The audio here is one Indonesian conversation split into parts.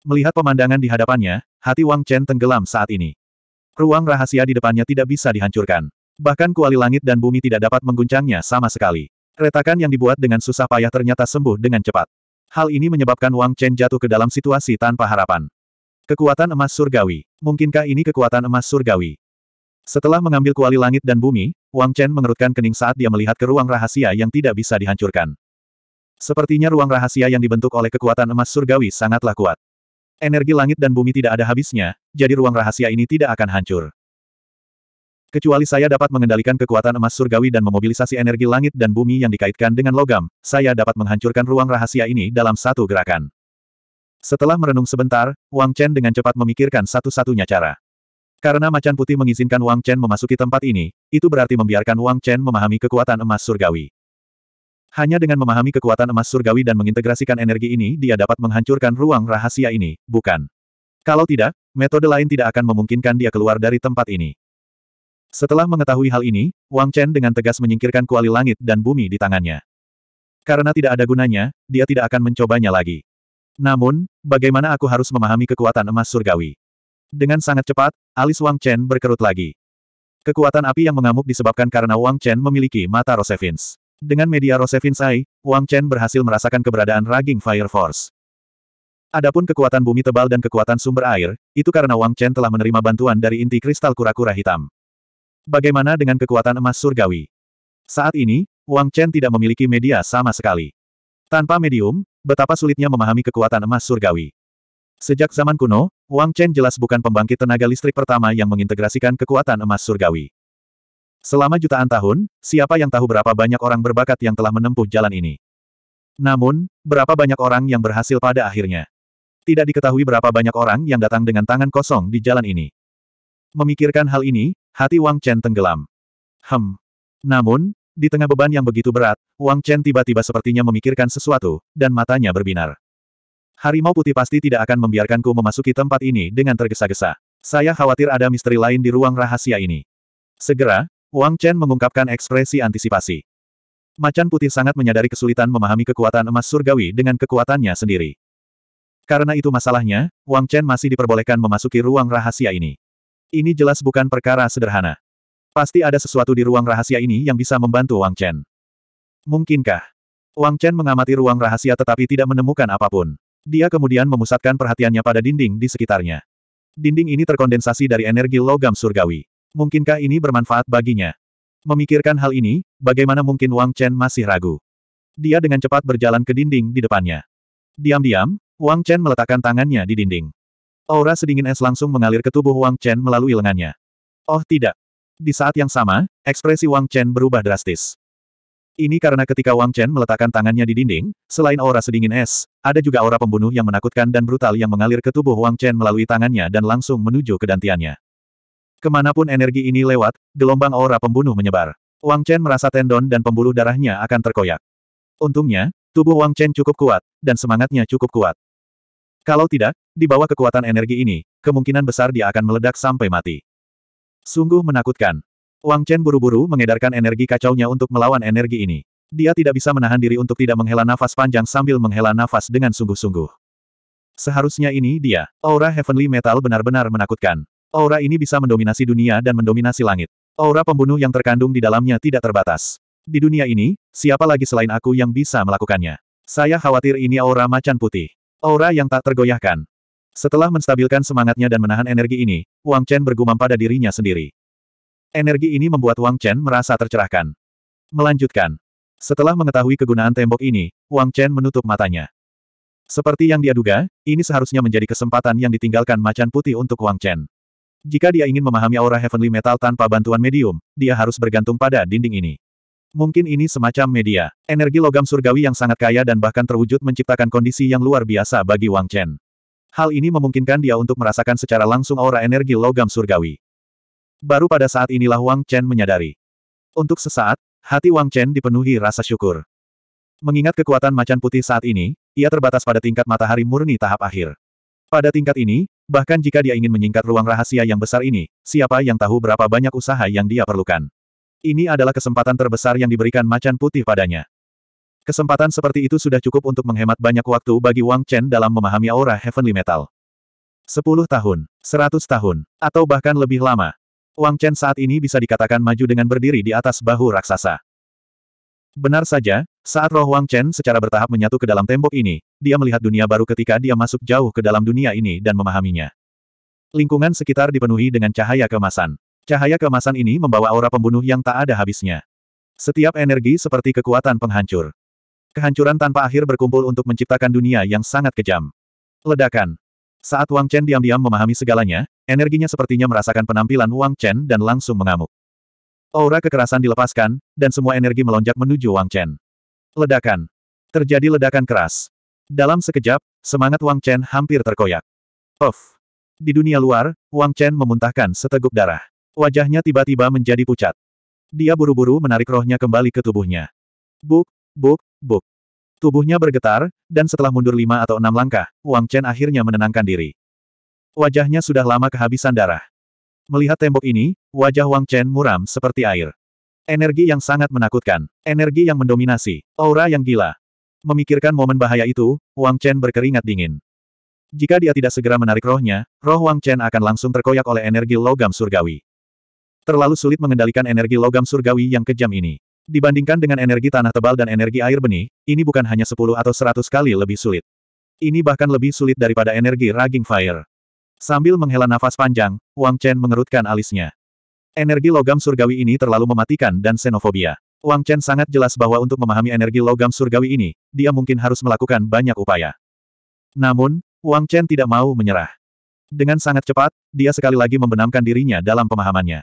Melihat pemandangan di hadapannya, hati Wang Chen tenggelam saat ini. Ruang rahasia di depannya tidak bisa dihancurkan. Bahkan kuali langit dan bumi tidak dapat mengguncangnya sama sekali. Retakan yang dibuat dengan susah payah ternyata sembuh dengan cepat. Hal ini menyebabkan Wang Chen jatuh ke dalam situasi tanpa harapan. Kekuatan emas surgawi. Mungkinkah ini kekuatan emas surgawi? Setelah mengambil kuali langit dan bumi, Wang Chen mengerutkan kening saat dia melihat ke ruang rahasia yang tidak bisa dihancurkan. Sepertinya ruang rahasia yang dibentuk oleh kekuatan emas surgawi sangatlah kuat. Energi langit dan bumi tidak ada habisnya, jadi ruang rahasia ini tidak akan hancur. Kecuali saya dapat mengendalikan kekuatan emas surgawi dan memobilisasi energi langit dan bumi yang dikaitkan dengan logam, saya dapat menghancurkan ruang rahasia ini dalam satu gerakan. Setelah merenung sebentar, Wang Chen dengan cepat memikirkan satu-satunya cara. Karena macan putih mengizinkan Wang Chen memasuki tempat ini, itu berarti membiarkan Wang Chen memahami kekuatan emas surgawi. Hanya dengan memahami kekuatan emas surgawi dan mengintegrasikan energi ini dia dapat menghancurkan ruang rahasia ini, bukan? Kalau tidak, metode lain tidak akan memungkinkan dia keluar dari tempat ini. Setelah mengetahui hal ini, Wang Chen dengan tegas menyingkirkan kuali langit dan bumi di tangannya. Karena tidak ada gunanya, dia tidak akan mencobanya lagi. Namun, bagaimana aku harus memahami kekuatan emas surgawi? Dengan sangat cepat, alis Wang Chen berkerut lagi. Kekuatan api yang mengamuk disebabkan karena Wang Chen memiliki mata Rosevins. Dengan media Rosevin Sai, Wang Chen berhasil merasakan keberadaan Raging Fire Force. Adapun kekuatan bumi tebal dan kekuatan sumber air, itu karena Wang Chen telah menerima bantuan dari inti kristal kura-kura hitam. Bagaimana dengan kekuatan emas surgawi? Saat ini, Wang Chen tidak memiliki media sama sekali. Tanpa medium, betapa sulitnya memahami kekuatan emas surgawi. Sejak zaman kuno, Wang Chen jelas bukan pembangkit tenaga listrik pertama yang mengintegrasikan kekuatan emas surgawi. Selama jutaan tahun, siapa yang tahu berapa banyak orang berbakat yang telah menempuh jalan ini. Namun, berapa banyak orang yang berhasil pada akhirnya. Tidak diketahui berapa banyak orang yang datang dengan tangan kosong di jalan ini. Memikirkan hal ini, hati Wang Chen tenggelam. Hem. Namun, di tengah beban yang begitu berat, Wang Chen tiba-tiba sepertinya memikirkan sesuatu, dan matanya berbinar. Harimau putih pasti tidak akan membiarkanku memasuki tempat ini dengan tergesa-gesa. Saya khawatir ada misteri lain di ruang rahasia ini. Segera, Wang Chen mengungkapkan ekspresi antisipasi. Macan putih sangat menyadari kesulitan memahami kekuatan emas surgawi dengan kekuatannya sendiri. Karena itu masalahnya, Wang Chen masih diperbolehkan memasuki ruang rahasia ini. Ini jelas bukan perkara sederhana. Pasti ada sesuatu di ruang rahasia ini yang bisa membantu Wang Chen. Mungkinkah? Wang Chen mengamati ruang rahasia tetapi tidak menemukan apapun. Dia kemudian memusatkan perhatiannya pada dinding di sekitarnya. Dinding ini terkondensasi dari energi logam surgawi. Mungkinkah ini bermanfaat baginya? Memikirkan hal ini, bagaimana mungkin Wang Chen masih ragu? Dia dengan cepat berjalan ke dinding di depannya. Diam-diam, Wang Chen meletakkan tangannya di dinding. Aura sedingin es langsung mengalir ke tubuh Wang Chen melalui lengannya. Oh tidak. Di saat yang sama, ekspresi Wang Chen berubah drastis. Ini karena ketika Wang Chen meletakkan tangannya di dinding, selain aura sedingin es, ada juga aura pembunuh yang menakutkan dan brutal yang mengalir ke tubuh Wang Chen melalui tangannya dan langsung menuju ke dantiannya. Kemanapun energi ini lewat, gelombang aura pembunuh menyebar. Wang Chen merasa tendon dan pembuluh darahnya akan terkoyak. Untungnya, tubuh Wang Chen cukup kuat, dan semangatnya cukup kuat. Kalau tidak, di bawah kekuatan energi ini, kemungkinan besar dia akan meledak sampai mati. Sungguh menakutkan. Wang Chen buru-buru mengedarkan energi kacaunya untuk melawan energi ini. Dia tidak bisa menahan diri untuk tidak menghela nafas panjang sambil menghela nafas dengan sungguh-sungguh. Seharusnya ini dia, aura Heavenly Metal benar-benar menakutkan. Aura ini bisa mendominasi dunia dan mendominasi langit. Aura pembunuh yang terkandung di dalamnya tidak terbatas. Di dunia ini, siapa lagi selain aku yang bisa melakukannya? Saya khawatir ini aura macan putih. Aura yang tak tergoyahkan. Setelah menstabilkan semangatnya dan menahan energi ini, Wang Chen bergumam pada dirinya sendiri. Energi ini membuat Wang Chen merasa tercerahkan. Melanjutkan. Setelah mengetahui kegunaan tembok ini, Wang Chen menutup matanya. Seperti yang dia duga, ini seharusnya menjadi kesempatan yang ditinggalkan macan putih untuk Wang Chen. Jika dia ingin memahami aura Heavenly Metal tanpa bantuan medium, dia harus bergantung pada dinding ini. Mungkin ini semacam media. Energi logam surgawi yang sangat kaya dan bahkan terwujud menciptakan kondisi yang luar biasa bagi Wang Chen. Hal ini memungkinkan dia untuk merasakan secara langsung aura energi logam surgawi. Baru pada saat inilah Wang Chen menyadari. Untuk sesaat, hati Wang Chen dipenuhi rasa syukur. Mengingat kekuatan macan putih saat ini, ia terbatas pada tingkat matahari murni tahap akhir. Pada tingkat ini, Bahkan jika dia ingin menyingkat ruang rahasia yang besar ini, siapa yang tahu berapa banyak usaha yang dia perlukan. Ini adalah kesempatan terbesar yang diberikan macan putih padanya. Kesempatan seperti itu sudah cukup untuk menghemat banyak waktu bagi Wang Chen dalam memahami aura Heavenly Metal. Sepuluh tahun, seratus tahun, atau bahkan lebih lama. Wang Chen saat ini bisa dikatakan maju dengan berdiri di atas bahu raksasa. Benar saja, saat roh Wang Chen secara bertahap menyatu ke dalam tembok ini, dia melihat dunia baru ketika dia masuk jauh ke dalam dunia ini dan memahaminya. Lingkungan sekitar dipenuhi dengan cahaya kemasan. Cahaya kemasan ini membawa aura pembunuh yang tak ada habisnya. Setiap energi seperti kekuatan penghancur. Kehancuran tanpa akhir berkumpul untuk menciptakan dunia yang sangat kejam. Ledakan. Saat Wang Chen diam-diam memahami segalanya, energinya sepertinya merasakan penampilan Wang Chen dan langsung mengamuk. Aura kekerasan dilepaskan, dan semua energi melonjak menuju Wang Chen. Ledakan. Terjadi ledakan keras. Dalam sekejap, semangat Wang Chen hampir terkoyak. Of. Di dunia luar, Wang Chen memuntahkan seteguk darah. Wajahnya tiba-tiba menjadi pucat. Dia buru-buru menarik rohnya kembali ke tubuhnya. Buk, buk, buk. Tubuhnya bergetar, dan setelah mundur lima atau enam langkah, Wang Chen akhirnya menenangkan diri. Wajahnya sudah lama kehabisan darah. Melihat tembok ini, wajah Wang Chen muram seperti air. Energi yang sangat menakutkan. Energi yang mendominasi. Aura yang gila. Memikirkan momen bahaya itu, Wang Chen berkeringat dingin. Jika dia tidak segera menarik rohnya, roh Wang Chen akan langsung terkoyak oleh energi logam surgawi. Terlalu sulit mengendalikan energi logam surgawi yang kejam ini. Dibandingkan dengan energi tanah tebal dan energi air benih, ini bukan hanya 10 atau 100 kali lebih sulit. Ini bahkan lebih sulit daripada energi Raging Fire. Sambil menghela nafas panjang, Wang Chen mengerutkan alisnya. Energi logam surgawi ini terlalu mematikan dan xenofobia. Wang Chen sangat jelas bahwa untuk memahami energi logam surgawi ini, dia mungkin harus melakukan banyak upaya. Namun, Wang Chen tidak mau menyerah. Dengan sangat cepat, dia sekali lagi membenamkan dirinya dalam pemahamannya.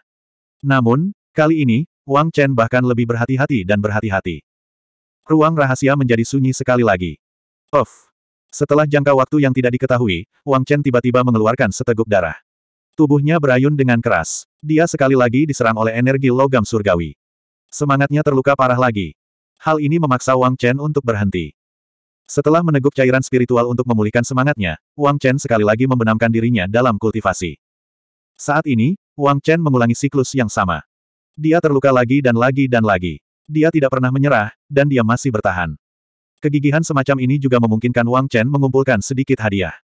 Namun, kali ini, Wang Chen bahkan lebih berhati-hati dan berhati-hati. Ruang rahasia menjadi sunyi sekali lagi. Of, Setelah jangka waktu yang tidak diketahui, Wang Chen tiba-tiba mengeluarkan seteguk darah. Tubuhnya berayun dengan keras. Dia sekali lagi diserang oleh energi logam surgawi. Semangatnya terluka parah lagi. Hal ini memaksa Wang Chen untuk berhenti. Setelah meneguk cairan spiritual untuk memulihkan semangatnya, Wang Chen sekali lagi membenamkan dirinya dalam kultivasi. Saat ini, Wang Chen mengulangi siklus yang sama. Dia terluka lagi dan lagi dan lagi. Dia tidak pernah menyerah, dan dia masih bertahan. Kegigihan semacam ini juga memungkinkan Wang Chen mengumpulkan sedikit hadiah.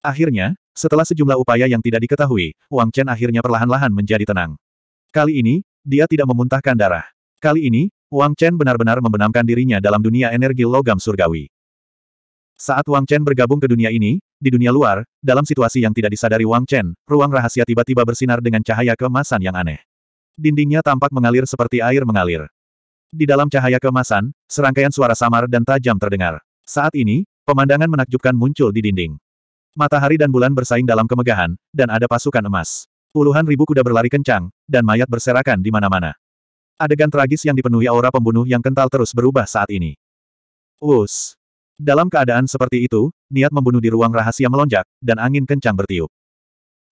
Akhirnya, setelah sejumlah upaya yang tidak diketahui, Wang Chen akhirnya perlahan-lahan menjadi tenang. Kali ini, dia tidak memuntahkan darah. Kali ini, Wang Chen benar-benar membenamkan dirinya dalam dunia energi logam surgawi. Saat Wang Chen bergabung ke dunia ini, di dunia luar, dalam situasi yang tidak disadari Wang Chen, ruang rahasia tiba-tiba bersinar dengan cahaya kemasan yang aneh. Dindingnya tampak mengalir seperti air mengalir. Di dalam cahaya kemasan, serangkaian suara samar dan tajam terdengar. Saat ini, pemandangan menakjubkan muncul di dinding. Matahari dan bulan bersaing dalam kemegahan, dan ada pasukan emas. Puluhan ribu kuda berlari kencang, dan mayat berserakan di mana-mana. Adegan tragis yang dipenuhi aura pembunuh yang kental terus berubah saat ini. Wus. Dalam keadaan seperti itu, niat membunuh di ruang rahasia melonjak, dan angin kencang bertiup.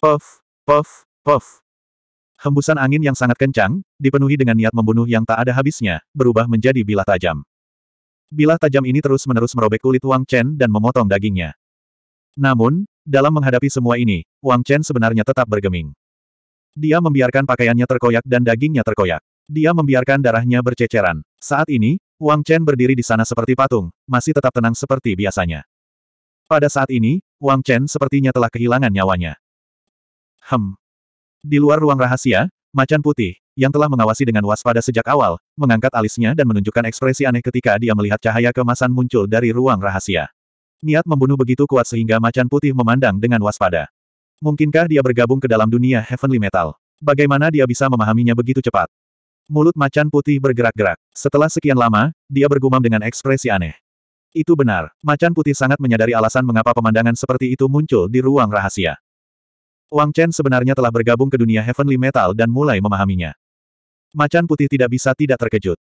Puff, puff, puff. Hembusan angin yang sangat kencang, dipenuhi dengan niat membunuh yang tak ada habisnya, berubah menjadi bilah tajam. Bilah tajam ini terus-menerus merobek kulit Wang Chen dan memotong dagingnya. Namun, dalam menghadapi semua ini, Wang Chen sebenarnya tetap bergeming. Dia membiarkan pakaiannya terkoyak dan dagingnya terkoyak. Dia membiarkan darahnya berceceran. Saat ini, Wang Chen berdiri di sana seperti patung, masih tetap tenang seperti biasanya. Pada saat ini, Wang Chen sepertinya telah kehilangan nyawanya. Hem. Di luar ruang rahasia, macan putih, yang telah mengawasi dengan waspada sejak awal, mengangkat alisnya dan menunjukkan ekspresi aneh ketika dia melihat cahaya kemasan muncul dari ruang rahasia. Niat membunuh begitu kuat sehingga macan putih memandang dengan waspada. Mungkinkah dia bergabung ke dalam dunia Heavenly Metal? Bagaimana dia bisa memahaminya begitu cepat? Mulut macan putih bergerak-gerak. Setelah sekian lama, dia bergumam dengan ekspresi aneh. Itu benar, macan putih sangat menyadari alasan mengapa pemandangan seperti itu muncul di ruang rahasia. Wang Chen sebenarnya telah bergabung ke dunia Heavenly Metal dan mulai memahaminya. Macan putih tidak bisa tidak terkejut.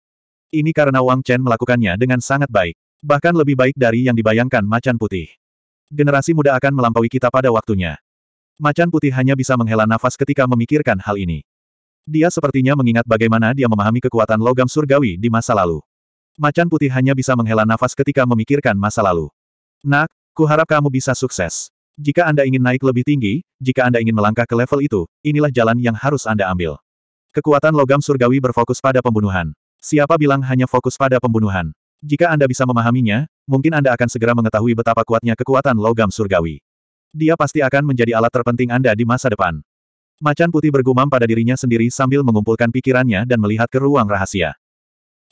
Ini karena Wang Chen melakukannya dengan sangat baik. Bahkan lebih baik dari yang dibayangkan macan putih. Generasi muda akan melampaui kita pada waktunya. Macan putih hanya bisa menghela nafas ketika memikirkan hal ini. Dia sepertinya mengingat bagaimana dia memahami kekuatan logam surgawi di masa lalu. Macan putih hanya bisa menghela nafas ketika memikirkan masa lalu. Nak, kuharap kamu bisa sukses. Jika Anda ingin naik lebih tinggi, jika Anda ingin melangkah ke level itu, inilah jalan yang harus Anda ambil. Kekuatan logam surgawi berfokus pada pembunuhan. Siapa bilang hanya fokus pada pembunuhan? Jika Anda bisa memahaminya, mungkin Anda akan segera mengetahui betapa kuatnya kekuatan logam surgawi. Dia pasti akan menjadi alat terpenting Anda di masa depan. Macan putih bergumam pada dirinya sendiri sambil mengumpulkan pikirannya dan melihat ke ruang rahasia.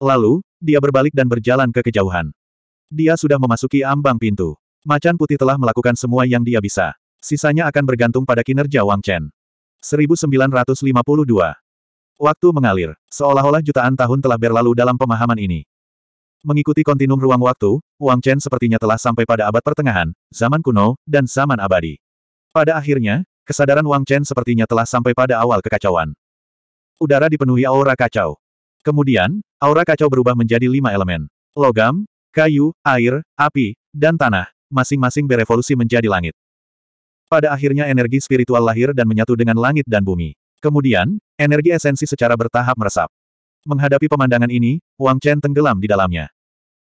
Lalu, dia berbalik dan berjalan ke kejauhan. Dia sudah memasuki ambang pintu. Macan putih telah melakukan semua yang dia bisa. Sisanya akan bergantung pada kinerja Wang Chen. 1952. Waktu mengalir, seolah-olah jutaan tahun telah berlalu dalam pemahaman ini. Mengikuti kontinum ruang waktu, Wang Chen sepertinya telah sampai pada abad pertengahan, zaman kuno, dan zaman abadi. Pada akhirnya, kesadaran Wang Chen sepertinya telah sampai pada awal kekacauan. Udara dipenuhi aura kacau. Kemudian, aura kacau berubah menjadi lima elemen. Logam, kayu, air, api, dan tanah, masing-masing berevolusi menjadi langit. Pada akhirnya energi spiritual lahir dan menyatu dengan langit dan bumi. Kemudian, energi esensi secara bertahap meresap. Menghadapi pemandangan ini, Wang Chen tenggelam di dalamnya.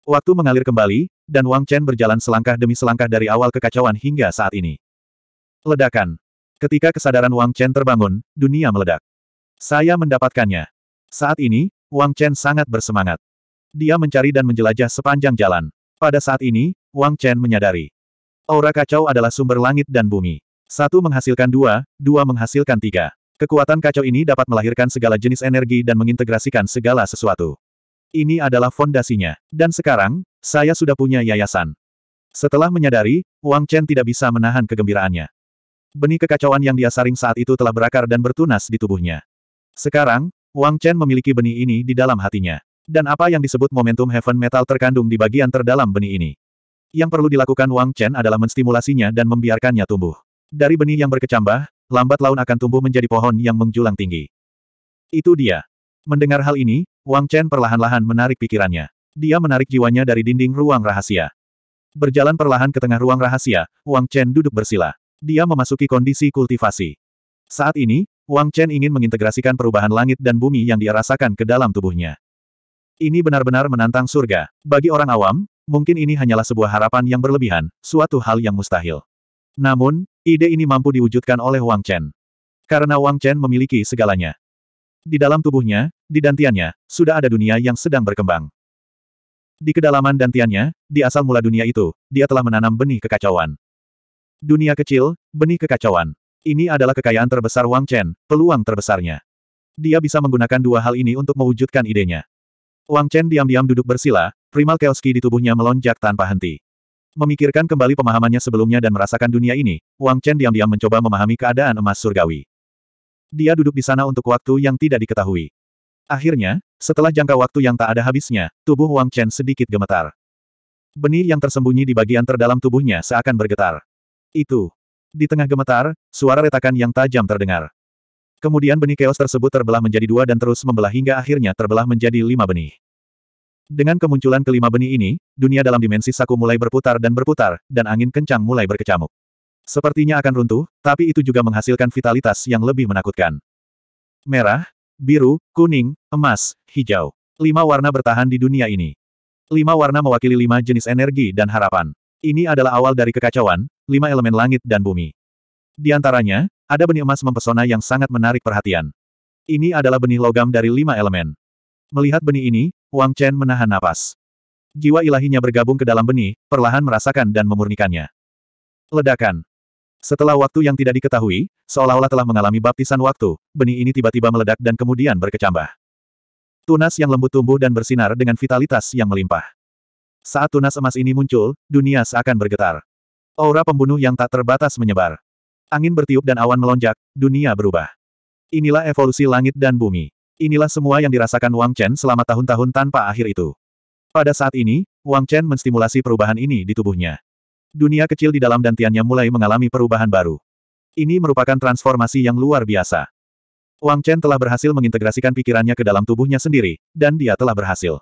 Waktu mengalir kembali, dan Wang Chen berjalan selangkah demi selangkah dari awal kekacauan hingga saat ini. Ledakan. Ketika kesadaran Wang Chen terbangun, dunia meledak. Saya mendapatkannya. Saat ini, Wang Chen sangat bersemangat. Dia mencari dan menjelajah sepanjang jalan. Pada saat ini, Wang Chen menyadari. Aura kacau adalah sumber langit dan bumi. Satu menghasilkan dua, dua menghasilkan tiga. Kekuatan kacau ini dapat melahirkan segala jenis energi dan mengintegrasikan segala sesuatu. Ini adalah fondasinya. Dan sekarang, saya sudah punya yayasan. Setelah menyadari, Wang Chen tidak bisa menahan kegembiraannya. Benih kekacauan yang dia saring saat itu telah berakar dan bertunas di tubuhnya. Sekarang, Wang Chen memiliki benih ini di dalam hatinya. Dan apa yang disebut momentum heaven metal terkandung di bagian terdalam benih ini. Yang perlu dilakukan Wang Chen adalah menstimulasinya dan membiarkannya tumbuh. Dari benih yang berkecambah, lambat laun akan tumbuh menjadi pohon yang menjulang tinggi. Itu dia. Mendengar hal ini, Wang Chen perlahan-lahan menarik pikirannya. Dia menarik jiwanya dari dinding ruang rahasia. Berjalan perlahan ke tengah ruang rahasia, Wang Chen duduk bersila. Dia memasuki kondisi kultivasi. Saat ini, Wang Chen ingin mengintegrasikan perubahan langit dan bumi yang dia rasakan ke dalam tubuhnya. Ini benar-benar menantang surga. Bagi orang awam, mungkin ini hanyalah sebuah harapan yang berlebihan, suatu hal yang mustahil. Namun, Ide ini mampu diwujudkan oleh Wang Chen. Karena Wang Chen memiliki segalanya. Di dalam tubuhnya, di dantiannya, sudah ada dunia yang sedang berkembang. Di kedalaman dantiannya, di asal mula dunia itu, dia telah menanam benih kekacauan. Dunia kecil, benih kekacauan. Ini adalah kekayaan terbesar Wang Chen, peluang terbesarnya. Dia bisa menggunakan dua hal ini untuk mewujudkan idenya. Wang Chen diam-diam duduk bersila, primal keoski di tubuhnya melonjak tanpa henti. Memikirkan kembali pemahamannya sebelumnya dan merasakan dunia ini, Wang Chen diam-diam mencoba memahami keadaan emas surgawi. Dia duduk di sana untuk waktu yang tidak diketahui. Akhirnya, setelah jangka waktu yang tak ada habisnya, tubuh Wang Chen sedikit gemetar. Benih yang tersembunyi di bagian terdalam tubuhnya seakan bergetar. Itu. Di tengah gemetar, suara retakan yang tajam terdengar. Kemudian benih keos tersebut terbelah menjadi dua dan terus membelah hingga akhirnya terbelah menjadi lima benih. Dengan kemunculan kelima benih ini, dunia dalam dimensi saku mulai berputar dan berputar, dan angin kencang mulai berkecamuk. Sepertinya akan runtuh, tapi itu juga menghasilkan vitalitas yang lebih menakutkan. Merah, biru, kuning, emas, hijau. Lima warna bertahan di dunia ini. Lima warna mewakili lima jenis energi dan harapan. Ini adalah awal dari kekacauan, lima elemen langit dan bumi. Di antaranya, ada benih emas mempesona yang sangat menarik perhatian. Ini adalah benih logam dari lima elemen. Melihat benih ini, Wang Chen menahan napas. Jiwa ilahinya bergabung ke dalam benih, perlahan merasakan dan memurnikannya. Ledakan. Setelah waktu yang tidak diketahui, seolah-olah telah mengalami baptisan waktu, benih ini tiba-tiba meledak dan kemudian berkecambah. Tunas yang lembut tumbuh dan bersinar dengan vitalitas yang melimpah. Saat tunas emas ini muncul, dunia seakan bergetar. Aura pembunuh yang tak terbatas menyebar. Angin bertiup dan awan melonjak, dunia berubah. Inilah evolusi langit dan bumi. Inilah semua yang dirasakan Wang Chen selama tahun-tahun tanpa akhir itu. Pada saat ini, Wang Chen menstimulasi perubahan ini di tubuhnya. Dunia kecil di dalam dantiannya mulai mengalami perubahan baru. Ini merupakan transformasi yang luar biasa. Wang Chen telah berhasil mengintegrasikan pikirannya ke dalam tubuhnya sendiri, dan dia telah berhasil.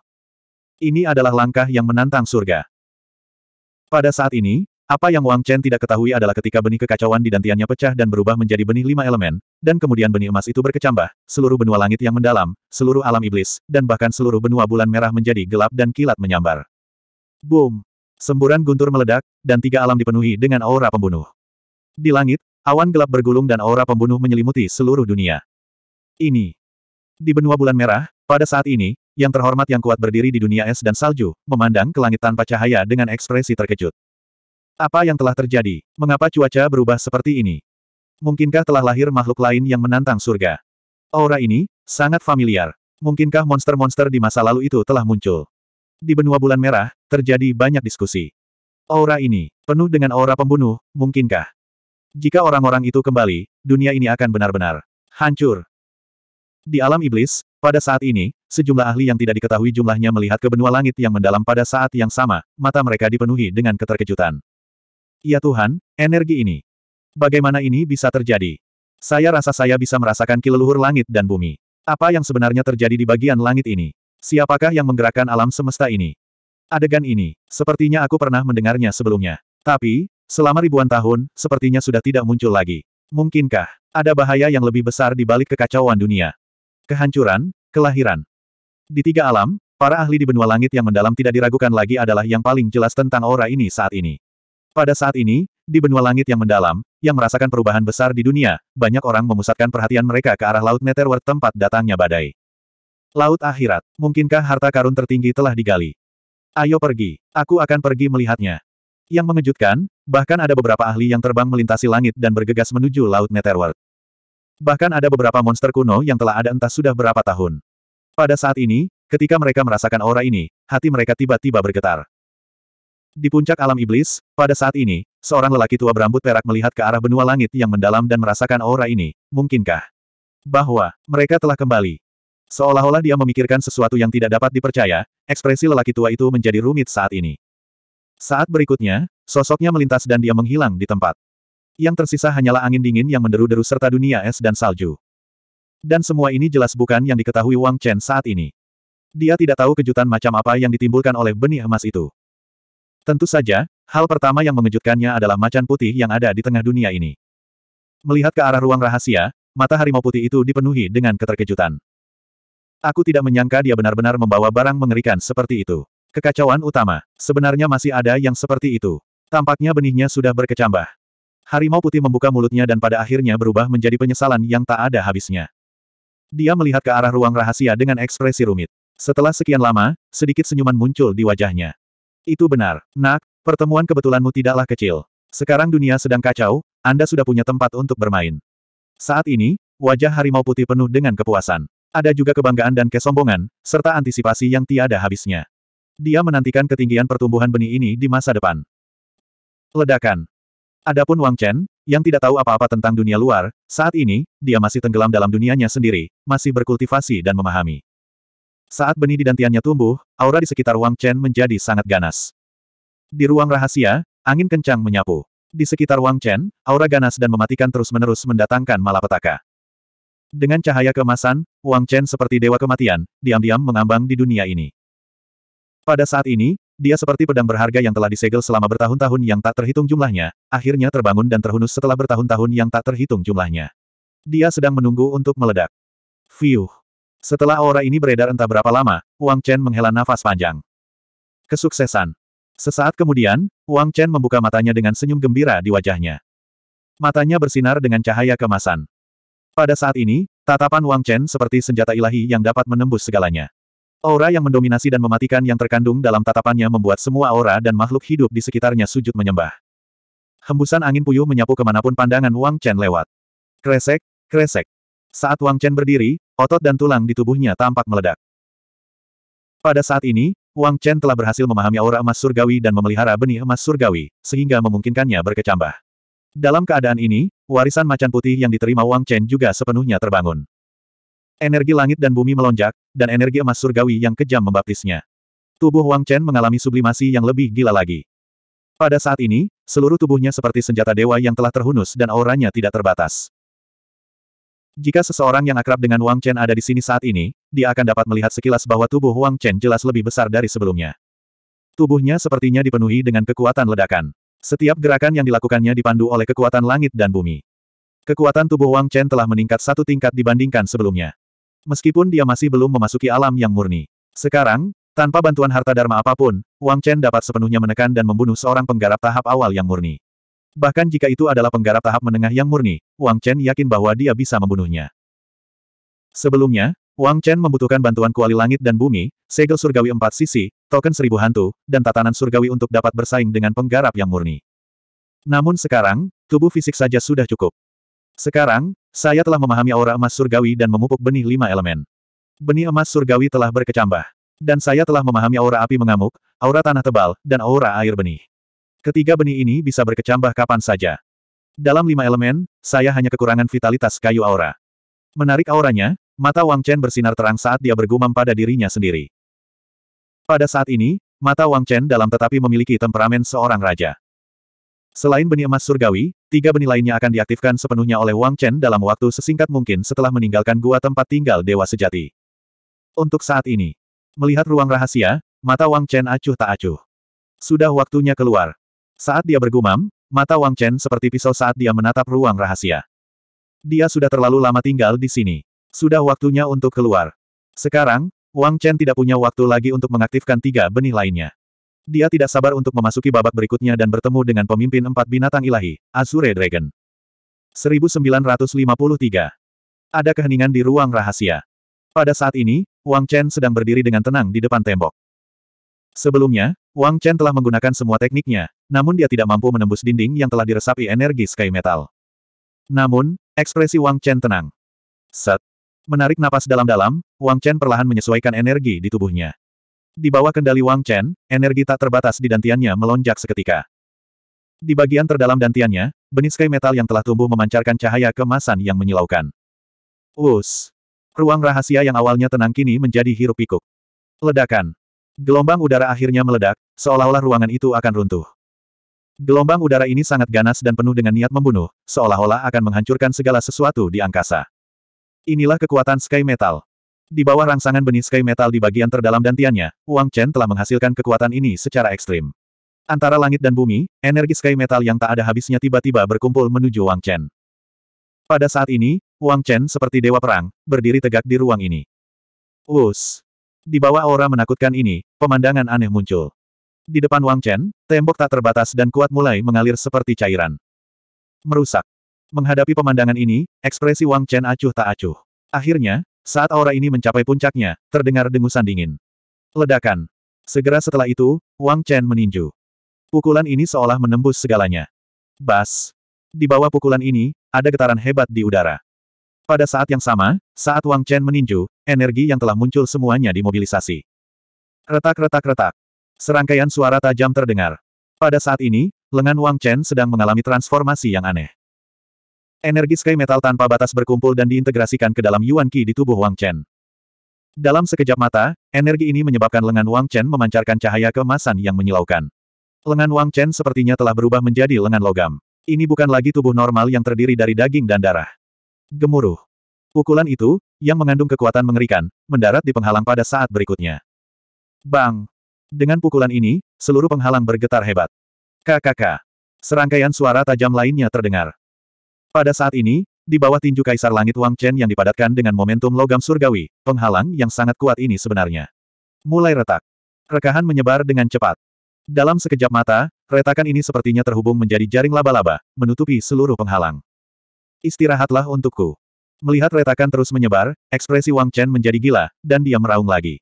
Ini adalah langkah yang menantang surga. Pada saat ini, apa yang Wang Chen tidak ketahui adalah ketika benih kekacauan di dantiannya pecah dan berubah menjadi benih lima elemen, dan kemudian benih emas itu berkecambah, seluruh benua langit yang mendalam, seluruh alam iblis, dan bahkan seluruh benua bulan merah menjadi gelap dan kilat menyambar. Boom! Semburan guntur meledak, dan tiga alam dipenuhi dengan aura pembunuh. Di langit, awan gelap bergulung dan aura pembunuh menyelimuti seluruh dunia. Ini. Di benua bulan merah, pada saat ini, yang terhormat yang kuat berdiri di dunia es dan salju, memandang ke langit tanpa cahaya dengan ekspresi terkejut. Apa yang telah terjadi? Mengapa cuaca berubah seperti ini? Mungkinkah telah lahir makhluk lain yang menantang surga? Aura ini, sangat familiar. Mungkinkah monster-monster di masa lalu itu telah muncul? Di benua bulan merah, terjadi banyak diskusi. Aura ini, penuh dengan aura pembunuh, mungkinkah? Jika orang-orang itu kembali, dunia ini akan benar-benar hancur. Di alam iblis, pada saat ini, sejumlah ahli yang tidak diketahui jumlahnya melihat ke benua langit yang mendalam pada saat yang sama, mata mereka dipenuhi dengan keterkejutan. Ya Tuhan, energi ini. Bagaimana ini bisa terjadi? Saya rasa saya bisa merasakan kileluhur langit dan bumi. Apa yang sebenarnya terjadi di bagian langit ini? Siapakah yang menggerakkan alam semesta ini? Adegan ini, sepertinya aku pernah mendengarnya sebelumnya. Tapi, selama ribuan tahun, sepertinya sudah tidak muncul lagi. Mungkinkah, ada bahaya yang lebih besar di balik kekacauan dunia? Kehancuran, kelahiran. Di tiga alam, para ahli di benua langit yang mendalam tidak diragukan lagi adalah yang paling jelas tentang aura ini saat ini. Pada saat ini, di benua langit yang mendalam, yang merasakan perubahan besar di dunia, banyak orang memusatkan perhatian mereka ke arah Laut Netherworld tempat datangnya badai. Laut akhirat, mungkinkah harta karun tertinggi telah digali? Ayo pergi, aku akan pergi melihatnya. Yang mengejutkan, bahkan ada beberapa ahli yang terbang melintasi langit dan bergegas menuju Laut Netherworld. Bahkan ada beberapa monster kuno yang telah ada entah sudah berapa tahun. Pada saat ini, ketika mereka merasakan aura ini, hati mereka tiba-tiba bergetar. Di puncak alam iblis, pada saat ini, seorang lelaki tua berambut perak melihat ke arah benua langit yang mendalam dan merasakan aura ini. Mungkinkah bahwa mereka telah kembali? Seolah-olah dia memikirkan sesuatu yang tidak dapat dipercaya, ekspresi lelaki tua itu menjadi rumit saat ini. Saat berikutnya, sosoknya melintas dan dia menghilang di tempat. Yang tersisa hanyalah angin dingin yang menderu-deru serta dunia es dan salju. Dan semua ini jelas bukan yang diketahui Wang Chen saat ini. Dia tidak tahu kejutan macam apa yang ditimbulkan oleh benih emas itu. Tentu saja, hal pertama yang mengejutkannya adalah macan putih yang ada di tengah dunia ini. Melihat ke arah ruang rahasia, mata harimau putih itu dipenuhi dengan keterkejutan. Aku tidak menyangka dia benar-benar membawa barang mengerikan seperti itu. Kekacauan utama, sebenarnya masih ada yang seperti itu. Tampaknya benihnya sudah berkecambah. Harimau putih membuka mulutnya dan pada akhirnya berubah menjadi penyesalan yang tak ada habisnya. Dia melihat ke arah ruang rahasia dengan ekspresi rumit. Setelah sekian lama, sedikit senyuman muncul di wajahnya. Itu benar. Nak, pertemuan kebetulanmu tidaklah kecil. Sekarang dunia sedang kacau, Anda sudah punya tempat untuk bermain. Saat ini, wajah harimau putih penuh dengan kepuasan. Ada juga kebanggaan dan kesombongan, serta antisipasi yang tiada habisnya. Dia menantikan ketinggian pertumbuhan benih ini di masa depan. Ledakan. Adapun Wang Chen, yang tidak tahu apa-apa tentang dunia luar, saat ini, dia masih tenggelam dalam dunianya sendiri, masih berkultivasi dan memahami. Saat benih di dantiannya tumbuh, aura di sekitar Wang Chen menjadi sangat ganas. Di ruang rahasia, angin kencang menyapu. Di sekitar Wang Chen, aura ganas dan mematikan terus-menerus mendatangkan malapetaka. Dengan cahaya kemasan, Wang Chen seperti dewa kematian, diam-diam mengambang di dunia ini. Pada saat ini, dia seperti pedang berharga yang telah disegel selama bertahun-tahun yang tak terhitung jumlahnya, akhirnya terbangun dan terhunus setelah bertahun-tahun yang tak terhitung jumlahnya. Dia sedang menunggu untuk meledak. Fiuh! Setelah aura ini beredar entah berapa lama, Wang Chen menghela nafas panjang. Kesuksesan. Sesaat kemudian, Wang Chen membuka matanya dengan senyum gembira di wajahnya. Matanya bersinar dengan cahaya kemasan. Pada saat ini, tatapan Wang Chen seperti senjata ilahi yang dapat menembus segalanya. Aura yang mendominasi dan mematikan yang terkandung dalam tatapannya membuat semua aura dan makhluk hidup di sekitarnya sujud menyembah. Hembusan angin puyuh menyapu kemanapun pandangan Wang Chen lewat. Kresek, kresek. Saat Wang Chen berdiri, otot dan tulang di tubuhnya tampak meledak. Pada saat ini, Wang Chen telah berhasil memahami aura emas surgawi dan memelihara benih emas surgawi, sehingga memungkinkannya berkecambah. Dalam keadaan ini, warisan macan putih yang diterima Wang Chen juga sepenuhnya terbangun. Energi langit dan bumi melonjak, dan energi emas surgawi yang kejam membaptisnya. Tubuh Wang Chen mengalami sublimasi yang lebih gila lagi. Pada saat ini, seluruh tubuhnya seperti senjata dewa yang telah terhunus dan auranya tidak terbatas. Jika seseorang yang akrab dengan Wang Chen ada di sini saat ini, dia akan dapat melihat sekilas bahwa tubuh Wang Chen jelas lebih besar dari sebelumnya. Tubuhnya sepertinya dipenuhi dengan kekuatan ledakan. Setiap gerakan yang dilakukannya dipandu oleh kekuatan langit dan bumi. Kekuatan tubuh Wang Chen telah meningkat satu tingkat dibandingkan sebelumnya. Meskipun dia masih belum memasuki alam yang murni. Sekarang, tanpa bantuan harta dharma apapun, Wang Chen dapat sepenuhnya menekan dan membunuh seorang penggarap tahap awal yang murni. Bahkan jika itu adalah penggarap tahap menengah yang murni, Wang Chen yakin bahwa dia bisa membunuhnya. Sebelumnya, Wang Chen membutuhkan bantuan kuali langit dan bumi, segel surgawi empat sisi, token seribu hantu, dan tatanan surgawi untuk dapat bersaing dengan penggarap yang murni. Namun sekarang, tubuh fisik saja sudah cukup. Sekarang, saya telah memahami aura emas surgawi dan memupuk benih lima elemen. Benih emas surgawi telah berkecambah. Dan saya telah memahami aura api mengamuk, aura tanah tebal, dan aura air benih. Ketiga benih ini bisa berkecambah kapan saja. Dalam lima elemen, saya hanya kekurangan vitalitas kayu aura. Menarik auranya, mata Wang Chen bersinar terang saat dia bergumam pada dirinya sendiri. Pada saat ini, mata Wang Chen dalam tetapi memiliki temperamen seorang raja. Selain benih emas surgawi, tiga benih lainnya akan diaktifkan sepenuhnya oleh Wang Chen dalam waktu sesingkat mungkin setelah meninggalkan gua tempat tinggal dewa sejati. Untuk saat ini, melihat ruang rahasia, mata Wang Chen acuh tak acuh. Sudah waktunya keluar. Saat dia bergumam, mata Wang Chen seperti pisau saat dia menatap ruang rahasia. Dia sudah terlalu lama tinggal di sini. Sudah waktunya untuk keluar. Sekarang, Wang Chen tidak punya waktu lagi untuk mengaktifkan tiga benih lainnya. Dia tidak sabar untuk memasuki babak berikutnya dan bertemu dengan pemimpin empat binatang ilahi, Azure Dragon. 1953. Ada keheningan di ruang rahasia. Pada saat ini, Wang Chen sedang berdiri dengan tenang di depan tembok. Sebelumnya, Wang Chen telah menggunakan semua tekniknya, namun dia tidak mampu menembus dinding yang telah diresapi energi Sky Metal. Namun, ekspresi Wang Chen tenang. Set. Menarik napas dalam-dalam, Wang Chen perlahan menyesuaikan energi di tubuhnya. Di bawah kendali Wang Chen, energi tak terbatas di dantiannya melonjak seketika. Di bagian terdalam dantiannya, benih sky metal yang telah tumbuh memancarkan cahaya kemasan yang menyilaukan. Us. Ruang rahasia yang awalnya tenang kini menjadi hirup pikuk. Ledakan. Gelombang udara akhirnya meledak, seolah-olah ruangan itu akan runtuh. Gelombang udara ini sangat ganas dan penuh dengan niat membunuh, seolah-olah akan menghancurkan segala sesuatu di angkasa. Inilah kekuatan Sky Metal. Di bawah rangsangan benih Sky Metal di bagian terdalam dantiannya, Wang Chen telah menghasilkan kekuatan ini secara ekstrim. Antara langit dan bumi, energi Sky Metal yang tak ada habisnya tiba-tiba berkumpul menuju Wang Chen. Pada saat ini, Wang Chen seperti dewa perang, berdiri tegak di ruang ini. Us. Di bawah aura menakutkan ini, pemandangan aneh muncul. Di depan Wang Chen, tembok tak terbatas dan kuat mulai mengalir seperti cairan. Merusak. Menghadapi pemandangan ini, ekspresi Wang Chen acuh tak acuh. Akhirnya, saat aura ini mencapai puncaknya, terdengar dengusan dingin. Ledakan. Segera setelah itu, Wang Chen meninju. Pukulan ini seolah menembus segalanya. Bas. Di bawah pukulan ini, ada getaran hebat di udara. Pada saat yang sama, saat Wang Chen meninju, energi yang telah muncul semuanya dimobilisasi. Retak-retak-retak. Serangkaian suara tajam terdengar. Pada saat ini, lengan Wang Chen sedang mengalami transformasi yang aneh. Energi Sky Metal tanpa batas berkumpul dan diintegrasikan ke dalam Yuan Qi di tubuh Wang Chen. Dalam sekejap mata, energi ini menyebabkan lengan Wang Chen memancarkan cahaya kemasan yang menyilaukan. Lengan Wang Chen sepertinya telah berubah menjadi lengan logam. Ini bukan lagi tubuh normal yang terdiri dari daging dan darah. Gemuruh. Pukulan itu, yang mengandung kekuatan mengerikan, mendarat di penghalang pada saat berikutnya. Bang! Dengan pukulan ini, seluruh penghalang bergetar hebat. KKK. Serangkaian suara tajam lainnya terdengar. Pada saat ini, di bawah tinju Kaisar Langit Wang Chen yang dipadatkan dengan momentum logam surgawi, penghalang yang sangat kuat ini sebenarnya. Mulai retak. Rekahan menyebar dengan cepat. Dalam sekejap mata, retakan ini sepertinya terhubung menjadi jaring laba-laba, menutupi seluruh penghalang. Istirahatlah untukku. Melihat retakan terus menyebar, ekspresi Wang Chen menjadi gila, dan dia meraung lagi.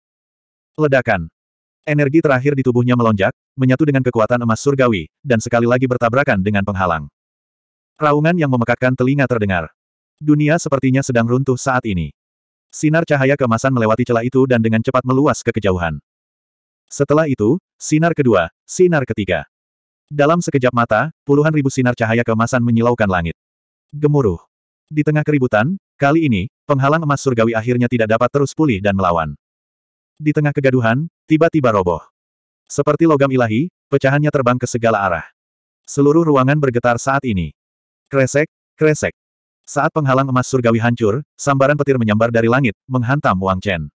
Ledakan. Energi terakhir di tubuhnya melonjak, menyatu dengan kekuatan emas surgawi, dan sekali lagi bertabrakan dengan penghalang. Raungan yang memekakkan telinga terdengar. Dunia sepertinya sedang runtuh saat ini. Sinar cahaya kemasan melewati celah itu dan dengan cepat meluas ke kejauhan. Setelah itu, sinar kedua, sinar ketiga. Dalam sekejap mata, puluhan ribu sinar cahaya kemasan menyilaukan langit gemuruh. Di tengah keributan, kali ini, penghalang emas surgawi akhirnya tidak dapat terus pulih dan melawan. Di tengah kegaduhan, tiba-tiba roboh. Seperti logam ilahi, pecahannya terbang ke segala arah. Seluruh ruangan bergetar saat ini. Kresek, kresek. Saat penghalang emas surgawi hancur, sambaran petir menyambar dari langit, menghantam Wang Chen.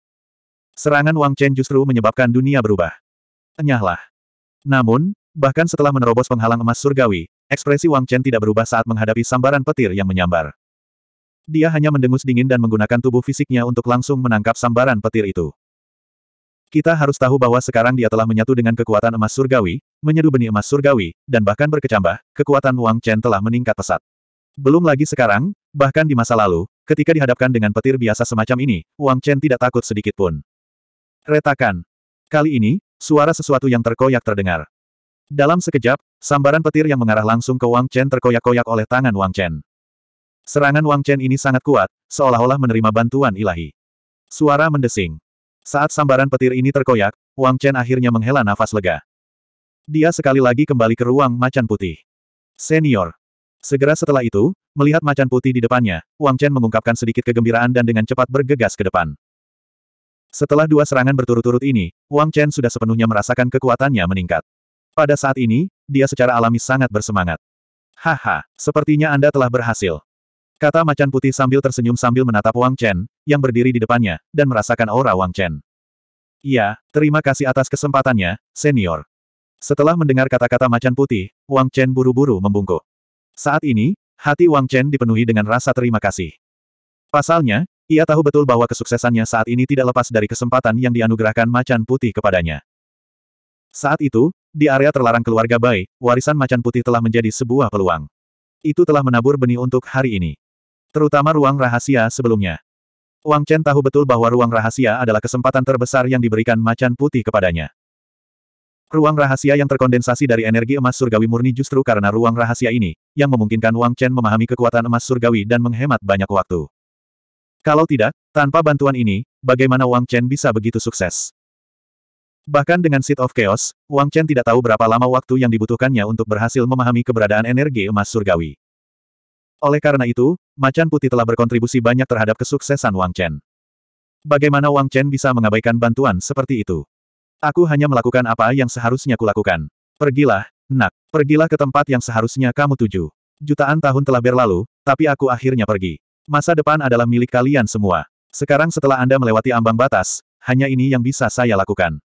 Serangan Wang Chen justru menyebabkan dunia berubah. Enyahlah. Namun, bahkan setelah menerobos penghalang emas surgawi, Ekspresi Wang Chen tidak berubah saat menghadapi sambaran petir yang menyambar. Dia hanya mendengus dingin dan menggunakan tubuh fisiknya untuk langsung menangkap sambaran petir itu. Kita harus tahu bahwa sekarang dia telah menyatu dengan kekuatan emas surgawi, menyeduh benih emas surgawi, dan bahkan berkecambah, kekuatan Wang Chen telah meningkat pesat. Belum lagi sekarang, bahkan di masa lalu, ketika dihadapkan dengan petir biasa semacam ini, Wang Chen tidak takut sedikit pun. Retakan. Kali ini, suara sesuatu yang terkoyak terdengar. Dalam sekejap, Sambaran petir yang mengarah langsung ke Wang Chen terkoyak-koyak oleh tangan Wang Chen. Serangan Wang Chen ini sangat kuat, seolah-olah menerima bantuan ilahi. Suara mendesing. Saat sambaran petir ini terkoyak, Wang Chen akhirnya menghela nafas lega. Dia sekali lagi kembali ke ruang macan putih. Senior. Segera setelah itu, melihat macan putih di depannya, Wang Chen mengungkapkan sedikit kegembiraan dan dengan cepat bergegas ke depan. Setelah dua serangan berturut-turut ini, Wang Chen sudah sepenuhnya merasakan kekuatannya meningkat. Pada saat ini, dia secara alami sangat bersemangat. Haha, sepertinya Anda telah berhasil. Kata macan putih sambil tersenyum sambil menatap Wang Chen, yang berdiri di depannya, dan merasakan aura Wang Chen. Iya, terima kasih atas kesempatannya, senior. Setelah mendengar kata-kata macan putih, Wang Chen buru-buru membungkuk. Saat ini, hati Wang Chen dipenuhi dengan rasa terima kasih. Pasalnya, ia tahu betul bahwa kesuksesannya saat ini tidak lepas dari kesempatan yang dianugerahkan macan putih kepadanya. Saat itu, di area terlarang keluarga Bai, warisan macan putih telah menjadi sebuah peluang. Itu telah menabur benih untuk hari ini. Terutama ruang rahasia sebelumnya. Wang Chen tahu betul bahwa ruang rahasia adalah kesempatan terbesar yang diberikan macan putih kepadanya. Ruang rahasia yang terkondensasi dari energi emas surgawi murni justru karena ruang rahasia ini, yang memungkinkan Wang Chen memahami kekuatan emas surgawi dan menghemat banyak waktu. Kalau tidak, tanpa bantuan ini, bagaimana Wang Chen bisa begitu sukses? Bahkan dengan Seed of Chaos, Wang Chen tidak tahu berapa lama waktu yang dibutuhkannya untuk berhasil memahami keberadaan energi emas surgawi. Oleh karena itu, Macan Putih telah berkontribusi banyak terhadap kesuksesan Wang Chen. Bagaimana Wang Chen bisa mengabaikan bantuan seperti itu? Aku hanya melakukan apa yang seharusnya kulakukan. Pergilah, nak. Pergilah ke tempat yang seharusnya kamu tuju. Jutaan tahun telah berlalu, tapi aku akhirnya pergi. Masa depan adalah milik kalian semua. Sekarang setelah Anda melewati ambang batas, hanya ini yang bisa saya lakukan.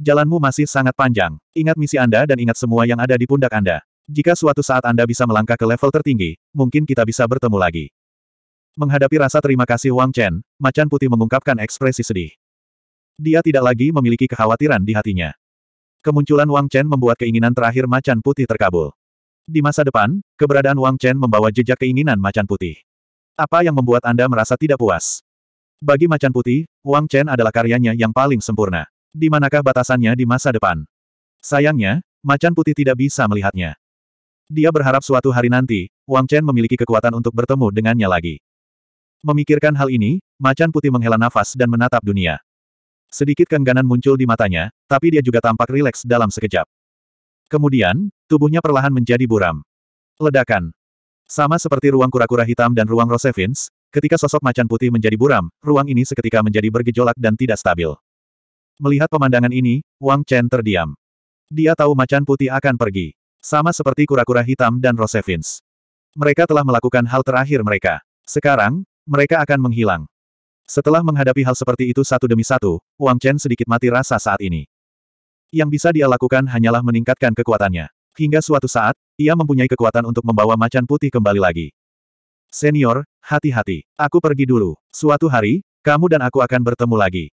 Jalanmu masih sangat panjang. Ingat misi Anda dan ingat semua yang ada di pundak Anda. Jika suatu saat Anda bisa melangkah ke level tertinggi, mungkin kita bisa bertemu lagi. Menghadapi rasa terima kasih Wang Chen, macan putih mengungkapkan ekspresi sedih. Dia tidak lagi memiliki kekhawatiran di hatinya. Kemunculan Wang Chen membuat keinginan terakhir macan putih terkabul. Di masa depan, keberadaan Wang Chen membawa jejak keinginan macan putih. Apa yang membuat Anda merasa tidak puas? Bagi macan putih, Wang Chen adalah karyanya yang paling sempurna. Di manakah batasannya di masa depan? Sayangnya, macan putih tidak bisa melihatnya. Dia berharap suatu hari nanti, Wang Chen memiliki kekuatan untuk bertemu dengannya lagi. Memikirkan hal ini, macan putih menghela nafas dan menatap dunia. Sedikit keengganan muncul di matanya, tapi dia juga tampak rileks dalam sekejap. Kemudian, tubuhnya perlahan menjadi buram. Ledakan. Sama seperti ruang kura-kura hitam dan ruang Rosevins, ketika sosok macan putih menjadi buram, ruang ini seketika menjadi bergejolak dan tidak stabil. Melihat pemandangan ini, Wang Chen terdiam. Dia tahu macan putih akan pergi. Sama seperti kura-kura hitam dan Rosevins. Mereka telah melakukan hal terakhir mereka. Sekarang, mereka akan menghilang. Setelah menghadapi hal seperti itu satu demi satu, Wang Chen sedikit mati rasa saat ini. Yang bisa dia lakukan hanyalah meningkatkan kekuatannya. Hingga suatu saat, ia mempunyai kekuatan untuk membawa macan putih kembali lagi. Senior, hati-hati. Aku pergi dulu. Suatu hari, kamu dan aku akan bertemu lagi.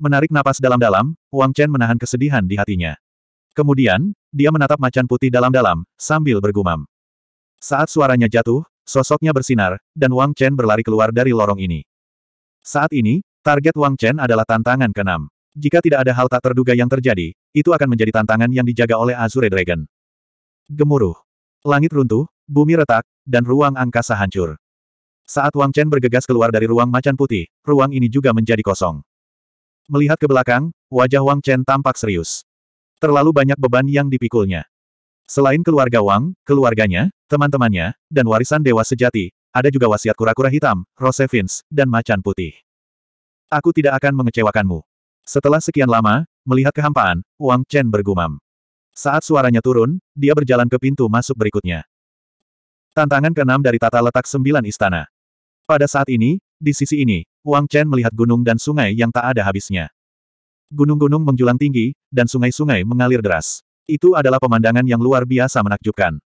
Menarik napas dalam-dalam, Wang Chen menahan kesedihan di hatinya. Kemudian, dia menatap macan putih dalam-dalam, sambil bergumam. Saat suaranya jatuh, sosoknya bersinar, dan Wang Chen berlari keluar dari lorong ini. Saat ini, target Wang Chen adalah tantangan keenam. Jika tidak ada hal tak terduga yang terjadi, itu akan menjadi tantangan yang dijaga oleh Azure Dragon. Gemuruh. Langit runtuh, bumi retak, dan ruang angkasa hancur. Saat Wang Chen bergegas keluar dari ruang macan putih, ruang ini juga menjadi kosong. Melihat ke belakang, wajah Wang Chen tampak serius. Terlalu banyak beban yang dipikulnya. Selain keluarga Wang, keluarganya, teman-temannya, dan warisan dewa sejati, ada juga wasiat kura-kura hitam, Rosevins, dan macan putih. Aku tidak akan mengecewakanmu. Setelah sekian lama, melihat kehampaan, Wang Chen bergumam. Saat suaranya turun, dia berjalan ke pintu masuk berikutnya. Tantangan keenam dari tata letak sembilan istana. Pada saat ini, di sisi ini, Wang Chen melihat gunung dan sungai yang tak ada habisnya. Gunung-gunung menjulang tinggi, dan sungai-sungai mengalir deras. Itu adalah pemandangan yang luar biasa menakjubkan.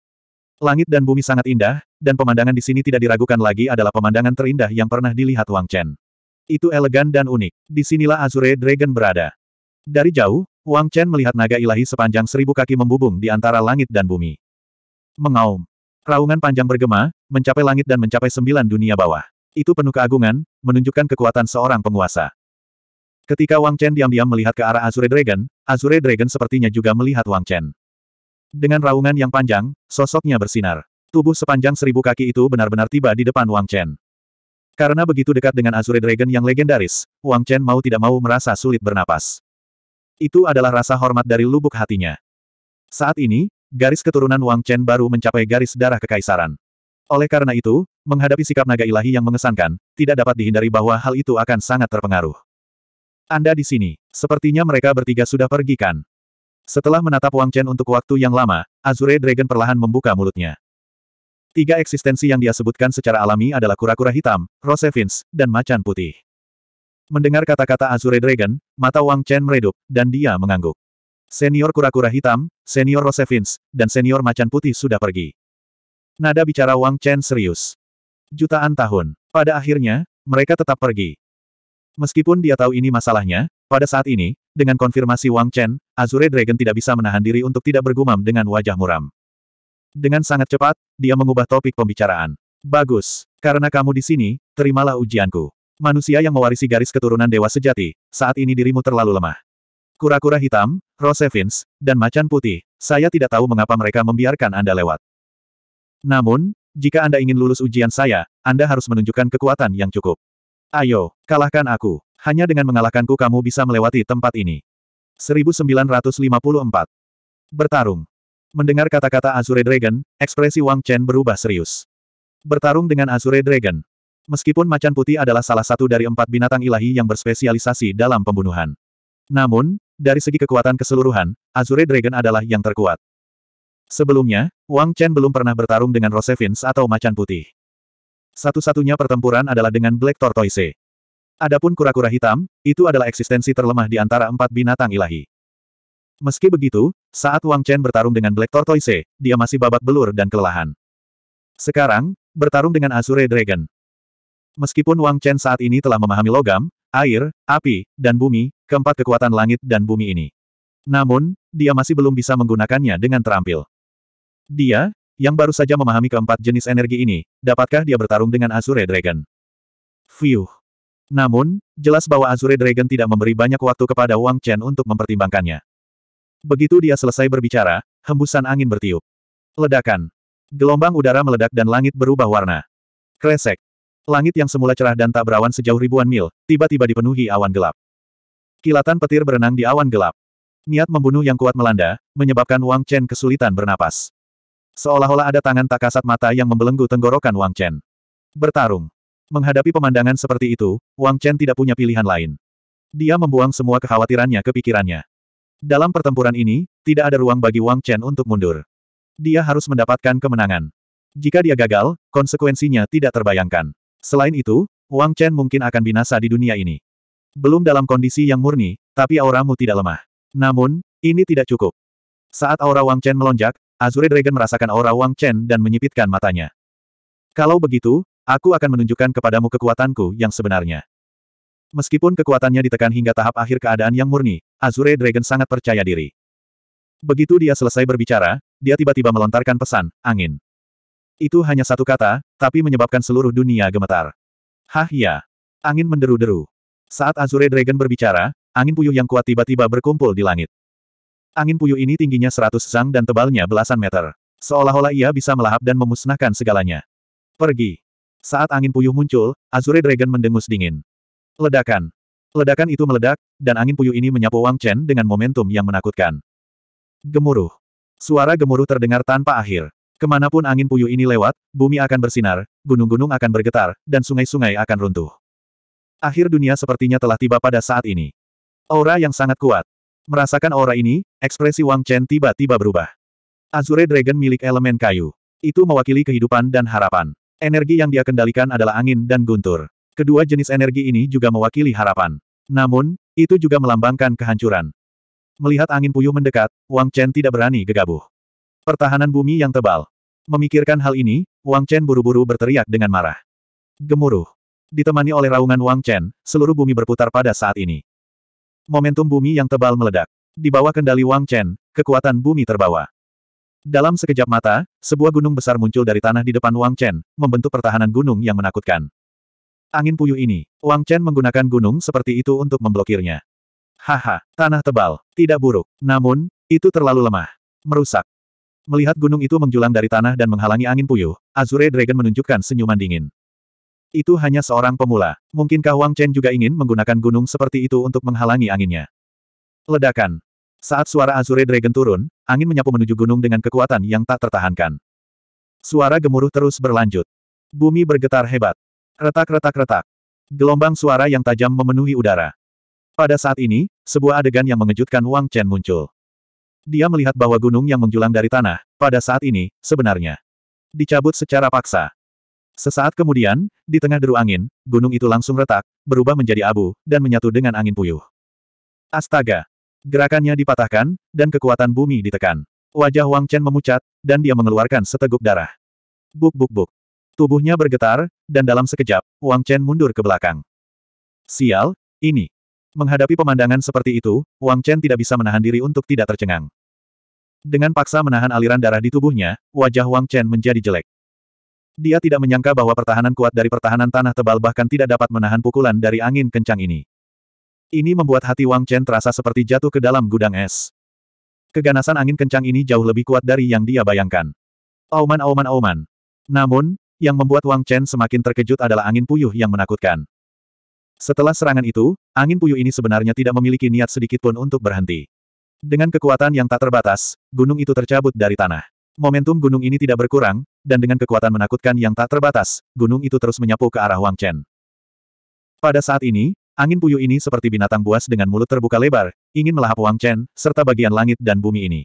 Langit dan bumi sangat indah, dan pemandangan di sini tidak diragukan lagi adalah pemandangan terindah yang pernah dilihat Wang Chen. Itu elegan dan unik. Di sinilah Azure Dragon berada. Dari jauh, Wang Chen melihat naga ilahi sepanjang seribu kaki membubung di antara langit dan bumi. Mengaum. Raungan panjang bergema, mencapai langit dan mencapai sembilan dunia bawah. Itu penuh keagungan, menunjukkan kekuatan seorang penguasa. Ketika Wang Chen diam-diam melihat ke arah Azure Dragon, Azure Dragon sepertinya juga melihat Wang Chen. Dengan raungan yang panjang, sosoknya bersinar. Tubuh sepanjang seribu kaki itu benar-benar tiba di depan Wang Chen. Karena begitu dekat dengan Azure Dragon yang legendaris, Wang Chen mau tidak mau merasa sulit bernapas. Itu adalah rasa hormat dari lubuk hatinya. Saat ini, garis keturunan Wang Chen baru mencapai garis darah kekaisaran. Oleh karena itu, menghadapi sikap naga ilahi yang mengesankan, tidak dapat dihindari bahwa hal itu akan sangat terpengaruh. Anda di sini, sepertinya mereka bertiga sudah pergi kan? Setelah menatap Wang Chen untuk waktu yang lama, Azure Dragon perlahan membuka mulutnya. Tiga eksistensi yang dia sebutkan secara alami adalah kura-kura hitam, Rosevins, dan macan putih. Mendengar kata-kata Azure Dragon, mata Wang Chen meredup, dan dia mengangguk. Senior kura-kura hitam, senior Rosevins, dan senior macan putih sudah pergi. Nada bicara Wang Chen serius. Jutaan tahun. Pada akhirnya, mereka tetap pergi. Meskipun dia tahu ini masalahnya, pada saat ini, dengan konfirmasi Wang Chen, Azure Dragon tidak bisa menahan diri untuk tidak bergumam dengan wajah muram. Dengan sangat cepat, dia mengubah topik pembicaraan. Bagus, karena kamu di sini, terimalah ujianku. Manusia yang mewarisi garis keturunan dewa sejati, saat ini dirimu terlalu lemah. Kura-kura hitam, Rosevins, dan macan putih, saya tidak tahu mengapa mereka membiarkan Anda lewat. Namun, jika Anda ingin lulus ujian saya, Anda harus menunjukkan kekuatan yang cukup. Ayo, kalahkan aku. Hanya dengan mengalahkanku kamu bisa melewati tempat ini. 1954. Bertarung. Mendengar kata-kata Azure Dragon, ekspresi Wang Chen berubah serius. Bertarung dengan Azure Dragon. Meskipun macan putih adalah salah satu dari empat binatang ilahi yang berspesialisasi dalam pembunuhan. Namun, dari segi kekuatan keseluruhan, Azure Dragon adalah yang terkuat. Sebelumnya, Wang Chen belum pernah bertarung dengan Rosevins atau Macan Putih. Satu-satunya pertempuran adalah dengan Black Tortoise. Adapun kura-kura hitam, itu adalah eksistensi terlemah di antara empat binatang ilahi. Meski begitu, saat Wang Chen bertarung dengan Black Tortoise, dia masih babak belur dan kelelahan. Sekarang, bertarung dengan Azure Dragon. Meskipun Wang Chen saat ini telah memahami logam, air, api, dan bumi, keempat kekuatan langit dan bumi ini. Namun, dia masih belum bisa menggunakannya dengan terampil. Dia, yang baru saja memahami keempat jenis energi ini, dapatkah dia bertarung dengan Azure Dragon? Fiuh. Namun, jelas bahwa Azure Dragon tidak memberi banyak waktu kepada Wang Chen untuk mempertimbangkannya. Begitu dia selesai berbicara, hembusan angin bertiup. Ledakan. Gelombang udara meledak dan langit berubah warna. Kresek. Langit yang semula cerah dan tak berawan sejauh ribuan mil, tiba-tiba dipenuhi awan gelap. Kilatan petir berenang di awan gelap. Niat membunuh yang kuat melanda, menyebabkan Wang Chen kesulitan bernapas. Seolah-olah ada tangan tak kasat mata yang membelenggu tenggorokan Wang Chen. Bertarung. Menghadapi pemandangan seperti itu, Wang Chen tidak punya pilihan lain. Dia membuang semua kekhawatirannya ke pikirannya. Dalam pertempuran ini, tidak ada ruang bagi Wang Chen untuk mundur. Dia harus mendapatkan kemenangan. Jika dia gagal, konsekuensinya tidak terbayangkan. Selain itu, Wang Chen mungkin akan binasa di dunia ini. Belum dalam kondisi yang murni, tapi auramu tidak lemah. Namun, ini tidak cukup. Saat aura Wang Chen melonjak, Azure Dragon merasakan aura Wang Chen dan menyipitkan matanya. Kalau begitu, aku akan menunjukkan kepadamu kekuatanku yang sebenarnya. Meskipun kekuatannya ditekan hingga tahap akhir keadaan yang murni, Azure Dragon sangat percaya diri. Begitu dia selesai berbicara, dia tiba-tiba melontarkan pesan, angin. Itu hanya satu kata, tapi menyebabkan seluruh dunia gemetar. Hah ya. Angin menderu-deru. Saat Azure Dragon berbicara, angin puyuh yang kuat tiba-tiba berkumpul di langit. Angin puyuh ini tingginya seratus zang dan tebalnya belasan meter. Seolah-olah ia bisa melahap dan memusnahkan segalanya. Pergi. Saat angin puyuh muncul, Azure Dragon mendengus dingin. Ledakan. Ledakan itu meledak, dan angin puyuh ini menyapu Wang Chen dengan momentum yang menakutkan. Gemuruh. Suara gemuruh terdengar tanpa akhir. Kemanapun angin puyuh ini lewat, bumi akan bersinar, gunung-gunung akan bergetar, dan sungai-sungai akan runtuh. Akhir dunia sepertinya telah tiba pada saat ini. Aura yang sangat kuat. Merasakan aura ini, ekspresi Wang Chen tiba-tiba berubah. Azure Dragon milik elemen kayu. Itu mewakili kehidupan dan harapan. Energi yang dia kendalikan adalah angin dan guntur. Kedua jenis energi ini juga mewakili harapan. Namun, itu juga melambangkan kehancuran. Melihat angin puyuh mendekat, Wang Chen tidak berani gegabah. Pertahanan bumi yang tebal. Memikirkan hal ini, Wang Chen buru-buru berteriak dengan marah. Gemuruh. Ditemani oleh raungan Wang Chen, seluruh bumi berputar pada saat ini momentum bumi yang tebal meledak. Di bawah kendali Wang Chen, kekuatan bumi terbawa. Dalam sekejap mata, sebuah gunung besar muncul dari tanah di depan Wang Chen, membentuk pertahanan gunung yang menakutkan. Angin puyuh ini, Wang Chen menggunakan gunung seperti itu untuk memblokirnya. Haha, tanah tebal, tidak buruk. Namun, itu terlalu lemah. Merusak. Melihat gunung itu menjulang dari tanah dan menghalangi angin puyuh, Azure Dragon menunjukkan senyuman dingin. Itu hanya seorang pemula. Mungkinkah Wang Chen juga ingin menggunakan gunung seperti itu untuk menghalangi anginnya? Ledakan. Saat suara Azure Dragon turun, angin menyapu menuju gunung dengan kekuatan yang tak tertahankan. Suara gemuruh terus berlanjut. Bumi bergetar hebat. Retak-retak-retak. Gelombang suara yang tajam memenuhi udara. Pada saat ini, sebuah adegan yang mengejutkan Wang Chen muncul. Dia melihat bahwa gunung yang menjulang dari tanah, pada saat ini, sebenarnya dicabut secara paksa. Sesaat kemudian, di tengah deru angin, gunung itu langsung retak, berubah menjadi abu, dan menyatu dengan angin puyuh. Astaga! Gerakannya dipatahkan, dan kekuatan bumi ditekan. Wajah Wang Chen memucat, dan dia mengeluarkan seteguk darah. Buk buk buk. Tubuhnya bergetar, dan dalam sekejap, Wang Chen mundur ke belakang. Sial, ini. Menghadapi pemandangan seperti itu, Wang Chen tidak bisa menahan diri untuk tidak tercengang. Dengan paksa menahan aliran darah di tubuhnya, wajah Wang Chen menjadi jelek. Dia tidak menyangka bahwa pertahanan kuat dari pertahanan tanah tebal bahkan tidak dapat menahan pukulan dari angin kencang ini. Ini membuat hati Wang Chen terasa seperti jatuh ke dalam gudang es. Keganasan angin kencang ini jauh lebih kuat dari yang dia bayangkan. Auman auman auman. Namun, yang membuat Wang Chen semakin terkejut adalah angin puyuh yang menakutkan. Setelah serangan itu, angin puyuh ini sebenarnya tidak memiliki niat sedikitpun untuk berhenti. Dengan kekuatan yang tak terbatas, gunung itu tercabut dari tanah. Momentum gunung ini tidak berkurang, dan dengan kekuatan menakutkan yang tak terbatas, gunung itu terus menyapu ke arah Wang Chen. Pada saat ini, angin puyuh ini seperti binatang buas dengan mulut terbuka lebar, ingin melahap Wang Chen, serta bagian langit dan bumi ini.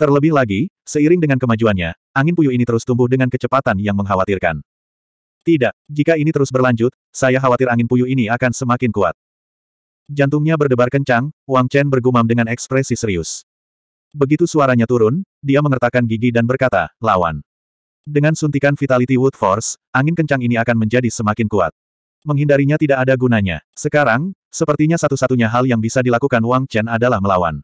Terlebih lagi, seiring dengan kemajuannya, angin puyuh ini terus tumbuh dengan kecepatan yang mengkhawatirkan. Tidak, jika ini terus berlanjut, saya khawatir angin puyuh ini akan semakin kuat. Jantungnya berdebar kencang, Wang Chen bergumam dengan ekspresi serius. Begitu suaranya turun, dia mengertakkan gigi dan berkata, lawan. Dengan suntikan Vitality Wood Force, angin kencang ini akan menjadi semakin kuat. Menghindarinya tidak ada gunanya. Sekarang, sepertinya satu-satunya hal yang bisa dilakukan Wang Chen adalah melawan.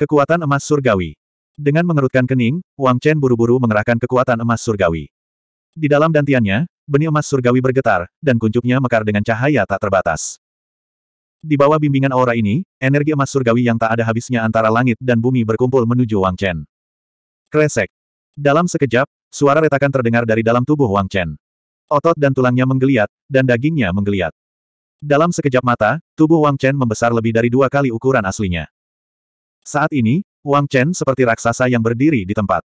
Kekuatan emas surgawi. Dengan mengerutkan kening, Wang Chen buru-buru mengerahkan kekuatan emas surgawi. Di dalam dantiannya, benih emas surgawi bergetar, dan kuncupnya mekar dengan cahaya tak terbatas. Di bawah bimbingan aura ini, energi emas surgawi yang tak ada habisnya antara langit dan bumi berkumpul menuju Wang Chen. Kresek. Dalam sekejap, suara retakan terdengar dari dalam tubuh Wang Chen. Otot dan tulangnya menggeliat, dan dagingnya menggeliat. Dalam sekejap mata, tubuh Wang Chen membesar lebih dari dua kali ukuran aslinya. Saat ini, Wang Chen seperti raksasa yang berdiri di tempat.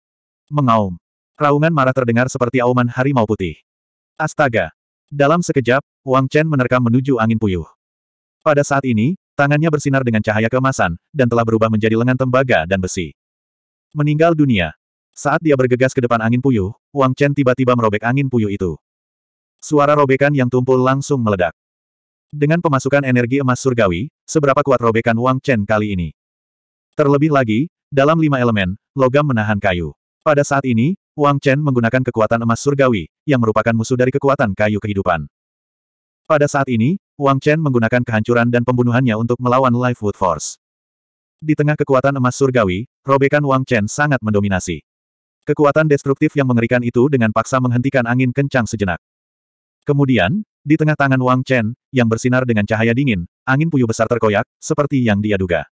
Mengaum. Raungan marah terdengar seperti auman harimau putih. Astaga. Dalam sekejap, Wang Chen menerkam menuju angin puyuh. Pada saat ini, tangannya bersinar dengan cahaya kemasan dan telah berubah menjadi lengan tembaga dan besi. Meninggal dunia. Saat dia bergegas ke depan angin puyuh, Wang Chen tiba-tiba merobek angin puyuh itu. Suara robekan yang tumpul langsung meledak. Dengan pemasukan energi emas surgawi, seberapa kuat robekan Wang Chen kali ini? Terlebih lagi, dalam lima elemen, logam menahan kayu. Pada saat ini, Wang Chen menggunakan kekuatan emas surgawi, yang merupakan musuh dari kekuatan kayu kehidupan. Pada saat ini, Wang Chen menggunakan kehancuran dan pembunuhannya untuk melawan Lifewood Force. Di tengah kekuatan emas surgawi, robekan Wang Chen sangat mendominasi. Kekuatan destruktif yang mengerikan itu dengan paksa menghentikan angin kencang sejenak. Kemudian, di tengah tangan Wang Chen, yang bersinar dengan cahaya dingin, angin puyuh besar terkoyak, seperti yang dia duga.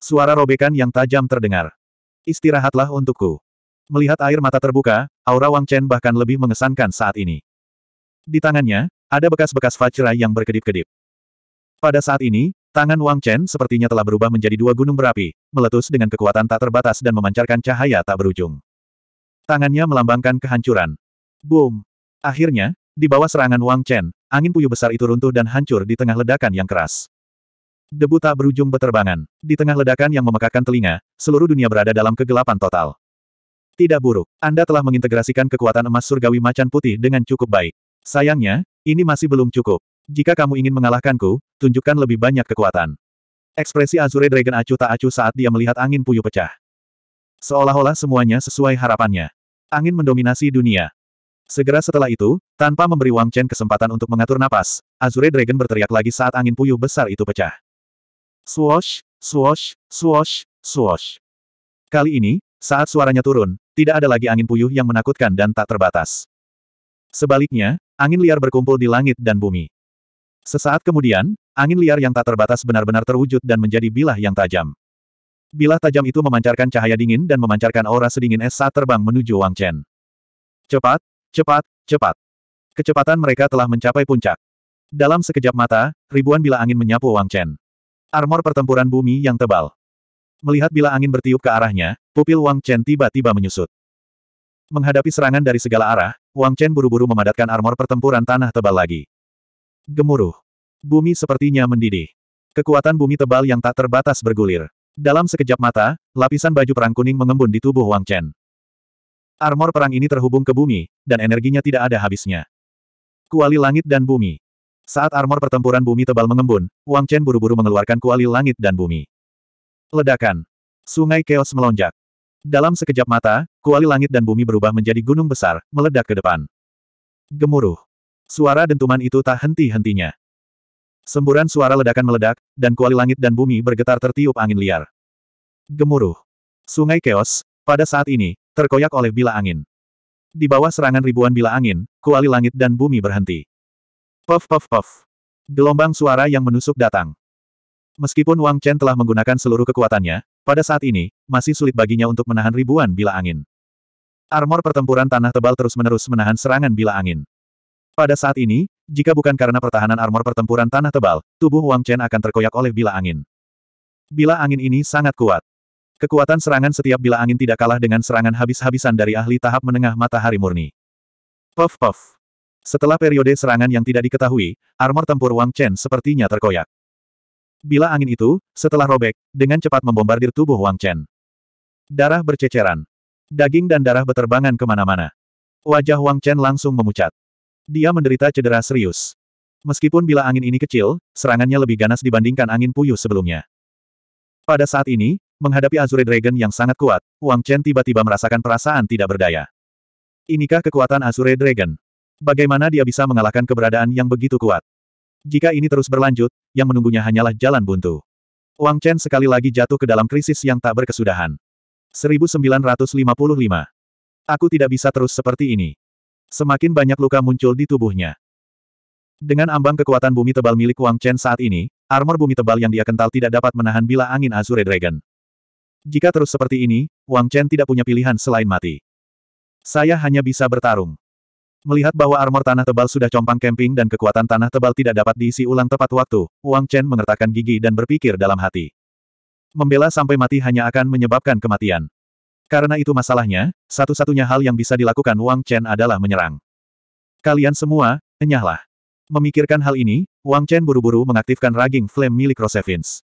Suara robekan yang tajam terdengar. Istirahatlah untukku. Melihat air mata terbuka, aura Wang Chen bahkan lebih mengesankan saat ini. Di tangannya, ada bekas-bekas Vajra yang berkedip-kedip. Pada saat ini, tangan Wang Chen sepertinya telah berubah menjadi dua gunung berapi, meletus dengan kekuatan tak terbatas dan memancarkan cahaya tak berujung. Tangannya melambangkan kehancuran. Boom! Akhirnya, di bawah serangan Wang Chen, angin puyuh besar itu runtuh dan hancur di tengah ledakan yang keras. Debu tak berujung beterbangan. Di tengah ledakan yang memekakkan telinga, seluruh dunia berada dalam kegelapan total. Tidak buruk, Anda telah mengintegrasikan kekuatan emas surgawi macan putih dengan cukup baik. Sayangnya, ini masih belum cukup. Jika kamu ingin mengalahkanku, tunjukkan lebih banyak kekuatan. Ekspresi Azure Dragon acuh tak acuh saat dia melihat angin puyuh pecah. Seolah-olah semuanya sesuai harapannya. Angin mendominasi dunia. Segera setelah itu, tanpa memberi Wang Chen kesempatan untuk mengatur napas, Azure Dragon berteriak lagi saat angin puyuh besar itu pecah. Swoosh, swoosh, swoosh, swoosh. Kali ini, saat suaranya turun, tidak ada lagi angin puyuh yang menakutkan dan tak terbatas. Sebaliknya, Angin liar berkumpul di langit dan bumi. Sesaat kemudian, angin liar yang tak terbatas benar-benar terwujud dan menjadi bilah yang tajam. Bilah tajam itu memancarkan cahaya dingin dan memancarkan aura sedingin es saat terbang menuju Wang Chen. Cepat, cepat, cepat. Kecepatan mereka telah mencapai puncak. Dalam sekejap mata, ribuan bilah angin menyapu Wang Chen. Armor pertempuran bumi yang tebal. Melihat bilah angin bertiup ke arahnya, pupil Wang Chen tiba-tiba menyusut. Menghadapi serangan dari segala arah, Wang Chen buru-buru memadatkan armor pertempuran tanah tebal lagi. Gemuruh. Bumi sepertinya mendidih. Kekuatan bumi tebal yang tak terbatas bergulir. Dalam sekejap mata, lapisan baju perang kuning mengembun di tubuh Wang Chen. Armor perang ini terhubung ke bumi, dan energinya tidak ada habisnya. Kuali langit dan bumi. Saat armor pertempuran bumi tebal mengembun, Wang Chen buru-buru mengeluarkan kuali langit dan bumi. Ledakan. Sungai Chaos melonjak. Dalam sekejap mata, kuali langit dan bumi berubah menjadi gunung besar, meledak ke depan. Gemuruh. Suara dentuman itu tak henti-hentinya. Semburan suara ledakan meledak, dan kuali langit dan bumi bergetar tertiup angin liar. Gemuruh. Sungai Keos, pada saat ini, terkoyak oleh bila angin. Di bawah serangan ribuan bila angin, kuali langit dan bumi berhenti. Puff puff puff. Gelombang suara yang menusuk datang. Meskipun Wang Chen telah menggunakan seluruh kekuatannya, pada saat ini, masih sulit baginya untuk menahan ribuan bila angin. Armor pertempuran tanah tebal terus-menerus menahan serangan bila angin. Pada saat ini, jika bukan karena pertahanan armor pertempuran tanah tebal, tubuh Wang Chen akan terkoyak oleh bila angin. Bila angin ini sangat kuat. Kekuatan serangan setiap bila angin tidak kalah dengan serangan habis-habisan dari ahli tahap menengah matahari murni. Puff puff. Setelah periode serangan yang tidak diketahui, armor tempur Wang Chen sepertinya terkoyak bila angin itu, setelah robek, dengan cepat membombardir tubuh Wang Chen. Darah berceceran. Daging dan darah beterbangan kemana-mana. Wajah Wang Chen langsung memucat. Dia menderita cedera serius. Meskipun bila angin ini kecil, serangannya lebih ganas dibandingkan angin puyuh sebelumnya. Pada saat ini, menghadapi Azure Dragon yang sangat kuat, Wang Chen tiba-tiba merasakan perasaan tidak berdaya. Inikah kekuatan Azure Dragon? Bagaimana dia bisa mengalahkan keberadaan yang begitu kuat? Jika ini terus berlanjut, yang menunggunya hanyalah jalan buntu. Wang Chen sekali lagi jatuh ke dalam krisis yang tak berkesudahan. 1955. Aku tidak bisa terus seperti ini. Semakin banyak luka muncul di tubuhnya. Dengan ambang kekuatan bumi tebal milik Wang Chen saat ini, armor bumi tebal yang dia kental tidak dapat menahan bila angin Azure Dragon. Jika terus seperti ini, Wang Chen tidak punya pilihan selain mati. Saya hanya bisa bertarung. Melihat bahwa armor tanah tebal sudah compang camping dan kekuatan tanah tebal tidak dapat diisi ulang tepat waktu, Wang Chen mengertakkan gigi dan berpikir dalam hati. Membela sampai mati hanya akan menyebabkan kematian. Karena itu masalahnya, satu-satunya hal yang bisa dilakukan Wang Chen adalah menyerang. Kalian semua, enyahlah. Memikirkan hal ini, Wang Chen buru-buru mengaktifkan raging flame milik Rosevins.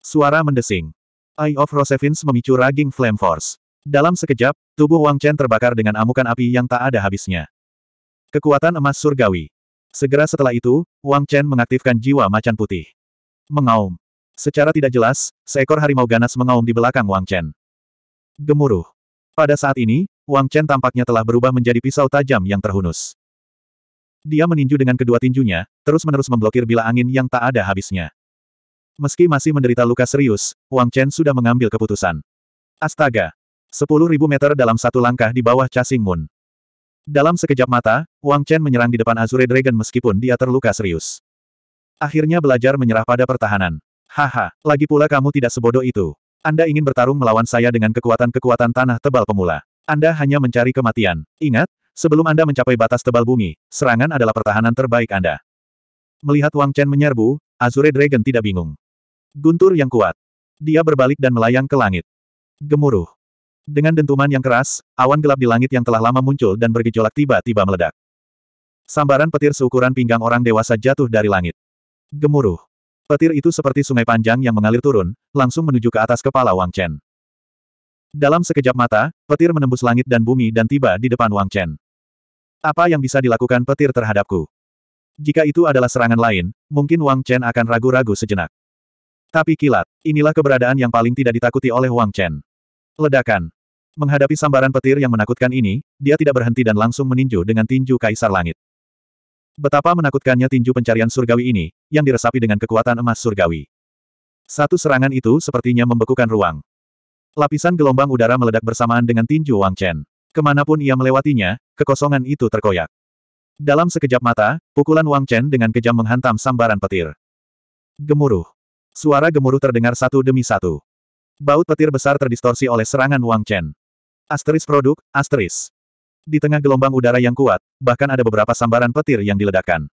Suara mendesing. Eye of Rosevins memicu raging flame force. Dalam sekejap, tubuh Wang Chen terbakar dengan amukan api yang tak ada habisnya. Kekuatan emas surgawi. Segera setelah itu, Wang Chen mengaktifkan jiwa macan putih. Mengaum. Secara tidak jelas, seekor harimau ganas mengaum di belakang Wang Chen. Gemuruh. Pada saat ini, Wang Chen tampaknya telah berubah menjadi pisau tajam yang terhunus. Dia meninju dengan kedua tinjunya, terus-menerus memblokir bila angin yang tak ada habisnya. Meski masih menderita luka serius, Wang Chen sudah mengambil keputusan. Astaga! 10.000 meter dalam satu langkah di bawah Chasing Moon. Dalam sekejap mata, Wang Chen menyerang di depan Azure Dragon meskipun dia terluka serius. Akhirnya belajar menyerah pada pertahanan. Haha, lagi pula kamu tidak sebodoh itu. Anda ingin bertarung melawan saya dengan kekuatan-kekuatan tanah tebal pemula. Anda hanya mencari kematian. Ingat, sebelum Anda mencapai batas tebal bumi, serangan adalah pertahanan terbaik Anda. Melihat Wang Chen menyerbu, Azure Dragon tidak bingung. Guntur yang kuat. Dia berbalik dan melayang ke langit. Gemuruh. Dengan dentuman yang keras, awan gelap di langit yang telah lama muncul dan bergejolak tiba-tiba meledak. Sambaran petir seukuran pinggang orang dewasa jatuh dari langit. Gemuruh. Petir itu seperti sungai panjang yang mengalir turun, langsung menuju ke atas kepala Wang Chen. Dalam sekejap mata, petir menembus langit dan bumi dan tiba di depan Wang Chen. Apa yang bisa dilakukan petir terhadapku? Jika itu adalah serangan lain, mungkin Wang Chen akan ragu-ragu sejenak. Tapi kilat, inilah keberadaan yang paling tidak ditakuti oleh Wang Chen. Ledakan. Menghadapi sambaran petir yang menakutkan ini, dia tidak berhenti dan langsung meninju dengan tinju Kaisar Langit. Betapa menakutkannya tinju pencarian surgawi ini, yang diresapi dengan kekuatan emas surgawi. Satu serangan itu sepertinya membekukan ruang. Lapisan gelombang udara meledak bersamaan dengan tinju Wang Chen. Kemanapun ia melewatinya, kekosongan itu terkoyak. Dalam sekejap mata, pukulan Wang Chen dengan kejam menghantam sambaran petir. Gemuruh. Suara gemuruh terdengar satu demi satu. Baut petir besar terdistorsi oleh serangan Wang Chen. Asteris produk, asteris. Di tengah gelombang udara yang kuat, bahkan ada beberapa sambaran petir yang diledakkan.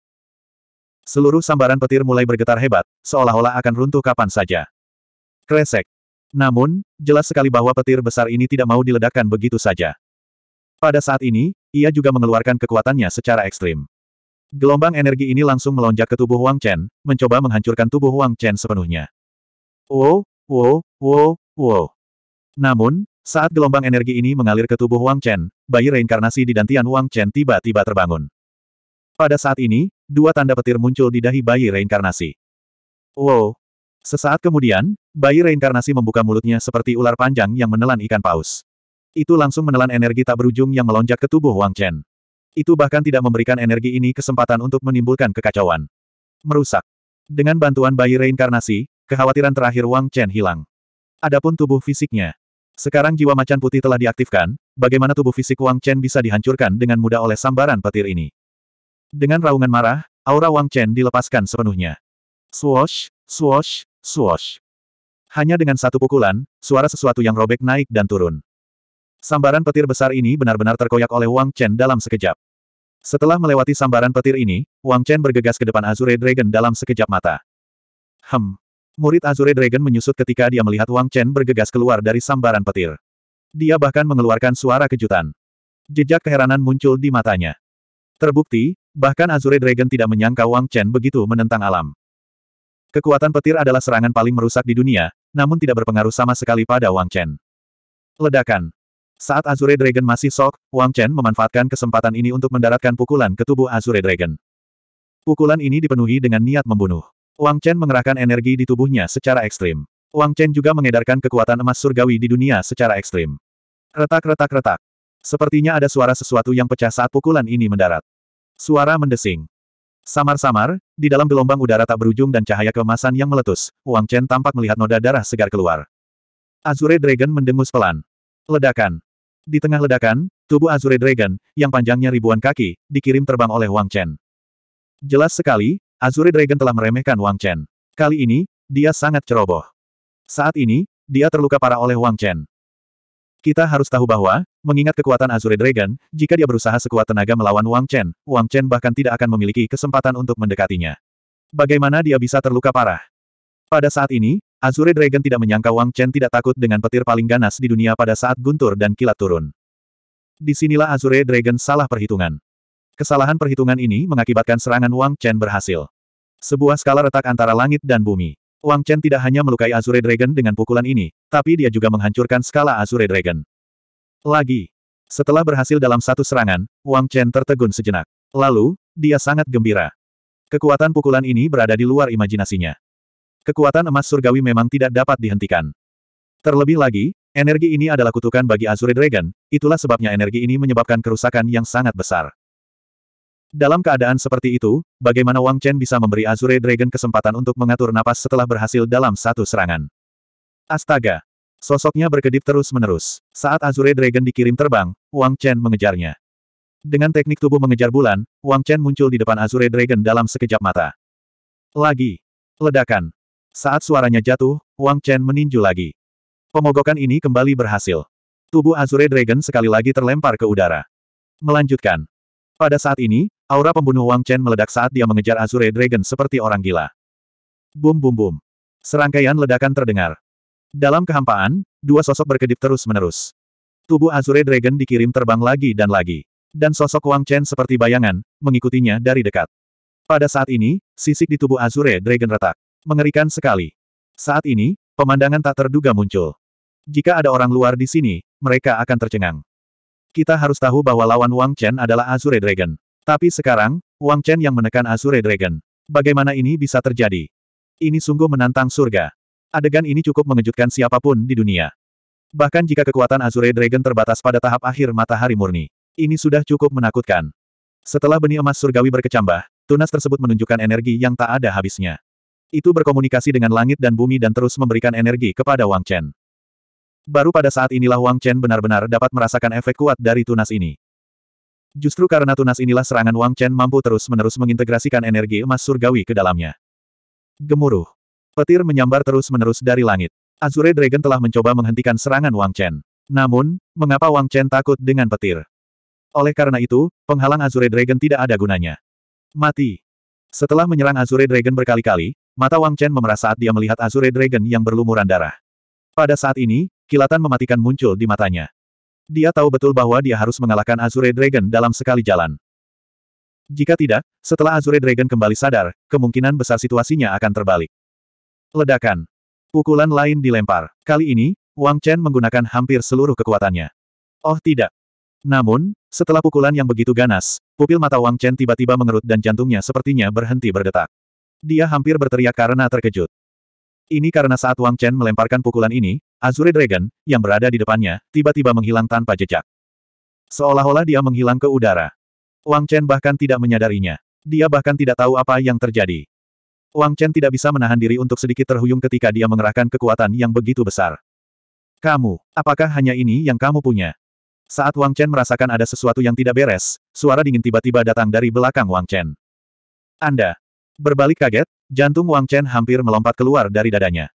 Seluruh sambaran petir mulai bergetar hebat, seolah-olah akan runtuh kapan saja. Kresek. Namun, jelas sekali bahwa petir besar ini tidak mau diledakkan begitu saja. Pada saat ini, ia juga mengeluarkan kekuatannya secara ekstrim. Gelombang energi ini langsung melonjak ke tubuh Wang Chen, mencoba menghancurkan tubuh Wang Chen sepenuhnya. Wow, oh, Wow, wow, wow. Namun, saat gelombang energi ini mengalir ke tubuh Wang Chen, bayi reinkarnasi di dantian Wang Chen tiba-tiba terbangun. Pada saat ini, dua tanda petir muncul di dahi bayi reinkarnasi. Wow. Sesaat kemudian, bayi reinkarnasi membuka mulutnya seperti ular panjang yang menelan ikan paus. Itu langsung menelan energi tak berujung yang melonjak ke tubuh Wang Chen. Itu bahkan tidak memberikan energi ini kesempatan untuk menimbulkan kekacauan. Merusak. Dengan bantuan bayi reinkarnasi, Kekhawatiran terakhir Wang Chen hilang. Adapun tubuh fisiknya. Sekarang jiwa macan putih telah diaktifkan, bagaimana tubuh fisik Wang Chen bisa dihancurkan dengan mudah oleh sambaran petir ini. Dengan raungan marah, aura Wang Chen dilepaskan sepenuhnya. Swoosh, swoosh, swoosh. Hanya dengan satu pukulan, suara sesuatu yang robek naik dan turun. Sambaran petir besar ini benar-benar terkoyak oleh Wang Chen dalam sekejap. Setelah melewati sambaran petir ini, Wang Chen bergegas ke depan Azure Dragon dalam sekejap mata. Hem, Murid Azure Dragon menyusut ketika dia melihat Wang Chen bergegas keluar dari sambaran petir. Dia bahkan mengeluarkan suara kejutan. Jejak keheranan muncul di matanya. Terbukti, bahkan Azure Dragon tidak menyangka Wang Chen begitu menentang alam. Kekuatan petir adalah serangan paling merusak di dunia, namun tidak berpengaruh sama sekali pada Wang Chen. Ledakan. Saat Azure Dragon masih sok, Wang Chen memanfaatkan kesempatan ini untuk mendaratkan pukulan ke tubuh Azure Dragon. Pukulan ini dipenuhi dengan niat membunuh. Wang Chen mengerahkan energi di tubuhnya secara ekstrim. Wang Chen juga mengedarkan kekuatan emas surgawi di dunia secara ekstrim. Retak-retak-retak. Sepertinya ada suara sesuatu yang pecah saat pukulan ini mendarat. Suara mendesing. Samar-samar, di dalam gelombang udara tak berujung dan cahaya kemasan yang meletus, Wang Chen tampak melihat noda darah segar keluar. Azure Dragon mendengus pelan. Ledakan. Di tengah ledakan, tubuh Azure Dragon, yang panjangnya ribuan kaki, dikirim terbang oleh Wang Chen. Jelas sekali, Azure Dragon telah meremehkan Wang Chen. Kali ini, dia sangat ceroboh. Saat ini, dia terluka parah oleh Wang Chen. Kita harus tahu bahwa, mengingat kekuatan Azure Dragon, jika dia berusaha sekuat tenaga melawan Wang Chen, Wang Chen bahkan tidak akan memiliki kesempatan untuk mendekatinya. Bagaimana dia bisa terluka parah? Pada saat ini, Azure Dragon tidak menyangka Wang Chen tidak takut dengan petir paling ganas di dunia pada saat guntur dan kilat turun. Disinilah Azure Dragon salah perhitungan. Kesalahan perhitungan ini mengakibatkan serangan Wang Chen berhasil. Sebuah skala retak antara langit dan bumi. Wang Chen tidak hanya melukai Azure Dragon dengan pukulan ini, tapi dia juga menghancurkan skala Azure Dragon. Lagi. Setelah berhasil dalam satu serangan, Wang Chen tertegun sejenak. Lalu, dia sangat gembira. Kekuatan pukulan ini berada di luar imajinasinya. Kekuatan emas surgawi memang tidak dapat dihentikan. Terlebih lagi, energi ini adalah kutukan bagi Azure Dragon, itulah sebabnya energi ini menyebabkan kerusakan yang sangat besar. Dalam keadaan seperti itu, bagaimana Wang Chen bisa memberi Azure Dragon kesempatan untuk mengatur napas setelah berhasil dalam satu serangan? Astaga! Sosoknya berkedip terus-menerus. Saat Azure Dragon dikirim terbang, Wang Chen mengejarnya. Dengan teknik tubuh mengejar bulan, Wang Chen muncul di depan Azure Dragon dalam sekejap mata. Lagi. Ledakan. Saat suaranya jatuh, Wang Chen meninju lagi. Pemogokan ini kembali berhasil. Tubuh Azure Dragon sekali lagi terlempar ke udara. Melanjutkan. Pada saat ini, Aura pembunuh Wang Chen meledak saat dia mengejar Azure Dragon seperti orang gila. Bum bum bum. Serangkaian ledakan terdengar. Dalam kehampaan, dua sosok berkedip terus-menerus. Tubuh Azure Dragon dikirim terbang lagi dan lagi. Dan sosok Wang Chen seperti bayangan, mengikutinya dari dekat. Pada saat ini, sisik di tubuh Azure Dragon retak. Mengerikan sekali. Saat ini, pemandangan tak terduga muncul. Jika ada orang luar di sini, mereka akan tercengang. Kita harus tahu bahwa lawan Wang Chen adalah Azure Dragon. Tapi sekarang, Wang Chen yang menekan Azure Dragon. Bagaimana ini bisa terjadi? Ini sungguh menantang surga. Adegan ini cukup mengejutkan siapapun di dunia. Bahkan jika kekuatan Azure Dragon terbatas pada tahap akhir matahari murni. Ini sudah cukup menakutkan. Setelah benih emas surgawi berkecambah, tunas tersebut menunjukkan energi yang tak ada habisnya. Itu berkomunikasi dengan langit dan bumi dan terus memberikan energi kepada Wang Chen. Baru pada saat inilah Wang Chen benar-benar dapat merasakan efek kuat dari tunas ini. Justru karena tunas inilah serangan Wang Chen mampu terus-menerus mengintegrasikan energi emas surgawi ke dalamnya. Gemuruh. Petir menyambar terus-menerus dari langit. Azure Dragon telah mencoba menghentikan serangan Wang Chen. Namun, mengapa Wang Chen takut dengan petir? Oleh karena itu, penghalang Azure Dragon tidak ada gunanya. Mati. Setelah menyerang Azure Dragon berkali-kali, mata Wang Chen memerah saat dia melihat Azure Dragon yang berlumuran darah. Pada saat ini, kilatan mematikan muncul di matanya. Dia tahu betul bahwa dia harus mengalahkan Azure Dragon dalam sekali jalan. Jika tidak, setelah Azure Dragon kembali sadar, kemungkinan besar situasinya akan terbalik. Ledakan. Pukulan lain dilempar. Kali ini, Wang Chen menggunakan hampir seluruh kekuatannya. Oh tidak. Namun, setelah pukulan yang begitu ganas, pupil mata Wang Chen tiba-tiba mengerut dan jantungnya sepertinya berhenti berdetak. Dia hampir berteriak karena terkejut. Ini karena saat Wang Chen melemparkan pukulan ini, Azure Dragon, yang berada di depannya, tiba-tiba menghilang tanpa jejak. Seolah-olah dia menghilang ke udara. Wang Chen bahkan tidak menyadarinya. Dia bahkan tidak tahu apa yang terjadi. Wang Chen tidak bisa menahan diri untuk sedikit terhuyung ketika dia mengerahkan kekuatan yang begitu besar. Kamu, apakah hanya ini yang kamu punya? Saat Wang Chen merasakan ada sesuatu yang tidak beres, suara dingin tiba-tiba datang dari belakang Wang Chen. Anda. Berbalik kaget, jantung Wang Chen hampir melompat keluar dari dadanya.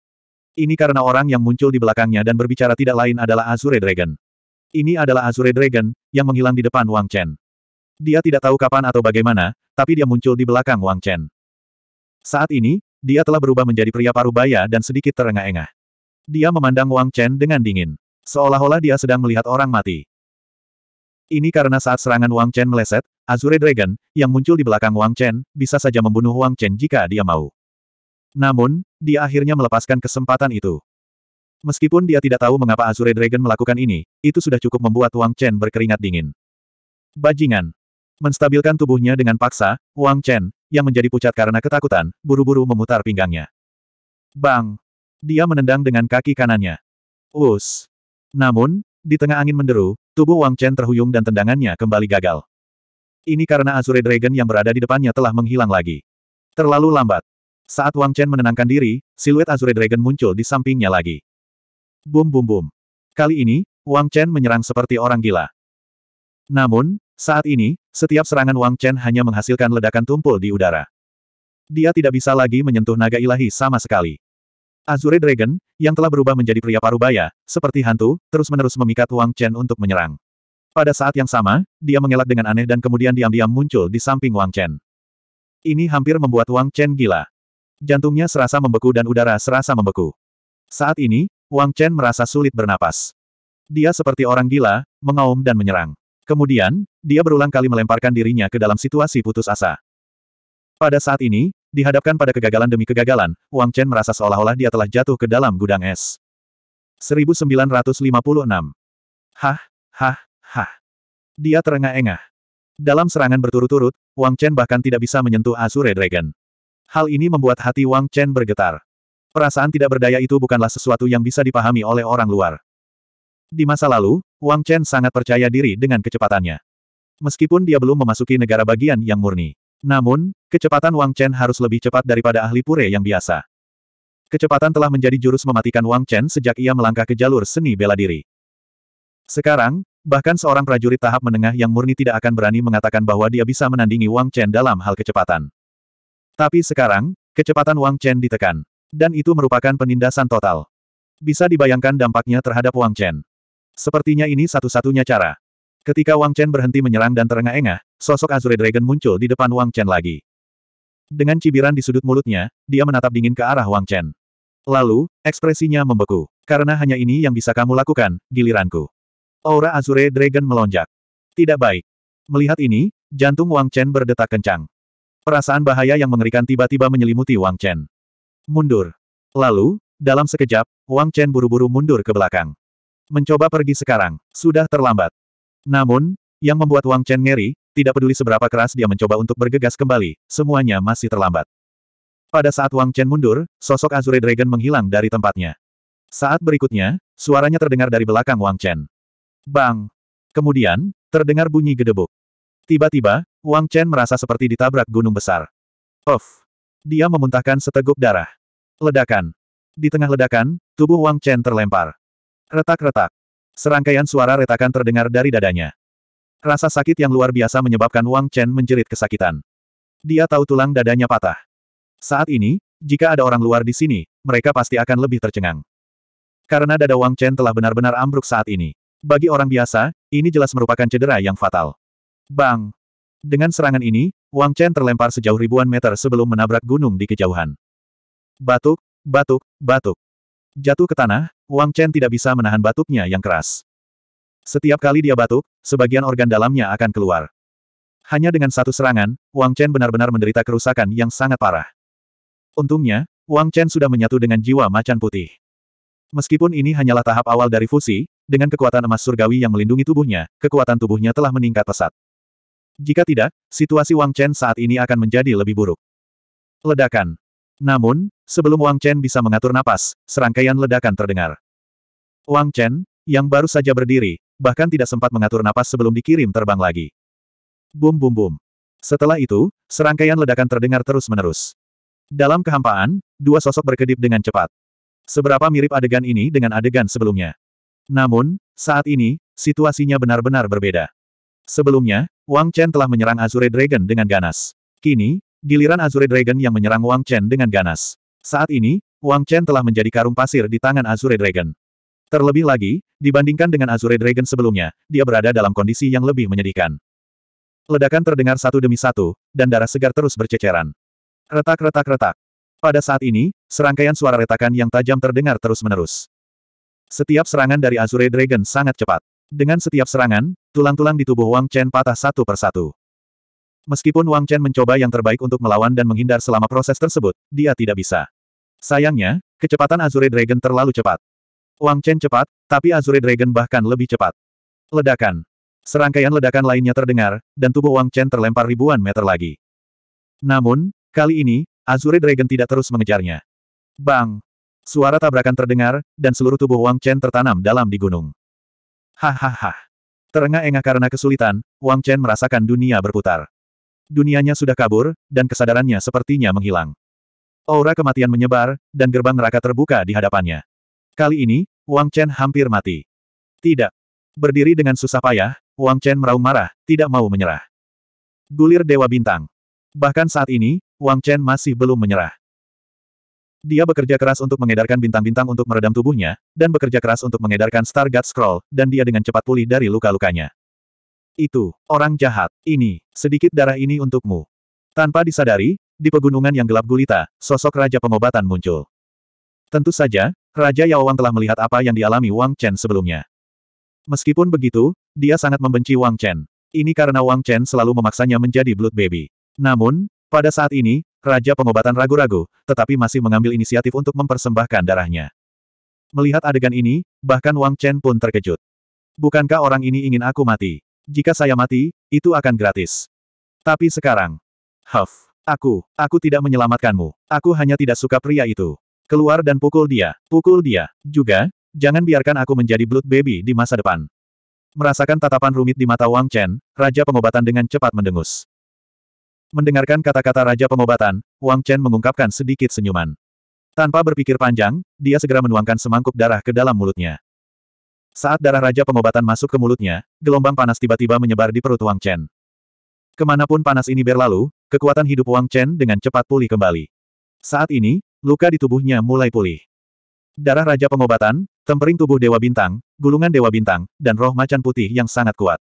Ini karena orang yang muncul di belakangnya dan berbicara tidak lain adalah Azure Dragon. Ini adalah Azure Dragon, yang menghilang di depan Wang Chen. Dia tidak tahu kapan atau bagaimana, tapi dia muncul di belakang Wang Chen. Saat ini, dia telah berubah menjadi pria paruh baya dan sedikit terengah-engah. Dia memandang Wang Chen dengan dingin. Seolah-olah dia sedang melihat orang mati. Ini karena saat serangan Wang Chen meleset, Azure Dragon, yang muncul di belakang Wang Chen, bisa saja membunuh Wang Chen jika dia mau. Namun, dia akhirnya melepaskan kesempatan itu. Meskipun dia tidak tahu mengapa Azure Dragon melakukan ini, itu sudah cukup membuat Wang Chen berkeringat dingin. Bajingan. Menstabilkan tubuhnya dengan paksa, Wang Chen, yang menjadi pucat karena ketakutan, buru-buru memutar pinggangnya. Bang! Dia menendang dengan kaki kanannya. Us! Namun, di tengah angin menderu, tubuh Wang Chen terhuyung dan tendangannya kembali gagal. Ini karena Azure Dragon yang berada di depannya telah menghilang lagi. Terlalu lambat. Saat Wang Chen menenangkan diri, siluet Azure Dragon muncul di sampingnya lagi. Bum bum bum. Kali ini, Wang Chen menyerang seperti orang gila. Namun, saat ini, setiap serangan Wang Chen hanya menghasilkan ledakan tumpul di udara. Dia tidak bisa lagi menyentuh naga ilahi sama sekali. Azure Dragon, yang telah berubah menjadi pria parubaya, seperti hantu, terus-menerus memikat Wang Chen untuk menyerang. Pada saat yang sama, dia mengelak dengan aneh dan kemudian diam-diam muncul di samping Wang Chen. Ini hampir membuat Wang Chen gila. Jantungnya serasa membeku dan udara serasa membeku. Saat ini, Wang Chen merasa sulit bernapas. Dia seperti orang gila, mengaum dan menyerang. Kemudian, dia berulang kali melemparkan dirinya ke dalam situasi putus asa. Pada saat ini, dihadapkan pada kegagalan demi kegagalan, Wang Chen merasa seolah-olah dia telah jatuh ke dalam gudang es. 1956. Hah, hah, hah. Dia terengah-engah. Dalam serangan berturut-turut, Wang Chen bahkan tidak bisa menyentuh Azure Dragon. Hal ini membuat hati Wang Chen bergetar. Perasaan tidak berdaya itu bukanlah sesuatu yang bisa dipahami oleh orang luar. Di masa lalu, Wang Chen sangat percaya diri dengan kecepatannya. Meskipun dia belum memasuki negara bagian yang murni. Namun, kecepatan Wang Chen harus lebih cepat daripada ahli pure yang biasa. Kecepatan telah menjadi jurus mematikan Wang Chen sejak ia melangkah ke jalur seni bela diri. Sekarang, bahkan seorang prajurit tahap menengah yang murni tidak akan berani mengatakan bahwa dia bisa menandingi Wang Chen dalam hal kecepatan. Tapi sekarang, kecepatan Wang Chen ditekan. Dan itu merupakan penindasan total. Bisa dibayangkan dampaknya terhadap Wang Chen. Sepertinya ini satu-satunya cara. Ketika Wang Chen berhenti menyerang dan terengah-engah, sosok Azure Dragon muncul di depan Wang Chen lagi. Dengan cibiran di sudut mulutnya, dia menatap dingin ke arah Wang Chen. Lalu, ekspresinya membeku. Karena hanya ini yang bisa kamu lakukan, giliranku. Aura Azure Dragon melonjak. Tidak baik. Melihat ini, jantung Wang Chen berdetak kencang. Perasaan bahaya yang mengerikan tiba-tiba menyelimuti Wang Chen. Mundur. Lalu, dalam sekejap, Wang Chen buru-buru mundur ke belakang. Mencoba pergi sekarang, sudah terlambat. Namun, yang membuat Wang Chen ngeri, tidak peduli seberapa keras dia mencoba untuk bergegas kembali, semuanya masih terlambat. Pada saat Wang Chen mundur, sosok Azure Dragon menghilang dari tempatnya. Saat berikutnya, suaranya terdengar dari belakang Wang Chen. Bang! Kemudian, terdengar bunyi gedebuk. Tiba-tiba, Wang Chen merasa seperti ditabrak gunung besar. Of! Dia memuntahkan seteguk darah. Ledakan. Di tengah ledakan, tubuh Wang Chen terlempar. Retak-retak. Serangkaian suara retakan terdengar dari dadanya. Rasa sakit yang luar biasa menyebabkan Wang Chen menjerit kesakitan. Dia tahu tulang dadanya patah. Saat ini, jika ada orang luar di sini, mereka pasti akan lebih tercengang. Karena dada Wang Chen telah benar-benar ambruk saat ini. Bagi orang biasa, ini jelas merupakan cedera yang fatal. Bang! Dengan serangan ini, Wang Chen terlempar sejauh ribuan meter sebelum menabrak gunung di kejauhan. Batuk, batuk, batuk. Jatuh ke tanah, Wang Chen tidak bisa menahan batuknya yang keras. Setiap kali dia batuk, sebagian organ dalamnya akan keluar. Hanya dengan satu serangan, Wang Chen benar-benar menderita kerusakan yang sangat parah. Untungnya, Wang Chen sudah menyatu dengan jiwa macan putih. Meskipun ini hanyalah tahap awal dari fusi, dengan kekuatan emas surgawi yang melindungi tubuhnya, kekuatan tubuhnya telah meningkat pesat. Jika tidak, situasi Wang Chen saat ini akan menjadi lebih buruk. Ledakan. Namun, sebelum Wang Chen bisa mengatur napas, serangkaian ledakan terdengar. Wang Chen, yang baru saja berdiri, bahkan tidak sempat mengatur napas sebelum dikirim terbang lagi. Bum bum bum. Setelah itu, serangkaian ledakan terdengar terus-menerus. Dalam kehampaan, dua sosok berkedip dengan cepat. Seberapa mirip adegan ini dengan adegan sebelumnya. Namun, saat ini, situasinya benar-benar berbeda. Sebelumnya, Wang Chen telah menyerang Azure Dragon dengan ganas. Kini, giliran Azure Dragon yang menyerang Wang Chen dengan ganas. Saat ini, Wang Chen telah menjadi karung pasir di tangan Azure Dragon. Terlebih lagi, dibandingkan dengan Azure Dragon sebelumnya, dia berada dalam kondisi yang lebih menyedihkan. Ledakan terdengar satu demi satu, dan darah segar terus berceceran. Retak-retak-retak. Pada saat ini, serangkaian suara retakan yang tajam terdengar terus-menerus. Setiap serangan dari Azure Dragon sangat cepat. Dengan setiap serangan, tulang-tulang di tubuh Wang Chen patah satu persatu. Meskipun Wang Chen mencoba yang terbaik untuk melawan dan menghindar selama proses tersebut, dia tidak bisa. Sayangnya, kecepatan Azure Dragon terlalu cepat. Wang Chen cepat, tapi Azure Dragon bahkan lebih cepat. Ledakan. Serangkaian ledakan lainnya terdengar, dan tubuh Wang Chen terlempar ribuan meter lagi. Namun, kali ini, Azure Dragon tidak terus mengejarnya. Bang! Suara tabrakan terdengar, dan seluruh tubuh Wang Chen tertanam dalam di gunung. Hahaha. Terengah-engah karena kesulitan, Wang Chen merasakan dunia berputar. Dunianya sudah kabur, dan kesadarannya sepertinya menghilang. Aura kematian menyebar, dan gerbang neraka terbuka di hadapannya. Kali ini, Wang Chen hampir mati. Tidak. Berdiri dengan susah payah, Wang Chen meraung marah, tidak mau menyerah. Gulir Dewa Bintang. Bahkan saat ini, Wang Chen masih belum menyerah. Dia bekerja keras untuk mengedarkan bintang-bintang untuk meredam tubuhnya, dan bekerja keras untuk mengedarkan Star God Scroll, dan dia dengan cepat pulih dari luka-lukanya. Itu, orang jahat, ini, sedikit darah ini untukmu. Tanpa disadari, di pegunungan yang gelap gulita, sosok Raja Pengobatan muncul. Tentu saja, Raja Yao Wang telah melihat apa yang dialami Wang Chen sebelumnya. Meskipun begitu, dia sangat membenci Wang Chen. Ini karena Wang Chen selalu memaksanya menjadi Blood Baby. Namun, pada saat ini, Raja Pengobatan ragu-ragu, tetapi masih mengambil inisiatif untuk mempersembahkan darahnya. Melihat adegan ini, bahkan Wang Chen pun terkejut. Bukankah orang ini ingin aku mati? Jika saya mati, itu akan gratis. Tapi sekarang, Huff, aku, aku tidak menyelamatkanmu. Aku hanya tidak suka pria itu. Keluar dan pukul dia, pukul dia. Juga, jangan biarkan aku menjadi blood baby di masa depan. Merasakan tatapan rumit di mata Wang Chen, Raja Pengobatan dengan cepat mendengus. Mendengarkan kata-kata Raja Pengobatan, Wang Chen mengungkapkan sedikit senyuman. Tanpa berpikir panjang, dia segera menuangkan semangkuk darah ke dalam mulutnya. Saat darah Raja Pengobatan masuk ke mulutnya, gelombang panas tiba-tiba menyebar di perut Wang Chen. Kemanapun panas ini berlalu, kekuatan hidup Wang Chen dengan cepat pulih kembali. Saat ini, luka di tubuhnya mulai pulih. Darah Raja Pengobatan, tempering tubuh Dewa Bintang, gulungan Dewa Bintang, dan roh macan putih yang sangat kuat.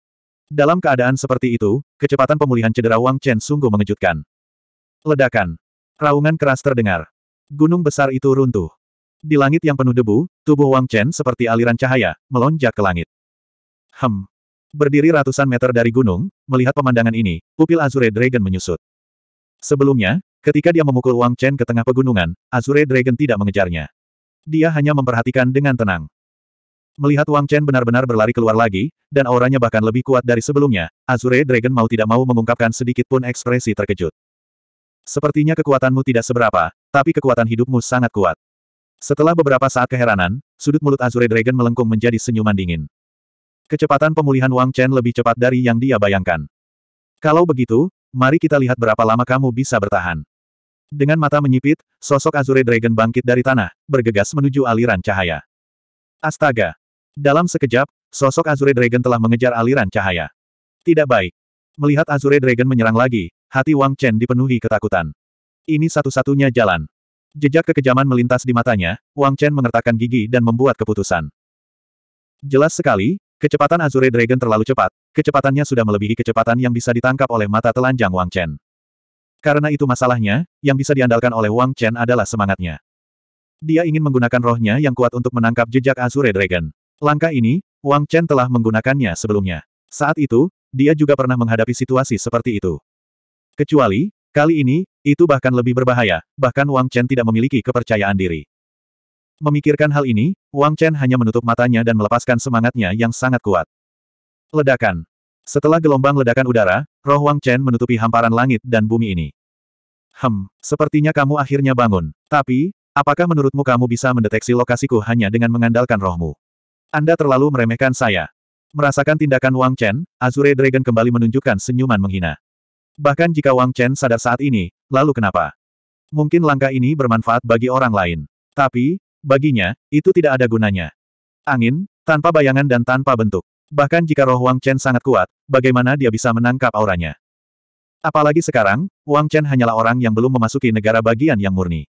Dalam keadaan seperti itu, kecepatan pemulihan cedera Wang Chen sungguh mengejutkan. Ledakan. Raungan keras terdengar. Gunung besar itu runtuh. Di langit yang penuh debu, tubuh Wang Chen seperti aliran cahaya, melonjak ke langit. Hem. Berdiri ratusan meter dari gunung, melihat pemandangan ini, pupil Azure Dragon menyusut. Sebelumnya, ketika dia memukul Wang Chen ke tengah pegunungan, Azure Dragon tidak mengejarnya. Dia hanya memperhatikan dengan tenang. Melihat Wang Chen benar-benar berlari keluar lagi, dan auranya bahkan lebih kuat dari sebelumnya, Azure Dragon mau tidak mau mengungkapkan sedikit pun ekspresi terkejut. Sepertinya kekuatanmu tidak seberapa, tapi kekuatan hidupmu sangat kuat. Setelah beberapa saat keheranan, sudut mulut Azure Dragon melengkung menjadi senyuman dingin. Kecepatan pemulihan Wang Chen lebih cepat dari yang dia bayangkan. Kalau begitu, mari kita lihat berapa lama kamu bisa bertahan. Dengan mata menyipit, sosok Azure Dragon bangkit dari tanah, bergegas menuju aliran cahaya. Astaga, dalam sekejap, sosok Azure Dragon telah mengejar aliran cahaya. Tidak baik. Melihat Azure Dragon menyerang lagi, hati Wang Chen dipenuhi ketakutan. Ini satu-satunya jalan. Jejak kekejaman melintas di matanya, Wang Chen mengertakkan gigi dan membuat keputusan. Jelas sekali, kecepatan Azure Dragon terlalu cepat, kecepatannya sudah melebihi kecepatan yang bisa ditangkap oleh mata telanjang Wang Chen. Karena itu masalahnya, yang bisa diandalkan oleh Wang Chen adalah semangatnya. Dia ingin menggunakan rohnya yang kuat untuk menangkap jejak Azure Dragon. Langkah ini, Wang Chen telah menggunakannya sebelumnya. Saat itu, dia juga pernah menghadapi situasi seperti itu. Kecuali, kali ini, itu bahkan lebih berbahaya, bahkan Wang Chen tidak memiliki kepercayaan diri. Memikirkan hal ini, Wang Chen hanya menutup matanya dan melepaskan semangatnya yang sangat kuat. Ledakan. Setelah gelombang ledakan udara, roh Wang Chen menutupi hamparan langit dan bumi ini. Hem, sepertinya kamu akhirnya bangun. Tapi, apakah menurutmu kamu bisa mendeteksi lokasiku hanya dengan mengandalkan rohmu? Anda terlalu meremehkan saya. Merasakan tindakan Wang Chen, Azure Dragon kembali menunjukkan senyuman menghina. Bahkan jika Wang Chen sadar saat ini, lalu kenapa? Mungkin langkah ini bermanfaat bagi orang lain. Tapi, baginya, itu tidak ada gunanya. Angin, tanpa bayangan dan tanpa bentuk. Bahkan jika roh Wang Chen sangat kuat, bagaimana dia bisa menangkap auranya? Apalagi sekarang, Wang Chen hanyalah orang yang belum memasuki negara bagian yang murni.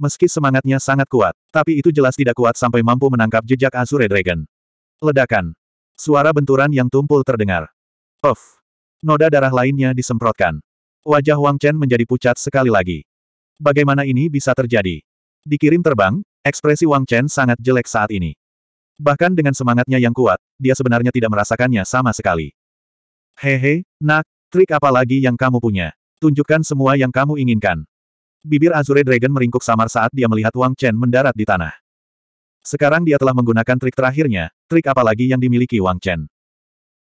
Meski semangatnya sangat kuat, tapi itu jelas tidak kuat sampai mampu menangkap jejak Azure Dragon. Ledakan. Suara benturan yang tumpul terdengar. Off. Noda darah lainnya disemprotkan. Wajah Wang Chen menjadi pucat sekali lagi. Bagaimana ini bisa terjadi? Dikirim terbang, ekspresi Wang Chen sangat jelek saat ini. Bahkan dengan semangatnya yang kuat, dia sebenarnya tidak merasakannya sama sekali. Hehe, nak, trik apa lagi yang kamu punya? Tunjukkan semua yang kamu inginkan. Bibir Azure Dragon meringkuk samar saat dia melihat Wang Chen mendarat di tanah. Sekarang dia telah menggunakan trik terakhirnya, trik apa lagi yang dimiliki Wang Chen.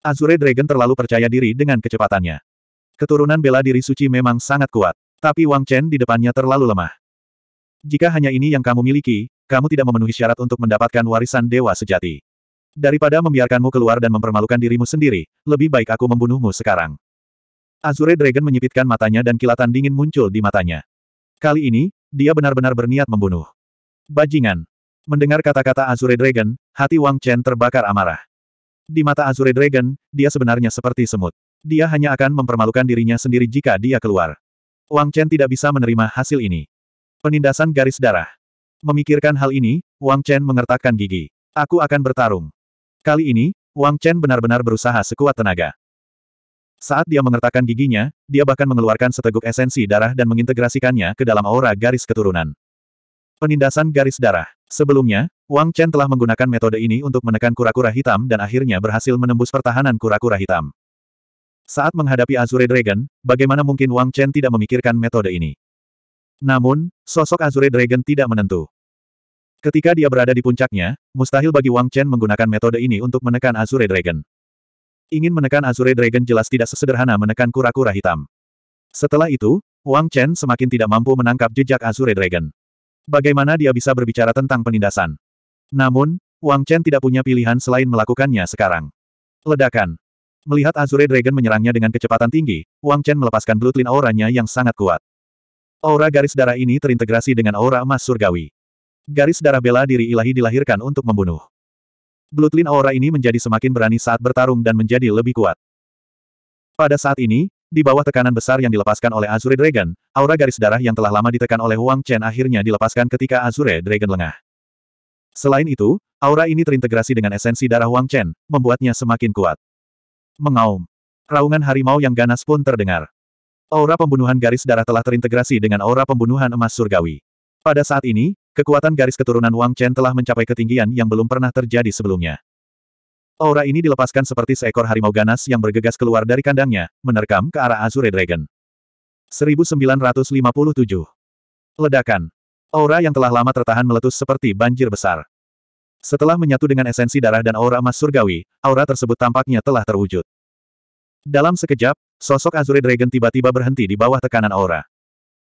Azure Dragon terlalu percaya diri dengan kecepatannya. Keturunan bela diri suci memang sangat kuat, tapi Wang Chen di depannya terlalu lemah. Jika hanya ini yang kamu miliki, kamu tidak memenuhi syarat untuk mendapatkan warisan dewa sejati. Daripada membiarkanmu keluar dan mempermalukan dirimu sendiri, lebih baik aku membunuhmu sekarang. Azure Dragon menyipitkan matanya dan kilatan dingin muncul di matanya. Kali ini, dia benar-benar berniat membunuh. Bajingan. Mendengar kata-kata Azure Dragon, hati Wang Chen terbakar amarah. Di mata Azure Dragon, dia sebenarnya seperti semut. Dia hanya akan mempermalukan dirinya sendiri jika dia keluar. Wang Chen tidak bisa menerima hasil ini. Penindasan garis darah. Memikirkan hal ini, Wang Chen mengertakkan gigi. Aku akan bertarung. Kali ini, Wang Chen benar-benar berusaha sekuat tenaga. Saat dia mengertakkan giginya, dia bahkan mengeluarkan seteguk esensi darah dan mengintegrasikannya ke dalam aura garis keturunan. Penindasan garis darah. Sebelumnya, Wang Chen telah menggunakan metode ini untuk menekan kura-kura hitam dan akhirnya berhasil menembus pertahanan kura-kura hitam. Saat menghadapi Azure Dragon, bagaimana mungkin Wang Chen tidak memikirkan metode ini? Namun, sosok Azure Dragon tidak menentu. Ketika dia berada di puncaknya, mustahil bagi Wang Chen menggunakan metode ini untuk menekan Azure Dragon. Ingin menekan Azure Dragon jelas tidak sesederhana menekan kura-kura hitam. Setelah itu, Wang Chen semakin tidak mampu menangkap jejak Azure Dragon. Bagaimana dia bisa berbicara tentang penindasan? Namun, Wang Chen tidak punya pilihan selain melakukannya sekarang. Ledakan. Melihat Azure Dragon menyerangnya dengan kecepatan tinggi, Wang Chen melepaskan blutlin auranya yang sangat kuat. Aura garis darah ini terintegrasi dengan aura emas surgawi. Garis darah bela diri ilahi dilahirkan untuk membunuh. Bloodline aura ini menjadi semakin berani saat bertarung dan menjadi lebih kuat. Pada saat ini, di bawah tekanan besar yang dilepaskan oleh Azure Dragon, aura garis darah yang telah lama ditekan oleh Huang Chen akhirnya dilepaskan ketika Azure Dragon lengah. Selain itu, aura ini terintegrasi dengan esensi darah Huang Chen, membuatnya semakin kuat. Mengaum. Raungan harimau yang ganas pun terdengar. Aura pembunuhan garis darah telah terintegrasi dengan aura pembunuhan emas surgawi. Pada saat ini, Kekuatan garis keturunan Wang Chen telah mencapai ketinggian yang belum pernah terjadi sebelumnya. Aura ini dilepaskan seperti seekor harimau ganas yang bergegas keluar dari kandangnya, menerkam ke arah Azure Dragon. 1957. Ledakan. Aura yang telah lama tertahan meletus seperti banjir besar. Setelah menyatu dengan esensi darah dan aura emas surgawi, aura tersebut tampaknya telah terwujud. Dalam sekejap, sosok Azure Dragon tiba-tiba berhenti di bawah tekanan aura.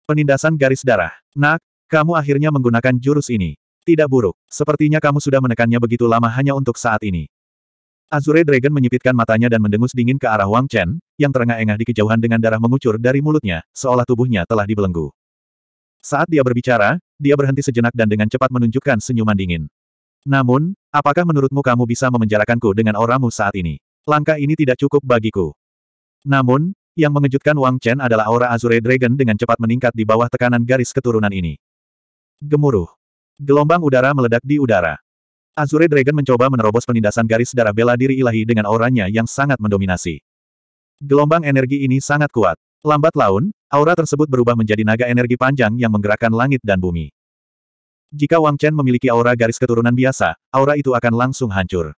Penindasan garis darah. Nak, kamu akhirnya menggunakan jurus ini. Tidak buruk, sepertinya kamu sudah menekannya begitu lama hanya untuk saat ini. Azure Dragon menyipitkan matanya dan mendengus dingin ke arah Wang Chen, yang terengah-engah di kejauhan dengan darah mengucur dari mulutnya, seolah tubuhnya telah dibelenggu. Saat dia berbicara, dia berhenti sejenak dan dengan cepat menunjukkan senyuman dingin. Namun, apakah menurutmu kamu bisa memenjarakanku dengan orangmu saat ini? Langkah ini tidak cukup bagiku. Namun, yang mengejutkan Wang Chen adalah aura Azure Dragon dengan cepat meningkat di bawah tekanan garis keturunan ini. Gemuruh. Gelombang udara meledak di udara. Azure Dragon mencoba menerobos penindasan garis darah bela diri ilahi dengan auranya yang sangat mendominasi. Gelombang energi ini sangat kuat. Lambat laun, aura tersebut berubah menjadi naga energi panjang yang menggerakkan langit dan bumi. Jika Wang Chen memiliki aura garis keturunan biasa, aura itu akan langsung hancur.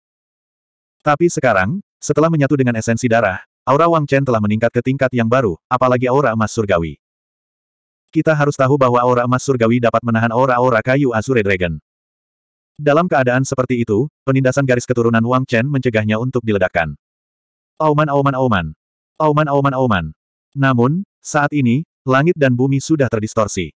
Tapi sekarang, setelah menyatu dengan esensi darah, aura Wang Chen telah meningkat ke tingkat yang baru, apalagi aura emas surgawi. Kita harus tahu bahwa aura emas surgawi dapat menahan aura-aura kayu Azure Dragon. Dalam keadaan seperti itu, penindasan garis keturunan Wang Chen mencegahnya untuk diledakkan. Auman auman auman. Auman auman auman. Namun, saat ini, langit dan bumi sudah terdistorsi.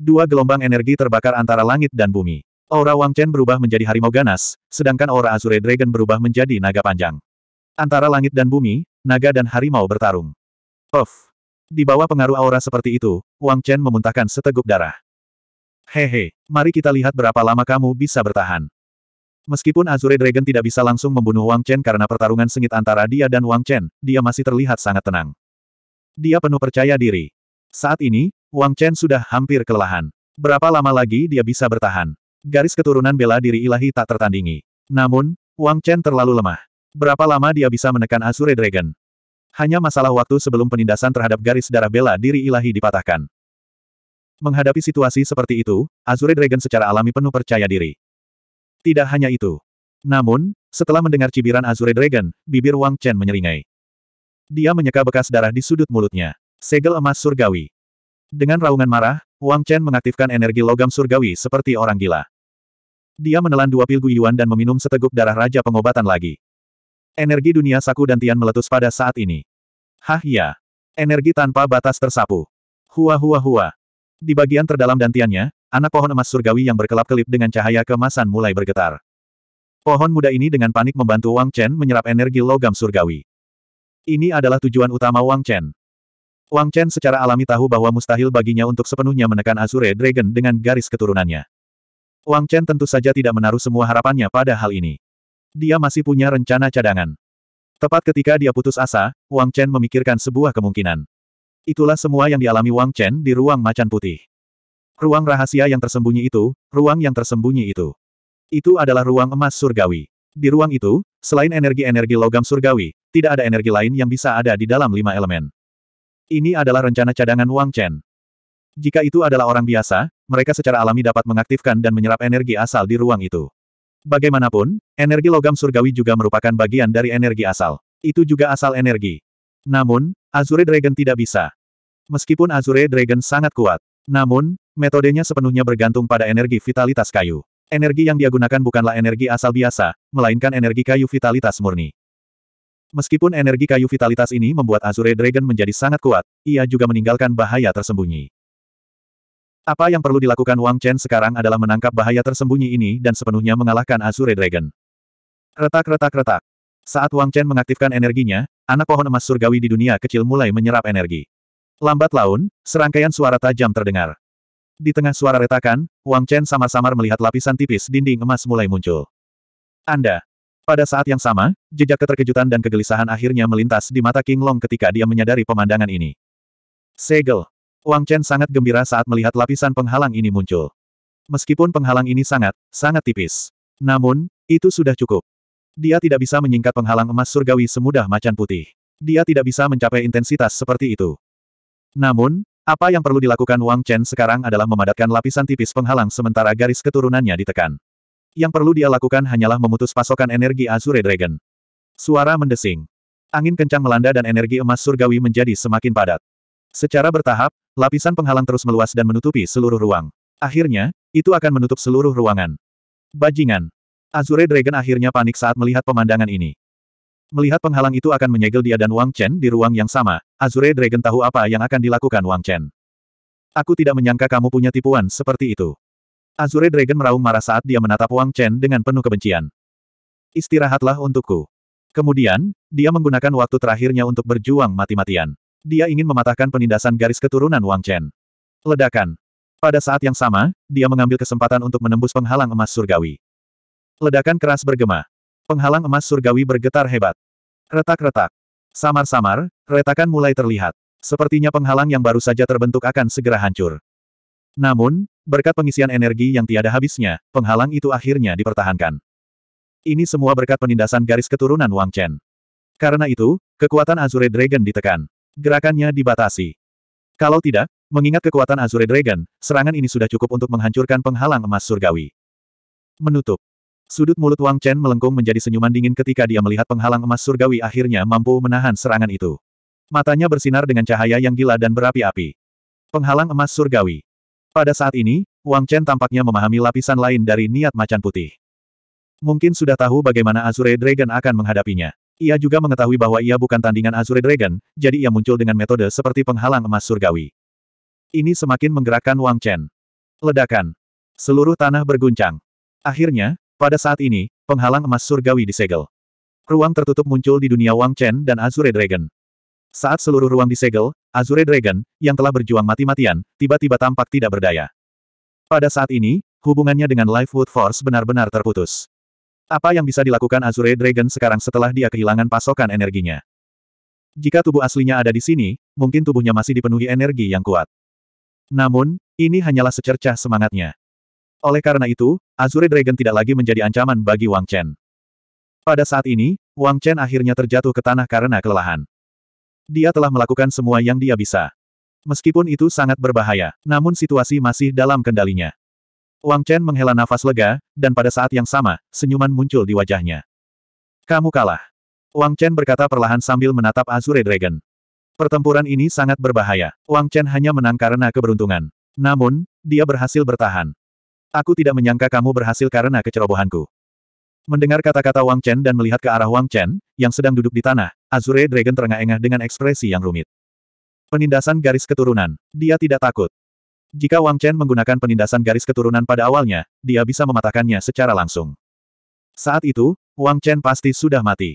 Dua gelombang energi terbakar antara langit dan bumi. Aura Wang Chen berubah menjadi harimau ganas, sedangkan aura Azure Dragon berubah menjadi naga panjang. Antara langit dan bumi, naga dan harimau bertarung. Of, di bawah pengaruh aura seperti itu, Wang Chen memuntahkan seteguk darah. Hehe, mari kita lihat berapa lama kamu bisa bertahan. Meskipun Azure Dragon tidak bisa langsung membunuh Wang Chen karena pertarungan sengit antara dia dan Wang Chen, dia masih terlihat sangat tenang. Dia penuh percaya diri. Saat ini, Wang Chen sudah hampir kelelahan. Berapa lama lagi dia bisa bertahan? Garis keturunan bela diri ilahi tak tertandingi. Namun, Wang Chen terlalu lemah. Berapa lama dia bisa menekan Azure Dragon? Hanya masalah waktu sebelum penindasan terhadap garis darah bela diri ilahi dipatahkan. Menghadapi situasi seperti itu, Azure Dragon secara alami penuh percaya diri. Tidak hanya itu. Namun, setelah mendengar cibiran Azure Dragon, bibir Wang Chen menyeringai. Dia menyeka bekas darah di sudut mulutnya. Segel emas surgawi. Dengan raungan marah, Wang Chen mengaktifkan energi logam surgawi seperti orang gila. Dia menelan dua pil Guiyuan dan meminum seteguk darah Raja Pengobatan lagi. Energi dunia saku dan tian meletus pada saat ini. Hah ya. Energi tanpa batas tersapu. Hua hua hua. Di bagian terdalam dantiannya, anak pohon emas surgawi yang berkelap-kelip dengan cahaya kemasan mulai bergetar. Pohon muda ini dengan panik membantu Wang Chen menyerap energi logam surgawi. Ini adalah tujuan utama Wang Chen. Wang Chen secara alami tahu bahwa mustahil baginya untuk sepenuhnya menekan Azure Dragon dengan garis keturunannya. Wang Chen tentu saja tidak menaruh semua harapannya pada hal ini. Dia masih punya rencana cadangan. Tepat ketika dia putus asa, Wang Chen memikirkan sebuah kemungkinan. Itulah semua yang dialami Wang Chen di ruang macan putih. Ruang rahasia yang tersembunyi itu, ruang yang tersembunyi itu. Itu adalah ruang emas surgawi. Di ruang itu, selain energi-energi logam surgawi, tidak ada energi lain yang bisa ada di dalam lima elemen. Ini adalah rencana cadangan Wang Chen. Jika itu adalah orang biasa, mereka secara alami dapat mengaktifkan dan menyerap energi asal di ruang itu. Bagaimanapun, energi logam surgawi juga merupakan bagian dari energi asal. Itu juga asal energi. Namun, Azure Dragon tidak bisa. Meskipun Azure Dragon sangat kuat, namun, metodenya sepenuhnya bergantung pada energi vitalitas kayu. Energi yang dia gunakan bukanlah energi asal biasa, melainkan energi kayu vitalitas murni. Meskipun energi kayu vitalitas ini membuat Azure Dragon menjadi sangat kuat, ia juga meninggalkan bahaya tersembunyi. Apa yang perlu dilakukan Wang Chen sekarang adalah menangkap bahaya tersembunyi ini dan sepenuhnya mengalahkan Azure Dragon. Retak-retak-retak. Saat Wang Chen mengaktifkan energinya, anak pohon emas surgawi di dunia kecil mulai menyerap energi. Lambat laun, serangkaian suara tajam terdengar. Di tengah suara retakan, Wang Chen samar-samar melihat lapisan tipis dinding emas mulai muncul. Anda. Pada saat yang sama, jejak keterkejutan dan kegelisahan akhirnya melintas di mata King Long ketika dia menyadari pemandangan ini. Segel. Wang Chen sangat gembira saat melihat lapisan penghalang ini muncul. Meskipun penghalang ini sangat, sangat tipis. Namun, itu sudah cukup. Dia tidak bisa menyingkat penghalang emas surgawi semudah macan putih. Dia tidak bisa mencapai intensitas seperti itu. Namun, apa yang perlu dilakukan Wang Chen sekarang adalah memadatkan lapisan tipis penghalang sementara garis keturunannya ditekan. Yang perlu dia lakukan hanyalah memutus pasokan energi Azure Dragon. Suara mendesing. Angin kencang melanda dan energi emas surgawi menjadi semakin padat. Secara bertahap, lapisan penghalang terus meluas dan menutupi seluruh ruang. Akhirnya, itu akan menutup seluruh ruangan. Bajingan. Azure Dragon akhirnya panik saat melihat pemandangan ini. Melihat penghalang itu akan menyegel dia dan Wang Chen di ruang yang sama, Azure Dragon tahu apa yang akan dilakukan Wang Chen. Aku tidak menyangka kamu punya tipuan seperti itu. Azure Dragon meraung marah saat dia menatap Wang Chen dengan penuh kebencian. Istirahatlah untukku. Kemudian, dia menggunakan waktu terakhirnya untuk berjuang mati-matian. Dia ingin mematahkan penindasan garis keturunan Wang Chen. Ledakan. Pada saat yang sama, dia mengambil kesempatan untuk menembus penghalang emas surgawi. Ledakan keras bergema. Penghalang emas surgawi bergetar hebat. Retak-retak. Samar-samar, retakan mulai terlihat. Sepertinya penghalang yang baru saja terbentuk akan segera hancur. Namun, berkat pengisian energi yang tiada habisnya, penghalang itu akhirnya dipertahankan. Ini semua berkat penindasan garis keturunan Wang Chen. Karena itu, kekuatan Azure Dragon ditekan. Gerakannya dibatasi. Kalau tidak, mengingat kekuatan Azure Dragon, serangan ini sudah cukup untuk menghancurkan penghalang emas surgawi. Menutup. Sudut mulut Wang Chen melengkung menjadi senyuman dingin ketika dia melihat penghalang emas surgawi akhirnya mampu menahan serangan itu. Matanya bersinar dengan cahaya yang gila dan berapi-api. Penghalang emas surgawi. Pada saat ini, Wang Chen tampaknya memahami lapisan lain dari niat macan putih. Mungkin sudah tahu bagaimana Azure Dragon akan menghadapinya. Ia juga mengetahui bahwa ia bukan tandingan Azure Dragon, jadi ia muncul dengan metode seperti penghalang emas surgawi. Ini semakin menggerakkan Wang Chen. Ledakan. Seluruh tanah berguncang. Akhirnya, pada saat ini, penghalang emas surgawi disegel. Ruang tertutup muncul di dunia Wang Chen dan Azure Dragon. Saat seluruh ruang disegel, Azure Dragon, yang telah berjuang mati-matian, tiba-tiba tampak tidak berdaya. Pada saat ini, hubungannya dengan Lifewood Force benar-benar terputus. Apa yang bisa dilakukan Azure Dragon sekarang setelah dia kehilangan pasokan energinya? Jika tubuh aslinya ada di sini, mungkin tubuhnya masih dipenuhi energi yang kuat. Namun, ini hanyalah secercah semangatnya. Oleh karena itu, Azure Dragon tidak lagi menjadi ancaman bagi Wang Chen. Pada saat ini, Wang Chen akhirnya terjatuh ke tanah karena kelelahan. Dia telah melakukan semua yang dia bisa. Meskipun itu sangat berbahaya, namun situasi masih dalam kendalinya. Wang Chen menghela nafas lega, dan pada saat yang sama, senyuman muncul di wajahnya. Kamu kalah. Wang Chen berkata perlahan sambil menatap Azure Dragon. Pertempuran ini sangat berbahaya. Wang Chen hanya menang karena keberuntungan. Namun, dia berhasil bertahan. Aku tidak menyangka kamu berhasil karena kecerobohanku. Mendengar kata-kata Wang Chen dan melihat ke arah Wang Chen, yang sedang duduk di tanah, Azure Dragon terengah-engah dengan ekspresi yang rumit. Penindasan garis keturunan. Dia tidak takut. Jika Wang Chen menggunakan penindasan garis keturunan pada awalnya, dia bisa mematahkannya secara langsung. Saat itu, Wang Chen pasti sudah mati.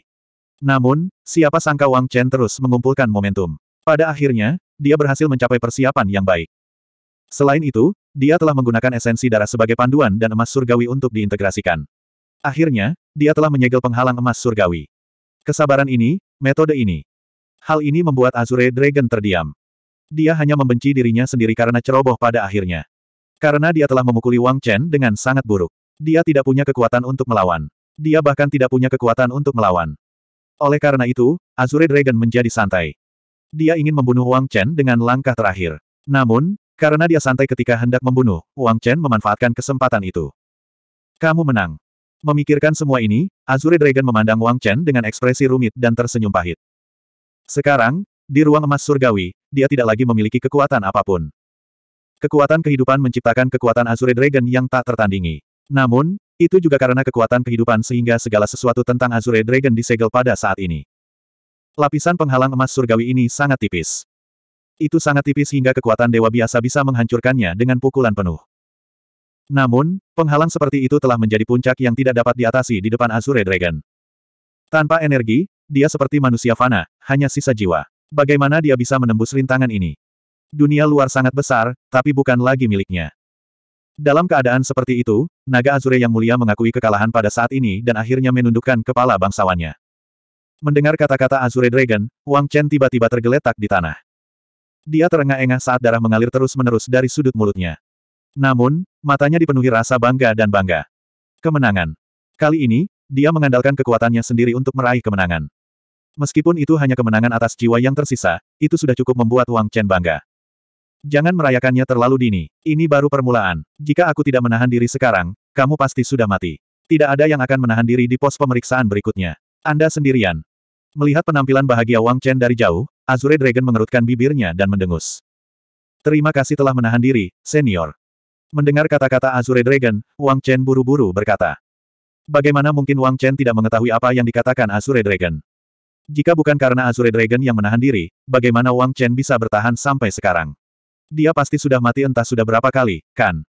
Namun, siapa sangka Wang Chen terus mengumpulkan momentum. Pada akhirnya, dia berhasil mencapai persiapan yang baik. Selain itu, dia telah menggunakan esensi darah sebagai panduan dan emas surgawi untuk diintegrasikan. Akhirnya, dia telah menyegel penghalang emas surgawi. Kesabaran ini, metode ini. Hal ini membuat Azure Dragon terdiam. Dia hanya membenci dirinya sendiri karena ceroboh pada akhirnya. Karena dia telah memukuli Wang Chen dengan sangat buruk. Dia tidak punya kekuatan untuk melawan. Dia bahkan tidak punya kekuatan untuk melawan. Oleh karena itu, Azure Dragon menjadi santai. Dia ingin membunuh Wang Chen dengan langkah terakhir. Namun, karena dia santai ketika hendak membunuh, Wang Chen memanfaatkan kesempatan itu. Kamu menang. Memikirkan semua ini, Azure Dragon memandang Wang Chen dengan ekspresi rumit dan tersenyum pahit. Sekarang, di ruang emas surgawi, dia tidak lagi memiliki kekuatan apapun. Kekuatan kehidupan menciptakan kekuatan Azure Dragon yang tak tertandingi. Namun, itu juga karena kekuatan kehidupan sehingga segala sesuatu tentang Azure Dragon disegel pada saat ini. Lapisan penghalang emas surgawi ini sangat tipis. Itu sangat tipis hingga kekuatan dewa biasa bisa menghancurkannya dengan pukulan penuh. Namun, penghalang seperti itu telah menjadi puncak yang tidak dapat diatasi di depan Azure Dragon. Tanpa energi, dia seperti manusia fana, hanya sisa jiwa. Bagaimana dia bisa menembus rintangan ini? Dunia luar sangat besar, tapi bukan lagi miliknya. Dalam keadaan seperti itu, naga Azure yang mulia mengakui kekalahan pada saat ini dan akhirnya menundukkan kepala bangsawannya. Mendengar kata-kata Azure Dragon, Wang Chen tiba-tiba tergeletak di tanah. Dia terengah-engah saat darah mengalir terus-menerus dari sudut mulutnya. Namun, matanya dipenuhi rasa bangga dan bangga. Kemenangan. Kali ini, dia mengandalkan kekuatannya sendiri untuk meraih kemenangan. Meskipun itu hanya kemenangan atas jiwa yang tersisa, itu sudah cukup membuat Wang Chen bangga. Jangan merayakannya terlalu dini, ini baru permulaan. Jika aku tidak menahan diri sekarang, kamu pasti sudah mati. Tidak ada yang akan menahan diri di pos pemeriksaan berikutnya. Anda sendirian. Melihat penampilan bahagia Wang Chen dari jauh, Azure Dragon mengerutkan bibirnya dan mendengus. Terima kasih telah menahan diri, senior. Mendengar kata-kata Azure Dragon, Wang Chen buru-buru berkata. Bagaimana mungkin Wang Chen tidak mengetahui apa yang dikatakan Azure Dragon? Jika bukan karena Azure Dragon yang menahan diri, bagaimana Wang Chen bisa bertahan sampai sekarang? Dia pasti sudah mati entah sudah berapa kali, kan?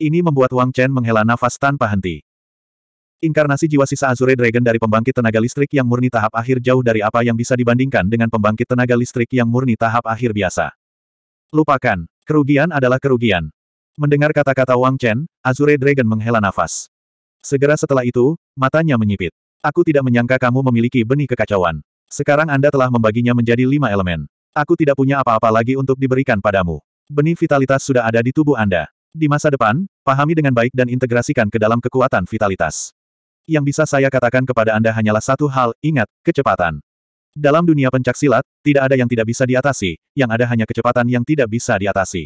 Ini membuat Wang Chen menghela nafas tanpa henti. Inkarnasi jiwa sisa Azure Dragon dari pembangkit tenaga listrik yang murni tahap akhir jauh dari apa yang bisa dibandingkan dengan pembangkit tenaga listrik yang murni tahap akhir biasa. Lupakan, kerugian adalah kerugian. Mendengar kata-kata Wang Chen, Azure Dragon menghela nafas. Segera setelah itu, matanya menyipit. Aku tidak menyangka kamu memiliki benih kekacauan. Sekarang Anda telah membaginya menjadi lima elemen. Aku tidak punya apa-apa lagi untuk diberikan padamu. Benih vitalitas sudah ada di tubuh Anda. Di masa depan, pahami dengan baik dan integrasikan ke dalam kekuatan vitalitas. Yang bisa saya katakan kepada Anda hanyalah satu hal, ingat, kecepatan. Dalam dunia pencaksilat, tidak ada yang tidak bisa diatasi, yang ada hanya kecepatan yang tidak bisa diatasi.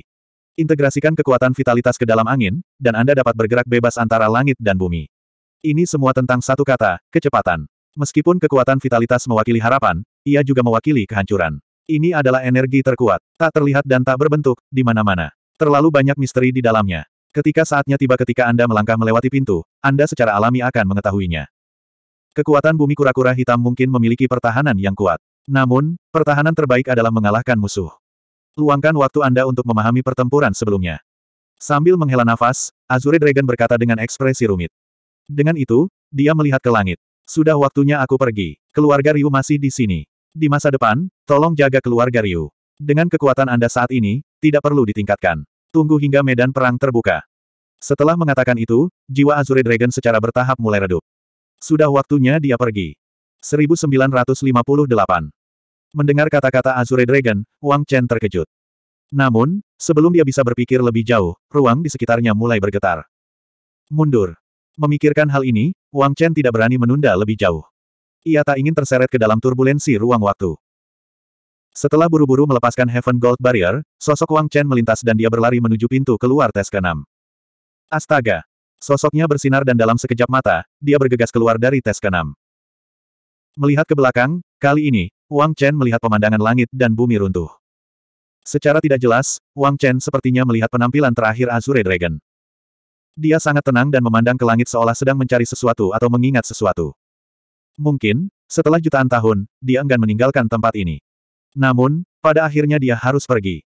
Integrasikan kekuatan vitalitas ke dalam angin, dan Anda dapat bergerak bebas antara langit dan bumi. Ini semua tentang satu kata, kecepatan. Meskipun kekuatan vitalitas mewakili harapan, ia juga mewakili kehancuran. Ini adalah energi terkuat, tak terlihat dan tak berbentuk, di mana-mana. Terlalu banyak misteri di dalamnya. Ketika saatnya tiba ketika Anda melangkah melewati pintu, Anda secara alami akan mengetahuinya. Kekuatan bumi kura-kura hitam mungkin memiliki pertahanan yang kuat. Namun, pertahanan terbaik adalah mengalahkan musuh. Luangkan waktu Anda untuk memahami pertempuran sebelumnya. Sambil menghela nafas, Azure Dragon berkata dengan ekspresi rumit. Dengan itu, dia melihat ke langit. Sudah waktunya aku pergi. Keluarga Ryu masih di sini. Di masa depan, tolong jaga keluarga Ryu. Dengan kekuatan Anda saat ini, tidak perlu ditingkatkan. Tunggu hingga medan perang terbuka. Setelah mengatakan itu, jiwa Azure Dragon secara bertahap mulai redup. Sudah waktunya dia pergi. 1958 Mendengar kata-kata Azure Dragon, Wang Chen terkejut. Namun, sebelum dia bisa berpikir lebih jauh, ruang di sekitarnya mulai bergetar. Mundur. Memikirkan hal ini, Wang Chen tidak berani menunda lebih jauh. Ia tak ingin terseret ke dalam turbulensi ruang waktu. Setelah buru-buru melepaskan Heaven Gold Barrier, sosok Wang Chen melintas dan dia berlari menuju pintu keluar tes keenam. Astaga! Sosoknya bersinar dan dalam sekejap mata, dia bergegas keluar dari tes keenam. Melihat ke belakang, kali ini, Wang Chen melihat pemandangan langit dan bumi runtuh. Secara tidak jelas, Wang Chen sepertinya melihat penampilan terakhir Azure Dragon. Dia sangat tenang dan memandang ke langit seolah sedang mencari sesuatu atau mengingat sesuatu. Mungkin, setelah jutaan tahun, dia enggan meninggalkan tempat ini. Namun, pada akhirnya dia harus pergi.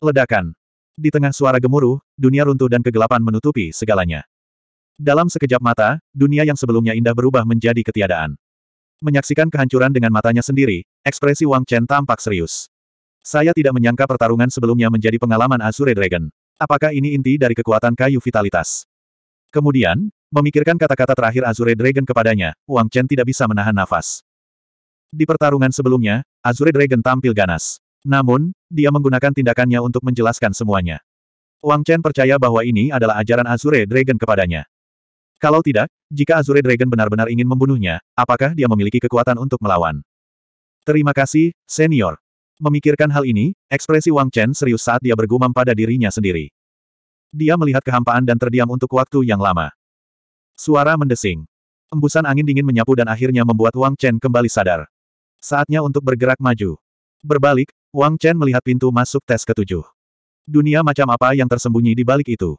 Ledakan. Di tengah suara gemuruh, dunia runtuh dan kegelapan menutupi segalanya. Dalam sekejap mata, dunia yang sebelumnya indah berubah menjadi ketiadaan. Menyaksikan kehancuran dengan matanya sendiri, ekspresi Wang Chen tampak serius. Saya tidak menyangka pertarungan sebelumnya menjadi pengalaman Azure Dragon. Apakah ini inti dari kekuatan kayu vitalitas? Kemudian, memikirkan kata-kata terakhir Azure Dragon kepadanya, Wang Chen tidak bisa menahan nafas. Di pertarungan sebelumnya, Azure Dragon tampil ganas. Namun, dia menggunakan tindakannya untuk menjelaskan semuanya. Wang Chen percaya bahwa ini adalah ajaran Azure Dragon kepadanya. Kalau tidak, jika Azure Dragon benar-benar ingin membunuhnya, apakah dia memiliki kekuatan untuk melawan? Terima kasih, senior. Memikirkan hal ini, ekspresi Wang Chen serius saat dia bergumam pada dirinya sendiri. Dia melihat kehampaan dan terdiam untuk waktu yang lama. Suara mendesing. Embusan angin dingin menyapu dan akhirnya membuat Wang Chen kembali sadar. Saatnya untuk bergerak maju. Berbalik, Wang Chen melihat pintu masuk tes ketujuh. Dunia macam apa yang tersembunyi di balik itu?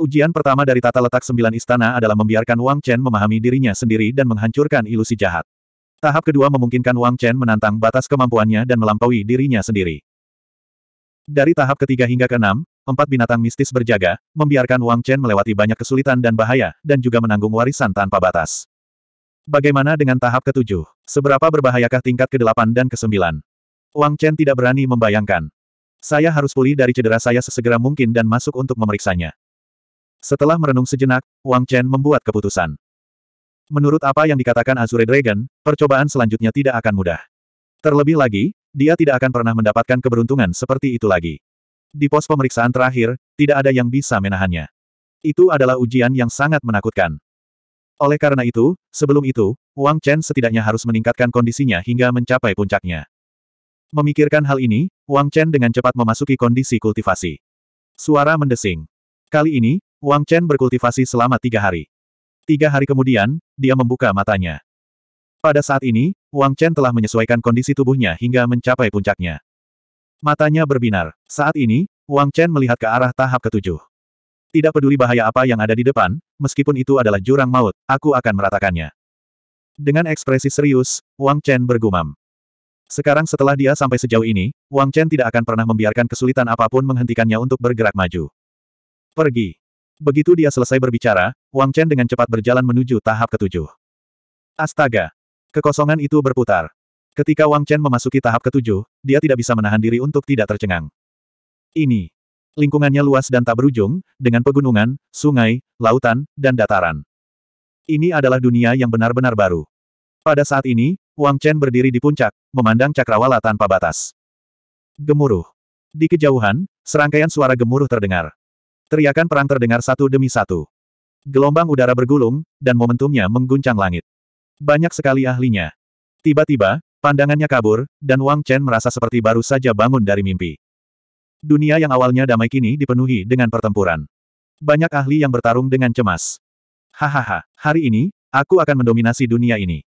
Ujian pertama dari tata letak sembilan istana adalah membiarkan Wang Chen memahami dirinya sendiri dan menghancurkan ilusi jahat. Tahap kedua memungkinkan Wang Chen menantang batas kemampuannya dan melampaui dirinya sendiri. Dari tahap ketiga hingga keenam, empat binatang mistis berjaga, membiarkan Wang Chen melewati banyak kesulitan dan bahaya, dan juga menanggung warisan tanpa batas. Bagaimana dengan tahap ketujuh? Seberapa berbahayakah tingkat ke-8 dan ke-9? Wang Chen tidak berani membayangkan. Saya harus pulih dari cedera saya sesegera mungkin dan masuk untuk memeriksanya. Setelah merenung sejenak, Wang Chen membuat keputusan. Menurut apa yang dikatakan Azure Dragon, percobaan selanjutnya tidak akan mudah. Terlebih lagi, dia tidak akan pernah mendapatkan keberuntungan seperti itu lagi. Di pos pemeriksaan terakhir, tidak ada yang bisa menahannya. Itu adalah ujian yang sangat menakutkan. Oleh karena itu, sebelum itu, Wang Chen setidaknya harus meningkatkan kondisinya hingga mencapai puncaknya. Memikirkan hal ini, Wang Chen dengan cepat memasuki kondisi kultivasi. Suara mendesing. Kali ini, Wang Chen berkultivasi selama tiga hari. Tiga hari kemudian, dia membuka matanya. Pada saat ini, Wang Chen telah menyesuaikan kondisi tubuhnya hingga mencapai puncaknya. Matanya berbinar. Saat ini, Wang Chen melihat ke arah tahap ketujuh. Tidak peduli bahaya apa yang ada di depan, meskipun itu adalah jurang maut, aku akan meratakannya. Dengan ekspresi serius, Wang Chen bergumam. Sekarang setelah dia sampai sejauh ini, Wang Chen tidak akan pernah membiarkan kesulitan apapun menghentikannya untuk bergerak maju. Pergi. Begitu dia selesai berbicara, Wang Chen dengan cepat berjalan menuju tahap ketujuh. Astaga! Kekosongan itu berputar. Ketika Wang Chen memasuki tahap ketujuh, dia tidak bisa menahan diri untuk tidak tercengang. Ini. Lingkungannya luas dan tak berujung, dengan pegunungan, sungai, lautan, dan dataran. Ini adalah dunia yang benar-benar baru. Pada saat ini, Wang Chen berdiri di puncak, memandang cakrawala tanpa batas. Gemuruh. Di kejauhan, serangkaian suara gemuruh terdengar. Teriakan perang terdengar satu demi satu. Gelombang udara bergulung, dan momentumnya mengguncang langit. Banyak sekali ahlinya. Tiba-tiba, pandangannya kabur, dan Wang Chen merasa seperti baru saja bangun dari mimpi. Dunia yang awalnya damai kini dipenuhi dengan pertempuran. Banyak ahli yang bertarung dengan cemas. Hahaha, hari ini, aku akan mendominasi dunia ini.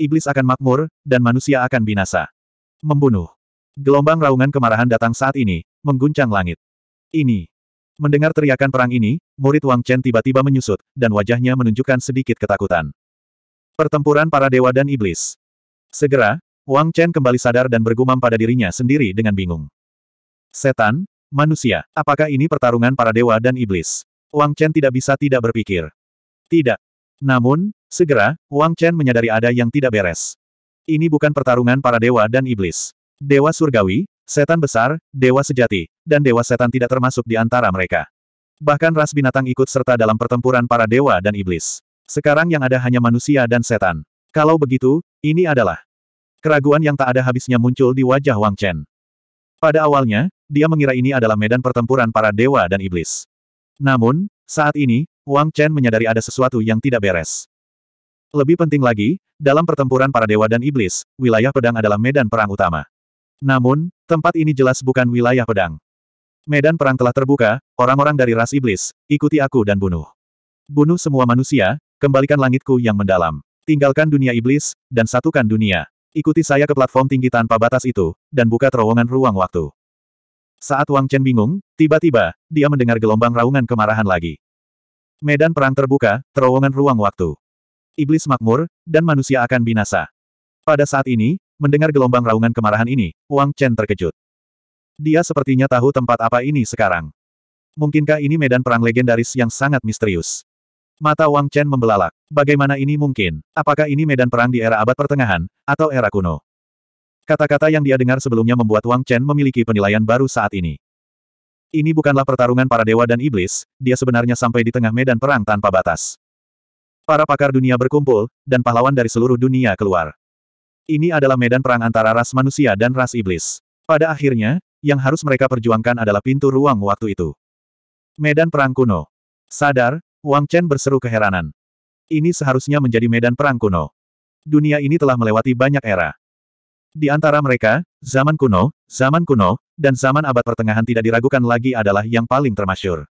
Iblis akan makmur, dan manusia akan binasa. Membunuh. Gelombang raungan kemarahan datang saat ini, mengguncang langit. Ini, Mendengar teriakan perang ini, murid Wang Chen tiba-tiba menyusut, dan wajahnya menunjukkan sedikit ketakutan. Pertempuran para dewa dan iblis. Segera, Wang Chen kembali sadar dan bergumam pada dirinya sendiri dengan bingung. Setan, manusia, apakah ini pertarungan para dewa dan iblis? Wang Chen tidak bisa tidak berpikir. Tidak. Namun, segera, Wang Chen menyadari ada yang tidak beres. Ini bukan pertarungan para dewa dan iblis. Dewa surgawi, Setan besar, dewa sejati, dan dewa setan tidak termasuk di antara mereka. Bahkan ras binatang ikut serta dalam pertempuran para dewa dan iblis. Sekarang yang ada hanya manusia dan setan. Kalau begitu, ini adalah keraguan yang tak ada habisnya muncul di wajah Wang Chen. Pada awalnya, dia mengira ini adalah medan pertempuran para dewa dan iblis. Namun, saat ini, Wang Chen menyadari ada sesuatu yang tidak beres. Lebih penting lagi, dalam pertempuran para dewa dan iblis, wilayah pedang adalah medan perang utama. Namun, Tempat ini jelas bukan wilayah pedang. Medan perang telah terbuka, orang-orang dari ras iblis, ikuti aku dan bunuh. Bunuh semua manusia, kembalikan langitku yang mendalam. Tinggalkan dunia iblis, dan satukan dunia. Ikuti saya ke platform tinggi tanpa batas itu, dan buka terowongan ruang waktu. Saat Wang Chen bingung, tiba-tiba, dia mendengar gelombang raungan kemarahan lagi. Medan perang terbuka, terowongan ruang waktu. Iblis makmur, dan manusia akan binasa. Pada saat ini, Mendengar gelombang raungan kemarahan ini, Wang Chen terkejut. Dia sepertinya tahu tempat apa ini sekarang. Mungkinkah ini medan perang legendaris yang sangat misterius? Mata Wang Chen membelalak. Bagaimana ini mungkin? Apakah ini medan perang di era abad pertengahan, atau era kuno? Kata-kata yang dia dengar sebelumnya membuat Wang Chen memiliki penilaian baru saat ini. Ini bukanlah pertarungan para dewa dan iblis, dia sebenarnya sampai di tengah medan perang tanpa batas. Para pakar dunia berkumpul, dan pahlawan dari seluruh dunia keluar. Ini adalah medan perang antara ras manusia dan ras iblis. Pada akhirnya, yang harus mereka perjuangkan adalah pintu ruang waktu itu. Medan perang kuno. Sadar, Wang Chen berseru keheranan. Ini seharusnya menjadi medan perang kuno. Dunia ini telah melewati banyak era. Di antara mereka, zaman kuno, zaman kuno, dan zaman abad pertengahan tidak diragukan lagi adalah yang paling termasyur.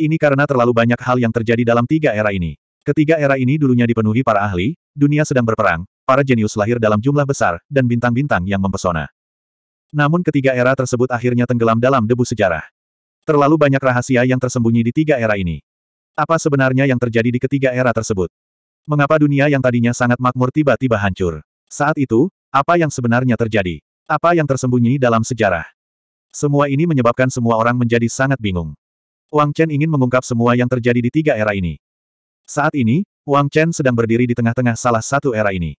Ini karena terlalu banyak hal yang terjadi dalam tiga era ini. Ketiga era ini dulunya dipenuhi para ahli, dunia sedang berperang, para jenius lahir dalam jumlah besar, dan bintang-bintang yang mempesona. Namun ketiga era tersebut akhirnya tenggelam dalam debu sejarah. Terlalu banyak rahasia yang tersembunyi di tiga era ini. Apa sebenarnya yang terjadi di ketiga era tersebut? Mengapa dunia yang tadinya sangat makmur tiba-tiba hancur? Saat itu, apa yang sebenarnya terjadi? Apa yang tersembunyi dalam sejarah? Semua ini menyebabkan semua orang menjadi sangat bingung. Wang Chen ingin mengungkap semua yang terjadi di tiga era ini. Saat ini, Wang Chen sedang berdiri di tengah-tengah salah satu era ini.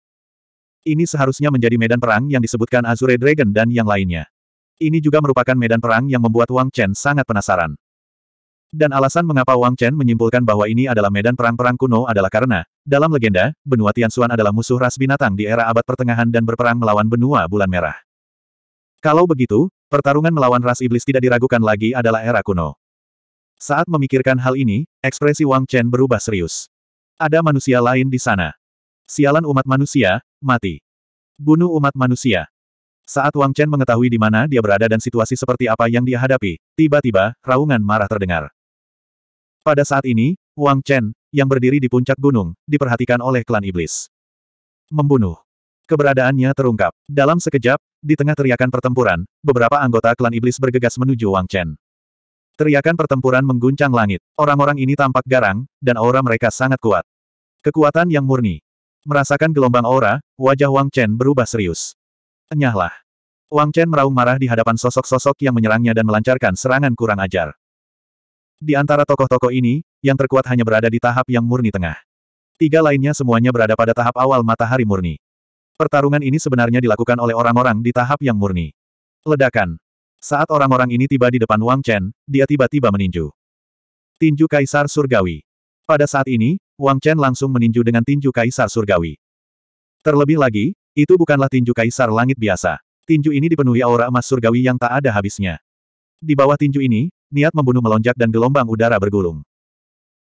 Ini seharusnya menjadi medan perang yang disebutkan Azure Dragon dan yang lainnya. Ini juga merupakan medan perang yang membuat Wang Chen sangat penasaran. Dan alasan mengapa Wang Chen menyimpulkan bahwa ini adalah medan perang-perang kuno adalah karena, dalam legenda, benua Tianxuan adalah musuh ras binatang di era abad pertengahan dan berperang melawan benua bulan merah. Kalau begitu, pertarungan melawan ras iblis tidak diragukan lagi adalah era kuno. Saat memikirkan hal ini, ekspresi Wang Chen berubah serius. Ada manusia lain di sana. Sialan umat manusia, Mati. Bunuh umat manusia. Saat Wang Chen mengetahui di mana dia berada dan situasi seperti apa yang dia hadapi, tiba-tiba, raungan marah terdengar. Pada saat ini, Wang Chen, yang berdiri di puncak gunung, diperhatikan oleh klan iblis. Membunuh. Keberadaannya terungkap. Dalam sekejap, di tengah teriakan pertempuran, beberapa anggota klan iblis bergegas menuju Wang Chen. Teriakan pertempuran mengguncang langit. Orang-orang ini tampak garang, dan aura mereka sangat kuat. Kekuatan yang murni. Merasakan gelombang aura, wajah Wang Chen berubah serius. Enyahlah. Wang Chen meraung marah di hadapan sosok-sosok yang menyerangnya dan melancarkan serangan kurang ajar. Di antara tokoh-tokoh ini, yang terkuat hanya berada di tahap yang murni tengah. Tiga lainnya semuanya berada pada tahap awal matahari murni. Pertarungan ini sebenarnya dilakukan oleh orang-orang di tahap yang murni. Ledakan. Saat orang-orang ini tiba di depan Wang Chen, dia tiba-tiba meninju. Tinju Kaisar Surgawi. Pada saat ini, Wang Chen langsung meninju dengan tinju kaisar surgawi. Terlebih lagi, itu bukanlah tinju kaisar langit biasa. Tinju ini dipenuhi aura emas surgawi yang tak ada habisnya. Di bawah tinju ini, niat membunuh melonjak dan gelombang udara bergulung.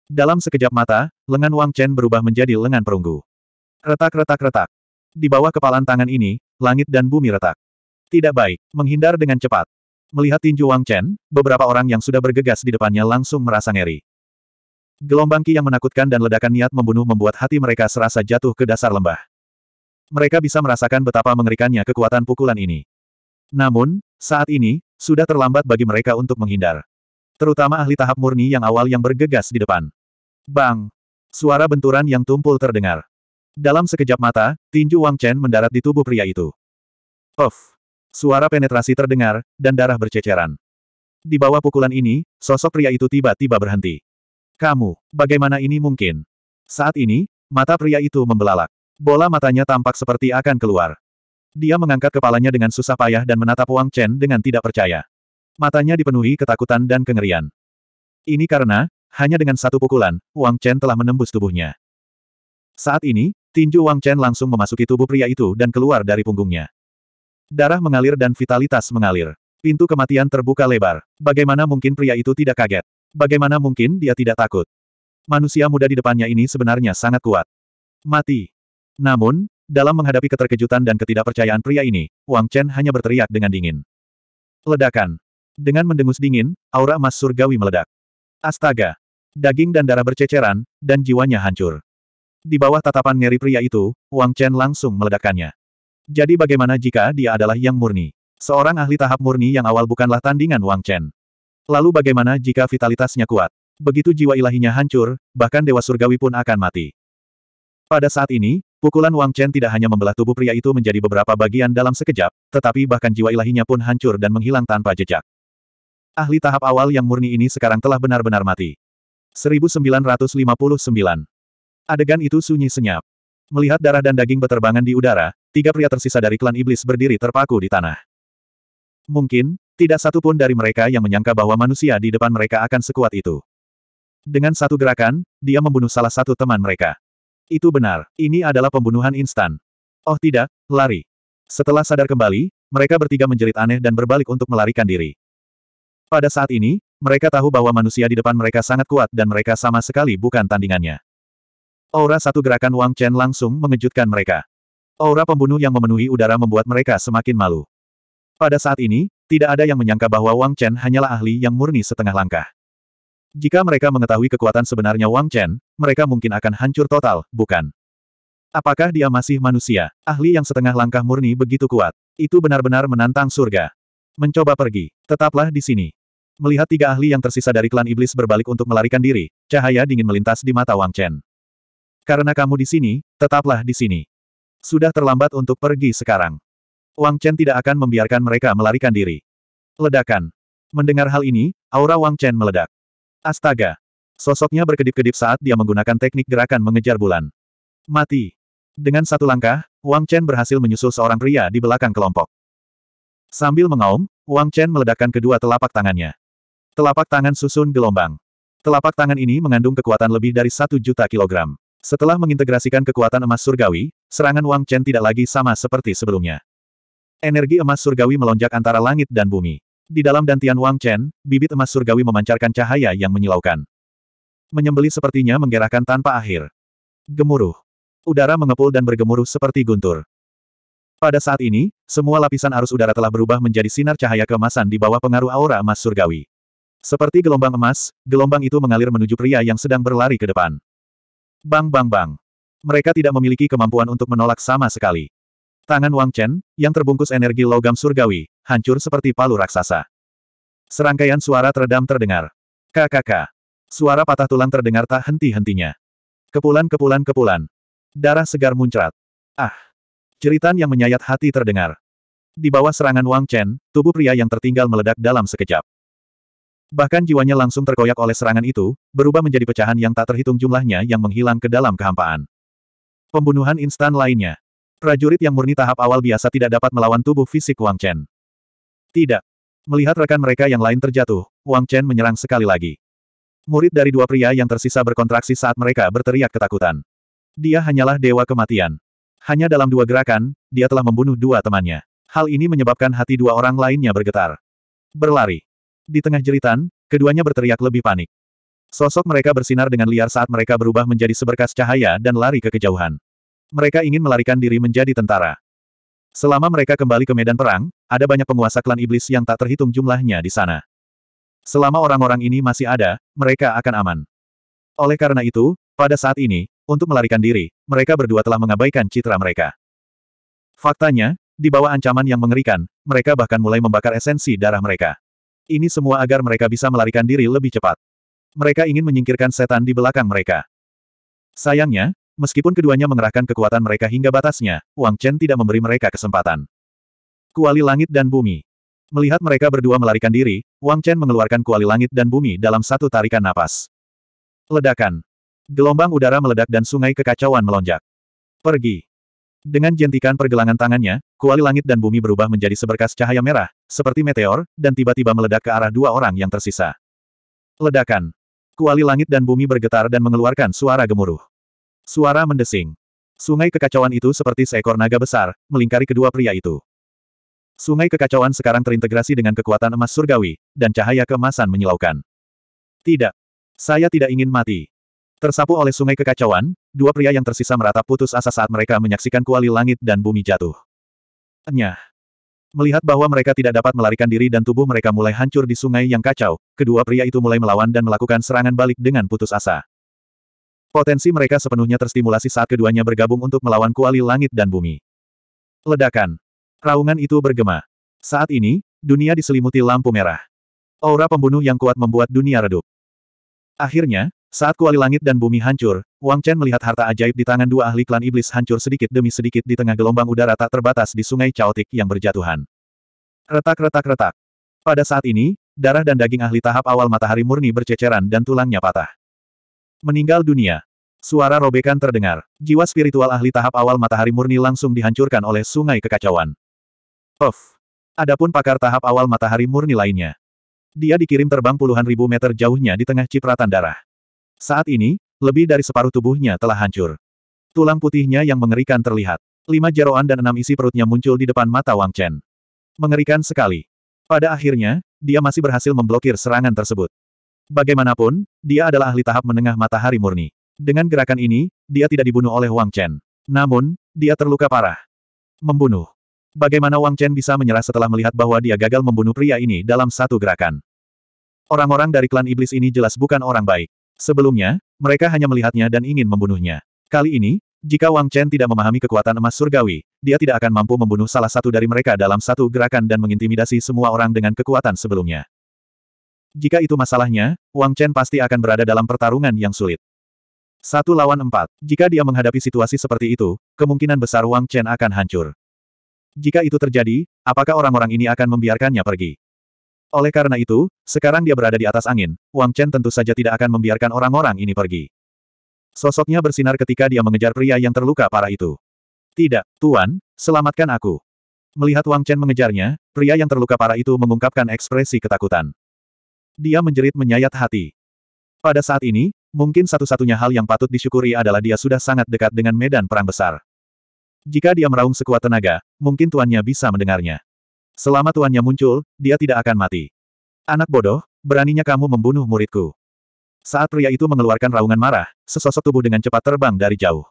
Dalam sekejap mata, lengan Wang Chen berubah menjadi lengan perunggu. Retak-retak-retak. Di bawah kepalan tangan ini, langit dan bumi retak. Tidak baik, menghindar dengan cepat. Melihat tinju Wang Chen, beberapa orang yang sudah bergegas di depannya langsung merasa ngeri. Gelombang ki yang menakutkan dan ledakan niat membunuh membuat hati mereka serasa jatuh ke dasar lembah. Mereka bisa merasakan betapa mengerikannya kekuatan pukulan ini. Namun, saat ini, sudah terlambat bagi mereka untuk menghindar. Terutama ahli tahap murni yang awal yang bergegas di depan. Bang! Suara benturan yang tumpul terdengar. Dalam sekejap mata, tinju Wang Chen mendarat di tubuh pria itu. Of! Suara penetrasi terdengar, dan darah berceceran. Di bawah pukulan ini, sosok pria itu tiba-tiba berhenti. Kamu, bagaimana ini mungkin? Saat ini, mata pria itu membelalak. Bola matanya tampak seperti akan keluar. Dia mengangkat kepalanya dengan susah payah dan menatap Wang Chen dengan tidak percaya. Matanya dipenuhi ketakutan dan kengerian. Ini karena, hanya dengan satu pukulan, Wang Chen telah menembus tubuhnya. Saat ini, tinju Wang Chen langsung memasuki tubuh pria itu dan keluar dari punggungnya. Darah mengalir dan vitalitas mengalir. Pintu kematian terbuka lebar. Bagaimana mungkin pria itu tidak kaget? Bagaimana mungkin dia tidak takut? Manusia muda di depannya ini sebenarnya sangat kuat. Mati. Namun, dalam menghadapi keterkejutan dan ketidakpercayaan pria ini, Wang Chen hanya berteriak dengan dingin. Ledakan. Dengan mendengus dingin, aura emas surgawi meledak. Astaga. Daging dan darah berceceran, dan jiwanya hancur. Di bawah tatapan ngeri pria itu, Wang Chen langsung meledakkannya. Jadi bagaimana jika dia adalah yang murni? Seorang ahli tahap murni yang awal bukanlah tandingan Wang Chen. Lalu bagaimana jika vitalitasnya kuat? Begitu jiwa ilahinya hancur, bahkan dewa surgawi pun akan mati. Pada saat ini, pukulan Wang Chen tidak hanya membelah tubuh pria itu menjadi beberapa bagian dalam sekejap, tetapi bahkan jiwa ilahinya pun hancur dan menghilang tanpa jejak. Ahli tahap awal yang murni ini sekarang telah benar-benar mati. 1959 Adegan itu sunyi senyap. Melihat darah dan daging beterbangan di udara, tiga pria tersisa dari klan iblis berdiri terpaku di tanah. Mungkin, tidak satu pun dari mereka yang menyangka bahwa manusia di depan mereka akan sekuat itu. Dengan satu gerakan, dia membunuh salah satu teman mereka. Itu benar, ini adalah pembunuhan instan. Oh tidak, lari. Setelah sadar kembali, mereka bertiga menjerit aneh dan berbalik untuk melarikan diri. Pada saat ini, mereka tahu bahwa manusia di depan mereka sangat kuat dan mereka sama sekali bukan tandingannya. Aura satu gerakan Wang Chen langsung mengejutkan mereka. Aura pembunuh yang memenuhi udara membuat mereka semakin malu. Pada saat ini, tidak ada yang menyangka bahwa Wang Chen hanyalah ahli yang murni setengah langkah. Jika mereka mengetahui kekuatan sebenarnya Wang Chen, mereka mungkin akan hancur total, bukan? Apakah dia masih manusia, ahli yang setengah langkah murni begitu kuat? Itu benar-benar menantang surga. Mencoba pergi, tetaplah di sini. Melihat tiga ahli yang tersisa dari klan iblis berbalik untuk melarikan diri, cahaya dingin melintas di mata Wang Chen. Karena kamu di sini, tetaplah di sini. Sudah terlambat untuk pergi sekarang. Wang Chen tidak akan membiarkan mereka melarikan diri. Ledakan. Mendengar hal ini, aura Wang Chen meledak. Astaga. Sosoknya berkedip-kedip saat dia menggunakan teknik gerakan mengejar bulan. Mati. Dengan satu langkah, Wang Chen berhasil menyusul seorang pria di belakang kelompok. Sambil mengaum, Wang Chen meledakkan kedua telapak tangannya. Telapak tangan susun gelombang. Telapak tangan ini mengandung kekuatan lebih dari satu juta kilogram. Setelah mengintegrasikan kekuatan emas surgawi, serangan Wang Chen tidak lagi sama seperti sebelumnya. Energi emas surgawi melonjak antara langit dan bumi. Di dalam dantian Wang Chen, bibit emas surgawi memancarkan cahaya yang menyilaukan. Menyembeli sepertinya menggerakkan tanpa akhir. Gemuruh. Udara mengepul dan bergemuruh seperti guntur. Pada saat ini, semua lapisan arus udara telah berubah menjadi sinar cahaya keemasan di bawah pengaruh aura emas surgawi. Seperti gelombang emas, gelombang itu mengalir menuju pria yang sedang berlari ke depan. Bang bang bang. Mereka tidak memiliki kemampuan untuk menolak sama sekali. Tangan Wang Chen, yang terbungkus energi logam surgawi, hancur seperti palu raksasa. Serangkaian suara teredam terdengar. KkK. Suara patah tulang terdengar tak henti-hentinya. Kepulan-kepulan-kepulan. Darah segar muncrat. Ah. Jeritan yang menyayat hati terdengar. Di bawah serangan Wang Chen, tubuh pria yang tertinggal meledak dalam sekejap. Bahkan jiwanya langsung terkoyak oleh serangan itu, berubah menjadi pecahan yang tak terhitung jumlahnya yang menghilang ke dalam kehampaan. Pembunuhan instan lainnya. Prajurit yang murni tahap awal biasa tidak dapat melawan tubuh fisik Wang Chen. Tidak. Melihat rekan mereka yang lain terjatuh, Wang Chen menyerang sekali lagi. Murid dari dua pria yang tersisa berkontraksi saat mereka berteriak ketakutan. Dia hanyalah dewa kematian. Hanya dalam dua gerakan, dia telah membunuh dua temannya. Hal ini menyebabkan hati dua orang lainnya bergetar. Berlari. Di tengah jeritan, keduanya berteriak lebih panik. Sosok mereka bersinar dengan liar saat mereka berubah menjadi seberkas cahaya dan lari ke kejauhan. Mereka ingin melarikan diri menjadi tentara. Selama mereka kembali ke medan perang, ada banyak penguasa klan iblis yang tak terhitung jumlahnya di sana. Selama orang-orang ini masih ada, mereka akan aman. Oleh karena itu, pada saat ini, untuk melarikan diri, mereka berdua telah mengabaikan citra mereka. Faktanya, di bawah ancaman yang mengerikan, mereka bahkan mulai membakar esensi darah mereka. Ini semua agar mereka bisa melarikan diri lebih cepat. Mereka ingin menyingkirkan setan di belakang mereka. Sayangnya, Meskipun keduanya mengerahkan kekuatan mereka hingga batasnya, Wang Chen tidak memberi mereka kesempatan. Kuali langit dan bumi. Melihat mereka berdua melarikan diri, Wang Chen mengeluarkan kuali langit dan bumi dalam satu tarikan napas. Ledakan. Gelombang udara meledak dan sungai kekacauan melonjak. Pergi. Dengan jentikan pergelangan tangannya, kuali langit dan bumi berubah menjadi seberkas cahaya merah, seperti meteor, dan tiba-tiba meledak ke arah dua orang yang tersisa. Ledakan. Kuali langit dan bumi bergetar dan mengeluarkan suara gemuruh. Suara mendesing. Sungai kekacauan itu seperti seekor naga besar, melingkari kedua pria itu. Sungai kekacauan sekarang terintegrasi dengan kekuatan emas surgawi, dan cahaya kemasan menyilaukan. Tidak. Saya tidak ingin mati. Tersapu oleh sungai kekacauan, dua pria yang tersisa meratap putus asa saat mereka menyaksikan kuali langit dan bumi jatuh. Enyah. Melihat bahwa mereka tidak dapat melarikan diri dan tubuh mereka mulai hancur di sungai yang kacau, kedua pria itu mulai melawan dan melakukan serangan balik dengan putus asa. Potensi mereka sepenuhnya terstimulasi saat keduanya bergabung untuk melawan kuali langit dan bumi. Ledakan. Raungan itu bergema. Saat ini, dunia diselimuti lampu merah. Aura pembunuh yang kuat membuat dunia redup. Akhirnya, saat kuali langit dan bumi hancur, Wang Chen melihat harta ajaib di tangan dua ahli klan iblis hancur sedikit demi sedikit di tengah gelombang udara tak terbatas di sungai caotik yang berjatuhan. Retak-retak-retak. Pada saat ini, darah dan daging ahli tahap awal matahari murni berceceran dan tulangnya patah. Meninggal dunia. Suara robekan terdengar. Jiwa spiritual ahli tahap awal matahari murni langsung dihancurkan oleh sungai kekacauan. Of. Adapun pakar tahap awal matahari murni lainnya. Dia dikirim terbang puluhan ribu meter jauhnya di tengah cipratan darah. Saat ini, lebih dari separuh tubuhnya telah hancur. Tulang putihnya yang mengerikan terlihat. Lima jeroan dan enam isi perutnya muncul di depan mata Wang Chen. Mengerikan sekali. Pada akhirnya, dia masih berhasil memblokir serangan tersebut. Bagaimanapun, dia adalah ahli tahap menengah matahari murni. Dengan gerakan ini, dia tidak dibunuh oleh Wang Chen. Namun, dia terluka parah. Membunuh. Bagaimana Wang Chen bisa menyerah setelah melihat bahwa dia gagal membunuh pria ini dalam satu gerakan? Orang-orang dari klan iblis ini jelas bukan orang baik. Sebelumnya, mereka hanya melihatnya dan ingin membunuhnya. Kali ini, jika Wang Chen tidak memahami kekuatan emas surgawi, dia tidak akan mampu membunuh salah satu dari mereka dalam satu gerakan dan mengintimidasi semua orang dengan kekuatan sebelumnya. Jika itu masalahnya, Wang Chen pasti akan berada dalam pertarungan yang sulit. Satu lawan empat. Jika dia menghadapi situasi seperti itu, kemungkinan besar Wang Chen akan hancur. Jika itu terjadi, apakah orang-orang ini akan membiarkannya pergi? Oleh karena itu, sekarang dia berada di atas angin, Wang Chen tentu saja tidak akan membiarkan orang-orang ini pergi. Sosoknya bersinar ketika dia mengejar pria yang terluka parah itu. Tidak, Tuan, selamatkan aku. Melihat Wang Chen mengejarnya, pria yang terluka parah itu mengungkapkan ekspresi ketakutan. Dia menjerit menyayat hati. Pada saat ini, mungkin satu-satunya hal yang patut disyukuri adalah dia sudah sangat dekat dengan medan perang besar. Jika dia meraung sekuat tenaga, mungkin tuannya bisa mendengarnya. Selama tuannya muncul, dia tidak akan mati. Anak bodoh, beraninya kamu membunuh muridku. Saat pria itu mengeluarkan raungan marah, sesosok tubuh dengan cepat terbang dari jauh.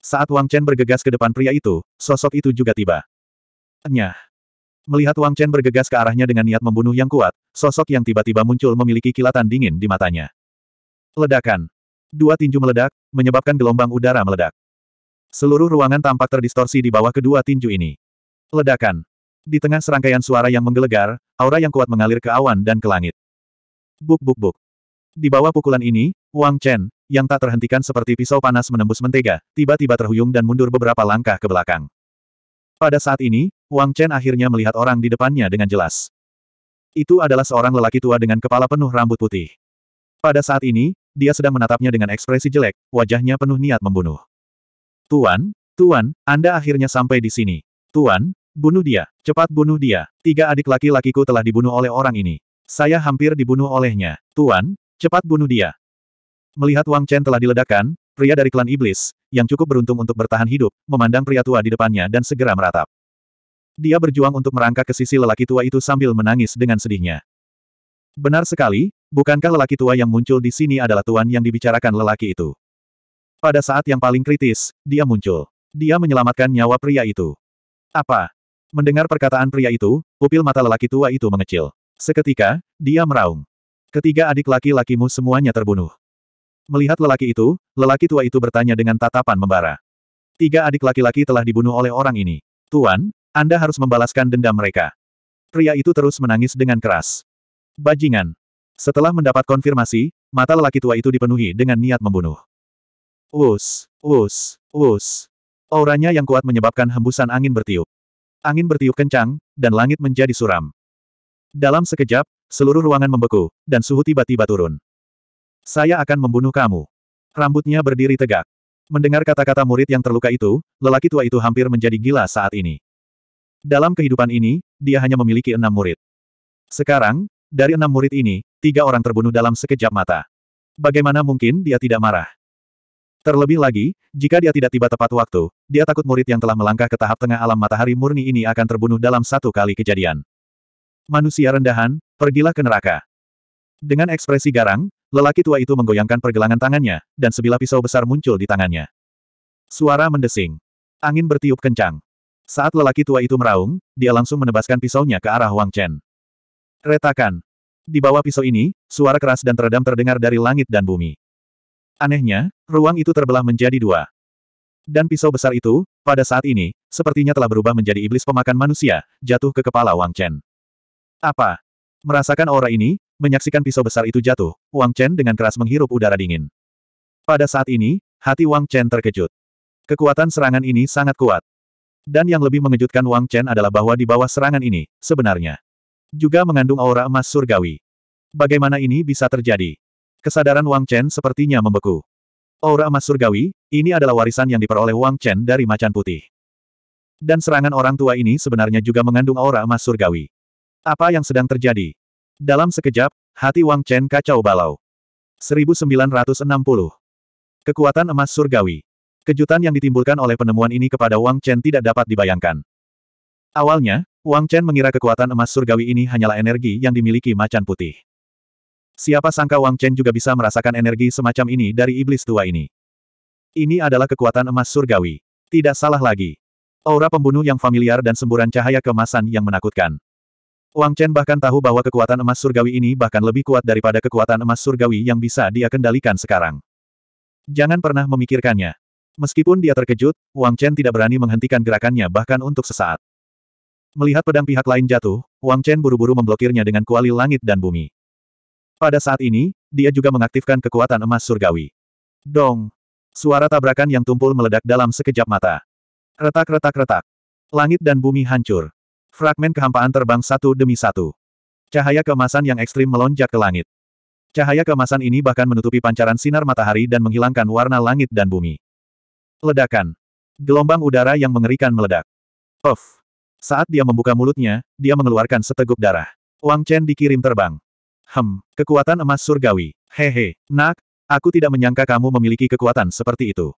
Saat Wang Chen bergegas ke depan pria itu, sosok itu juga tiba. Nyah. Melihat Wang Chen bergegas ke arahnya dengan niat membunuh yang kuat, sosok yang tiba-tiba muncul memiliki kilatan dingin di matanya. Ledakan. Dua tinju meledak, menyebabkan gelombang udara meledak. Seluruh ruangan tampak terdistorsi di bawah kedua tinju ini. Ledakan. Di tengah serangkaian suara yang menggelegar, aura yang kuat mengalir ke awan dan ke langit. Buk buk buk. Di bawah pukulan ini, Wang Chen, yang tak terhentikan seperti pisau panas menembus mentega, tiba-tiba terhuyung dan mundur beberapa langkah ke belakang. Pada saat ini, Wang Chen akhirnya melihat orang di depannya dengan jelas. Itu adalah seorang lelaki tua dengan kepala penuh rambut putih. Pada saat ini, dia sedang menatapnya dengan ekspresi jelek, wajahnya penuh niat membunuh. Tuan, Tuan, Anda akhirnya sampai di sini. Tuan, bunuh dia, cepat bunuh dia. Tiga adik laki-lakiku telah dibunuh oleh orang ini. Saya hampir dibunuh olehnya. Tuan, cepat bunuh dia. Melihat Wang Chen telah diledakkan, pria dari klan iblis, yang cukup beruntung untuk bertahan hidup, memandang pria tua di depannya dan segera meratap. Dia berjuang untuk merangkak ke sisi lelaki tua itu sambil menangis dengan sedihnya. Benar sekali, bukankah lelaki tua yang muncul di sini adalah tuan yang dibicarakan lelaki itu? Pada saat yang paling kritis, dia muncul. Dia menyelamatkan nyawa pria itu. Apa? Mendengar perkataan pria itu, pupil mata lelaki tua itu mengecil. Seketika, dia meraung. Ketiga adik laki-lakimu semuanya terbunuh. Melihat lelaki itu, lelaki tua itu bertanya dengan tatapan membara. Tiga adik laki-laki telah dibunuh oleh orang ini. Tuan, Anda harus membalaskan dendam mereka. Pria itu terus menangis dengan keras. Bajingan. Setelah mendapat konfirmasi, mata lelaki tua itu dipenuhi dengan niat membunuh. Wus, wus, wus. Auranya yang kuat menyebabkan hembusan angin bertiup. Angin bertiup kencang, dan langit menjadi suram. Dalam sekejap, seluruh ruangan membeku, dan suhu tiba-tiba turun. Saya akan membunuh kamu. Rambutnya berdiri tegak. Mendengar kata-kata murid yang terluka itu, lelaki tua itu hampir menjadi gila saat ini. Dalam kehidupan ini, dia hanya memiliki enam murid. Sekarang, dari enam murid ini, tiga orang terbunuh dalam sekejap mata. Bagaimana mungkin dia tidak marah? Terlebih lagi, jika dia tidak tiba tepat waktu, dia takut murid yang telah melangkah ke tahap tengah alam matahari murni ini akan terbunuh dalam satu kali kejadian. Manusia rendahan, pergilah ke neraka. Dengan ekspresi garang, Lelaki tua itu menggoyangkan pergelangan tangannya, dan sebilah pisau besar muncul di tangannya. Suara mendesing. Angin bertiup kencang. Saat lelaki tua itu meraung, dia langsung menebaskan pisaunya ke arah Wang Chen. Retakan. Di bawah pisau ini, suara keras dan teredam terdengar dari langit dan bumi. Anehnya, ruang itu terbelah menjadi dua. Dan pisau besar itu, pada saat ini, sepertinya telah berubah menjadi iblis pemakan manusia, jatuh ke kepala Wang Chen. Apa? Merasakan aura ini, Menyaksikan pisau besar itu jatuh, Wang Chen dengan keras menghirup udara dingin. Pada saat ini, hati Wang Chen terkejut. Kekuatan serangan ini sangat kuat. Dan yang lebih mengejutkan Wang Chen adalah bahwa di bawah serangan ini, sebenarnya, juga mengandung aura emas surgawi. Bagaimana ini bisa terjadi? Kesadaran Wang Chen sepertinya membeku. Aura emas surgawi, ini adalah warisan yang diperoleh Wang Chen dari macan putih. Dan serangan orang tua ini sebenarnya juga mengandung aura emas surgawi. Apa yang sedang terjadi? Dalam sekejap, hati Wang Chen kacau balau. 1960. Kekuatan emas surgawi. Kejutan yang ditimbulkan oleh penemuan ini kepada Wang Chen tidak dapat dibayangkan. Awalnya, Wang Chen mengira kekuatan emas surgawi ini hanyalah energi yang dimiliki macan putih. Siapa sangka Wang Chen juga bisa merasakan energi semacam ini dari iblis tua ini. Ini adalah kekuatan emas surgawi. Tidak salah lagi. Aura pembunuh yang familiar dan semburan cahaya kemasan yang menakutkan. Wang Chen bahkan tahu bahwa kekuatan emas surgawi ini bahkan lebih kuat daripada kekuatan emas surgawi yang bisa dia kendalikan sekarang. Jangan pernah memikirkannya. Meskipun dia terkejut, Wang Chen tidak berani menghentikan gerakannya bahkan untuk sesaat. Melihat pedang pihak lain jatuh, Wang Chen buru-buru memblokirnya dengan kuali langit dan bumi. Pada saat ini, dia juga mengaktifkan kekuatan emas surgawi. Dong! Suara tabrakan yang tumpul meledak dalam sekejap mata. Retak-retak-retak. Langit dan bumi hancur. Fragmen kehampaan terbang satu demi satu. Cahaya kemasan yang ekstrim melonjak ke langit. Cahaya kemasan ini bahkan menutupi pancaran sinar matahari dan menghilangkan warna langit dan bumi. Ledakan. Gelombang udara yang mengerikan meledak. Of. Saat dia membuka mulutnya, dia mengeluarkan seteguk darah. Wang Chen dikirim terbang. Hem, kekuatan emas surgawi. Hehe, nak, aku tidak menyangka kamu memiliki kekuatan seperti itu.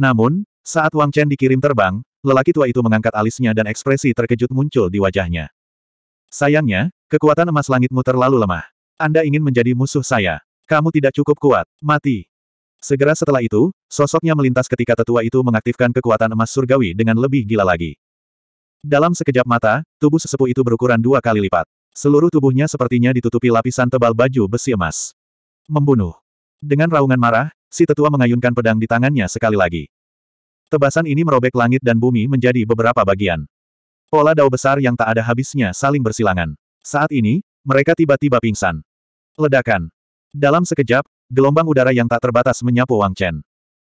Namun, saat Wang Chen dikirim terbang, lelaki tua itu mengangkat alisnya dan ekspresi terkejut muncul di wajahnya. Sayangnya, kekuatan emas langitmu terlalu lemah. Anda ingin menjadi musuh saya. Kamu tidak cukup kuat. Mati. Segera setelah itu, sosoknya melintas ketika tetua itu mengaktifkan kekuatan emas surgawi dengan lebih gila lagi. Dalam sekejap mata, tubuh sesepuh itu berukuran dua kali lipat. Seluruh tubuhnya sepertinya ditutupi lapisan tebal baju besi emas. Membunuh. Dengan raungan marah, si tetua mengayunkan pedang di tangannya sekali lagi. Tebasan ini merobek langit dan bumi menjadi beberapa bagian. Pola dao besar yang tak ada habisnya saling bersilangan. Saat ini, mereka tiba-tiba pingsan. Ledakan. Dalam sekejap, gelombang udara yang tak terbatas menyapu Wang Chen.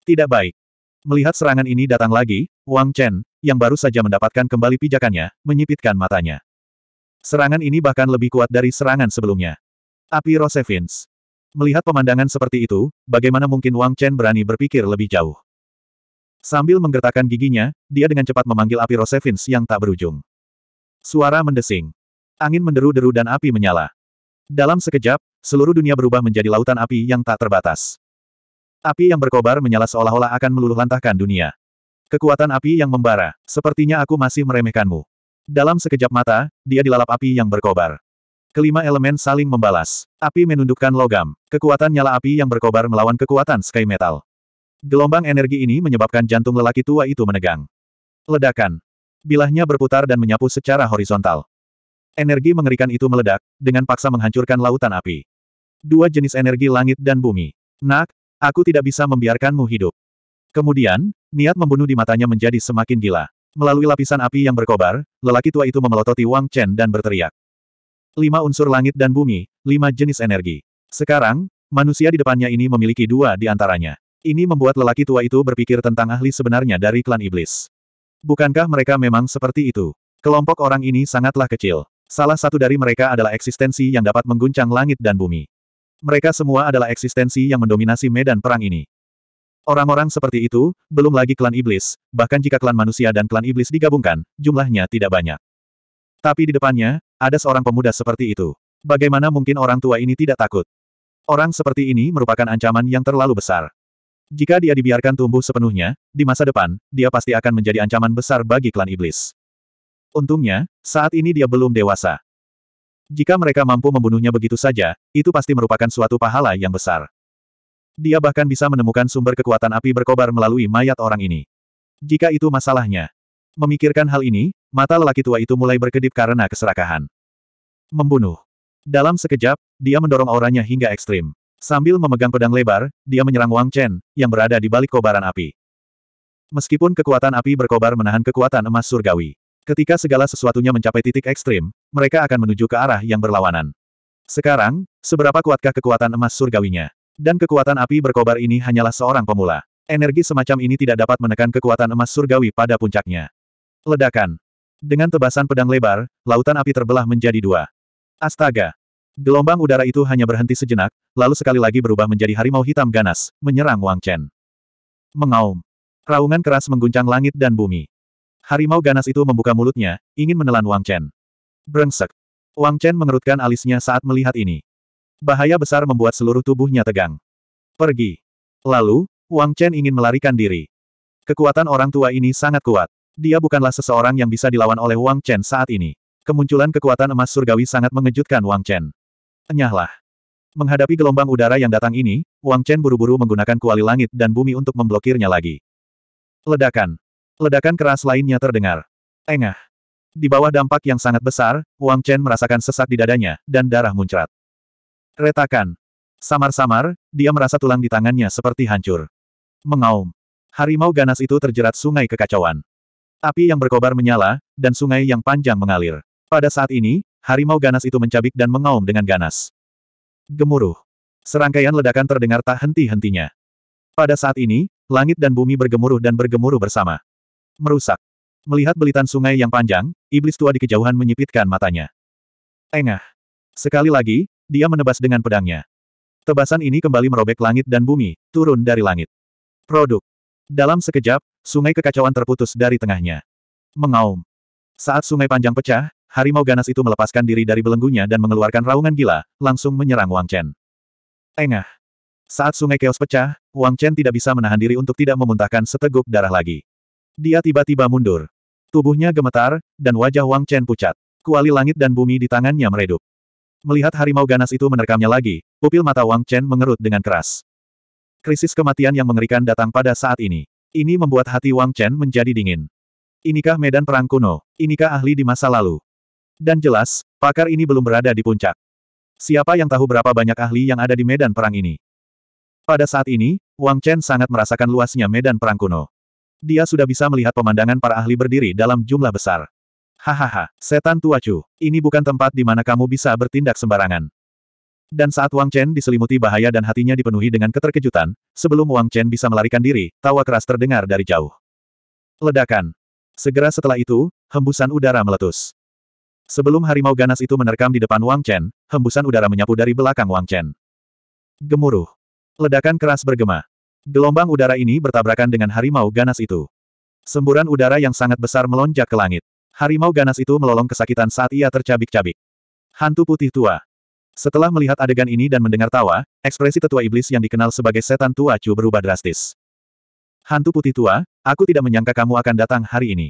Tidak baik. Melihat serangan ini datang lagi, Wang Chen, yang baru saja mendapatkan kembali pijakannya, menyipitkan matanya. Serangan ini bahkan lebih kuat dari serangan sebelumnya. Api Rosevins. Melihat pemandangan seperti itu, bagaimana mungkin Wang Chen berani berpikir lebih jauh? Sambil menggertakkan giginya, dia dengan cepat memanggil api Rosevins yang tak berujung. Suara mendesing. Angin menderu-deru dan api menyala. Dalam sekejap, seluruh dunia berubah menjadi lautan api yang tak terbatas. Api yang berkobar menyala seolah-olah akan meluluhlantahkan dunia. Kekuatan api yang membara, sepertinya aku masih meremehkanmu. Dalam sekejap mata, dia dilalap api yang berkobar. Kelima elemen saling membalas. Api menundukkan logam. Kekuatan nyala api yang berkobar melawan kekuatan Sky Metal. Gelombang energi ini menyebabkan jantung lelaki tua itu menegang. Ledakan. Bilahnya berputar dan menyapu secara horizontal. Energi mengerikan itu meledak, dengan paksa menghancurkan lautan api. Dua jenis energi langit dan bumi. Nak, aku tidak bisa membiarkanmu hidup. Kemudian, niat membunuh di matanya menjadi semakin gila. Melalui lapisan api yang berkobar, lelaki tua itu memelototi Wang Chen dan berteriak. Lima unsur langit dan bumi, lima jenis energi. Sekarang, manusia di depannya ini memiliki dua di antaranya. Ini membuat lelaki tua itu berpikir tentang ahli sebenarnya dari klan iblis. Bukankah mereka memang seperti itu? Kelompok orang ini sangatlah kecil. Salah satu dari mereka adalah eksistensi yang dapat mengguncang langit dan bumi. Mereka semua adalah eksistensi yang mendominasi medan perang ini. Orang-orang seperti itu, belum lagi klan iblis, bahkan jika klan manusia dan klan iblis digabungkan, jumlahnya tidak banyak. Tapi di depannya, ada seorang pemuda seperti itu. Bagaimana mungkin orang tua ini tidak takut? Orang seperti ini merupakan ancaman yang terlalu besar. Jika dia dibiarkan tumbuh sepenuhnya, di masa depan, dia pasti akan menjadi ancaman besar bagi klan iblis. Untungnya, saat ini dia belum dewasa. Jika mereka mampu membunuhnya begitu saja, itu pasti merupakan suatu pahala yang besar. Dia bahkan bisa menemukan sumber kekuatan api berkobar melalui mayat orang ini. Jika itu masalahnya. Memikirkan hal ini, mata lelaki tua itu mulai berkedip karena keserakahan. Membunuh. Dalam sekejap, dia mendorong auranya hingga ekstrim. Sambil memegang pedang lebar, dia menyerang Wang Chen, yang berada di balik kobaran api. Meskipun kekuatan api berkobar menahan kekuatan emas surgawi. Ketika segala sesuatunya mencapai titik ekstrim, mereka akan menuju ke arah yang berlawanan. Sekarang, seberapa kuatkah kekuatan emas surgawinya? Dan kekuatan api berkobar ini hanyalah seorang pemula. Energi semacam ini tidak dapat menekan kekuatan emas surgawi pada puncaknya. Ledakan. Dengan tebasan pedang lebar, lautan api terbelah menjadi dua. Astaga! Gelombang udara itu hanya berhenti sejenak, lalu sekali lagi berubah menjadi harimau hitam ganas, menyerang Wang Chen. Mengaum. Raungan keras mengguncang langit dan bumi. Harimau ganas itu membuka mulutnya, ingin menelan Wang Chen. Brengsek. Wang Chen mengerutkan alisnya saat melihat ini. Bahaya besar membuat seluruh tubuhnya tegang. Pergi. Lalu, Wang Chen ingin melarikan diri. Kekuatan orang tua ini sangat kuat. Dia bukanlah seseorang yang bisa dilawan oleh Wang Chen saat ini. Kemunculan kekuatan emas surgawi sangat mengejutkan Wang Chen. Enyahlah. Menghadapi gelombang udara yang datang ini, Wang Chen buru-buru menggunakan kuali langit dan bumi untuk memblokirnya lagi. Ledakan. Ledakan keras lainnya terdengar. Engah. Di bawah dampak yang sangat besar, Wang Chen merasakan sesak di dadanya, dan darah muncrat. Retakan. Samar-samar, dia merasa tulang di tangannya seperti hancur. Mengaum. Harimau ganas itu terjerat sungai kekacauan. Api yang berkobar menyala, dan sungai yang panjang mengalir. Pada saat ini, harimau ganas itu mencabik dan mengaum dengan ganas. Gemuruh. Serangkaian ledakan terdengar tak henti-hentinya. Pada saat ini, langit dan bumi bergemuruh dan bergemuruh bersama. Merusak. Melihat belitan sungai yang panjang, iblis tua di kejauhan menyipitkan matanya. Engah. Sekali lagi, dia menebas dengan pedangnya. Tebasan ini kembali merobek langit dan bumi, turun dari langit. Produk. Dalam sekejap, sungai kekacauan terputus dari tengahnya. Mengaum. Saat sungai panjang pecah, harimau ganas itu melepaskan diri dari belenggunya dan mengeluarkan raungan gila, langsung menyerang Wang Chen. Tengah. Saat sungai keos pecah, Wang Chen tidak bisa menahan diri untuk tidak memuntahkan seteguk darah lagi. Dia tiba-tiba mundur. Tubuhnya gemetar, dan wajah Wang Chen pucat. Kuali langit dan bumi di tangannya meredup. Melihat harimau ganas itu menerkamnya lagi, pupil mata Wang Chen mengerut dengan keras. Krisis kematian yang mengerikan datang pada saat ini. Ini membuat hati Wang Chen menjadi dingin. Inikah medan perang kuno? Inikah ahli di masa lalu? Dan jelas, pakar ini belum berada di puncak. Siapa yang tahu berapa banyak ahli yang ada di medan perang ini? Pada saat ini, Wang Chen sangat merasakan luasnya medan perang kuno. Dia sudah bisa melihat pemandangan para ahli berdiri dalam jumlah besar. Hahaha, setan tua cu, ini bukan tempat di mana kamu bisa bertindak sembarangan. Dan saat Wang Chen diselimuti bahaya dan hatinya dipenuhi dengan keterkejutan, sebelum Wang Chen bisa melarikan diri, tawa keras terdengar dari jauh. Ledakan. Segera setelah itu, hembusan udara meletus. Sebelum harimau ganas itu menerkam di depan Wang Chen, hembusan udara menyapu dari belakang Wang Chen. Gemuruh. Ledakan keras bergema. Gelombang udara ini bertabrakan dengan harimau ganas itu. Semburan udara yang sangat besar melonjak ke langit. Harimau ganas itu melolong kesakitan saat ia tercabik-cabik. Hantu putih tua. Setelah melihat adegan ini dan mendengar tawa, ekspresi tetua iblis yang dikenal sebagai setan tua Chu berubah drastis. Hantu putih tua, aku tidak menyangka kamu akan datang hari ini.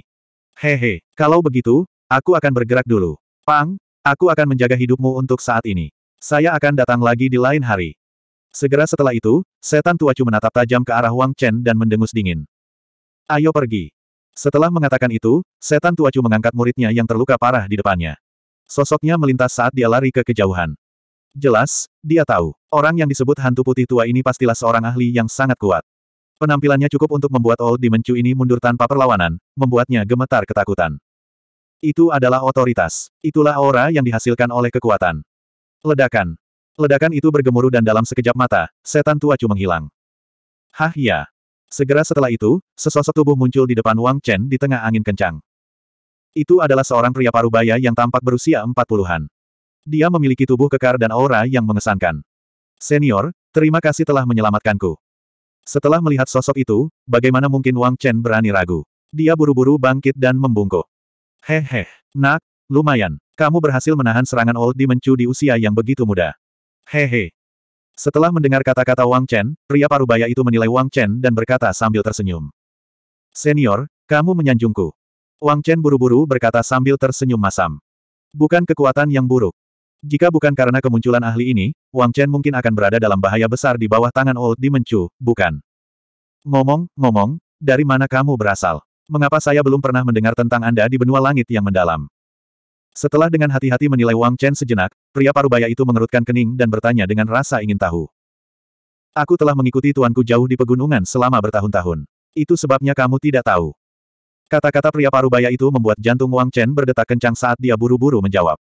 Hehe, kalau begitu, Aku akan bergerak dulu. Pang, aku akan menjaga hidupmu untuk saat ini. Saya akan datang lagi di lain hari. Segera setelah itu, setan tua Chu menatap tajam ke arah Wang Chen dan mendengus dingin. Ayo pergi. Setelah mengatakan itu, setan tua Chu mengangkat muridnya yang terluka parah di depannya. Sosoknya melintas saat dia lari ke kejauhan. Jelas, dia tahu, orang yang disebut hantu putih tua ini pastilah seorang ahli yang sangat kuat. Penampilannya cukup untuk membuat Old Dimenchu ini mundur tanpa perlawanan, membuatnya gemetar ketakutan. Itu adalah otoritas. Itulah aura yang dihasilkan oleh kekuatan. Ledakan. Ledakan itu bergemuruh dan dalam sekejap mata, setan tua cuma menghilang. Hah ya. Segera setelah itu, sesosok tubuh muncul di depan Wang Chen di tengah angin kencang. Itu adalah seorang pria parubaya yang tampak berusia empat puluhan. Dia memiliki tubuh kekar dan aura yang mengesankan. Senior, terima kasih telah menyelamatkanku. Setelah melihat sosok itu, bagaimana mungkin Wang Chen berani ragu? Dia buru-buru bangkit dan membungkuk. Hehe. Nak, lumayan. Kamu berhasil menahan serangan Old Di Mencu di usia yang begitu muda. Hehe. Setelah mendengar kata-kata Wang Chen, pria parubaya itu menilai Wang Chen dan berkata sambil tersenyum. Senior, kamu menyanjungku. Wang Chen buru-buru berkata sambil tersenyum masam. Bukan kekuatan yang buruk. Jika bukan karena kemunculan ahli ini, Wang Chen mungkin akan berada dalam bahaya besar di bawah tangan Old Dimenchu, bukan? Ngomong, ngomong, dari mana kamu berasal? Mengapa saya belum pernah mendengar tentang Anda di benua langit yang mendalam? Setelah dengan hati-hati menilai Wang Chen sejenak, pria parubaya itu mengerutkan kening dan bertanya dengan rasa ingin tahu. Aku telah mengikuti tuanku jauh di pegunungan selama bertahun-tahun. Itu sebabnya kamu tidak tahu. Kata-kata pria parubaya itu membuat jantung Wang Chen berdetak kencang saat dia buru-buru menjawab.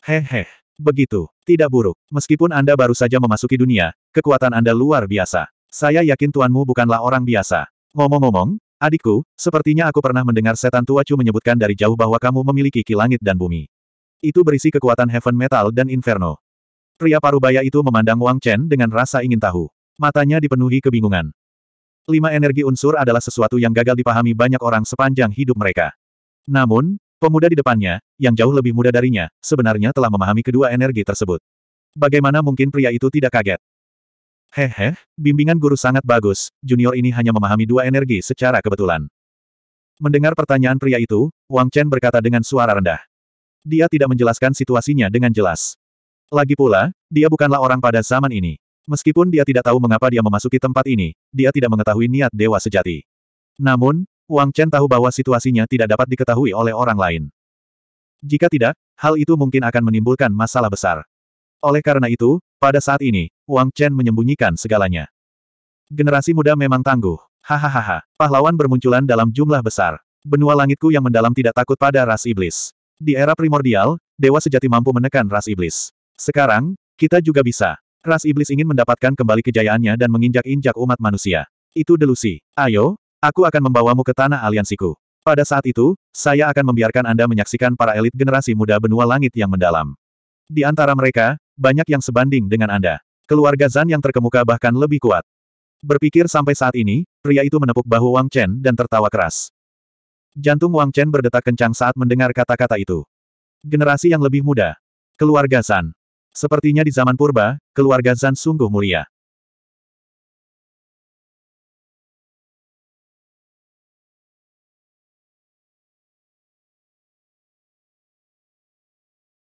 Hehe, begitu, tidak buruk. Meskipun Anda baru saja memasuki dunia, kekuatan Anda luar biasa. Saya yakin tuanmu bukanlah orang biasa. Ngomong-ngomong, Adikku, sepertinya aku pernah mendengar setan tua Chu menyebutkan dari jauh bahwa kamu memiliki ki langit dan bumi. Itu berisi kekuatan heaven metal dan inferno. Pria parubaya itu memandang Wang Chen dengan rasa ingin tahu. Matanya dipenuhi kebingungan. Lima energi unsur adalah sesuatu yang gagal dipahami banyak orang sepanjang hidup mereka. Namun, pemuda di depannya, yang jauh lebih muda darinya, sebenarnya telah memahami kedua energi tersebut. Bagaimana mungkin pria itu tidak kaget? Hehe, bimbingan guru sangat bagus, junior ini hanya memahami dua energi secara kebetulan. Mendengar pertanyaan pria itu, Wang Chen berkata dengan suara rendah. Dia tidak menjelaskan situasinya dengan jelas. Lagi pula, dia bukanlah orang pada zaman ini. Meskipun dia tidak tahu mengapa dia memasuki tempat ini, dia tidak mengetahui niat dewa sejati. Namun, Wang Chen tahu bahwa situasinya tidak dapat diketahui oleh orang lain. Jika tidak, hal itu mungkin akan menimbulkan masalah besar. Oleh karena itu, pada saat ini, Wang Chen menyembunyikan segalanya. Generasi muda memang tangguh. Hahaha, pahlawan bermunculan dalam jumlah besar. Benua langitku yang mendalam tidak takut pada ras iblis. Di era primordial, dewa sejati mampu menekan ras iblis. Sekarang, kita juga bisa. Ras iblis ingin mendapatkan kembali kejayaannya dan menginjak-injak umat manusia. Itu delusi. Ayo, aku akan membawamu ke tanah aliansiku. Pada saat itu, saya akan membiarkan Anda menyaksikan para elit generasi muda benua langit yang mendalam. Di antara mereka, banyak yang sebanding dengan Anda. Keluarga Zan yang terkemuka bahkan lebih kuat. Berpikir sampai saat ini, pria itu menepuk bahu Wang Chen dan tertawa keras. Jantung Wang Chen berdetak kencang saat mendengar kata-kata itu. Generasi yang lebih muda. Keluarga Zan. Sepertinya di zaman purba, keluarga Zan sungguh mulia.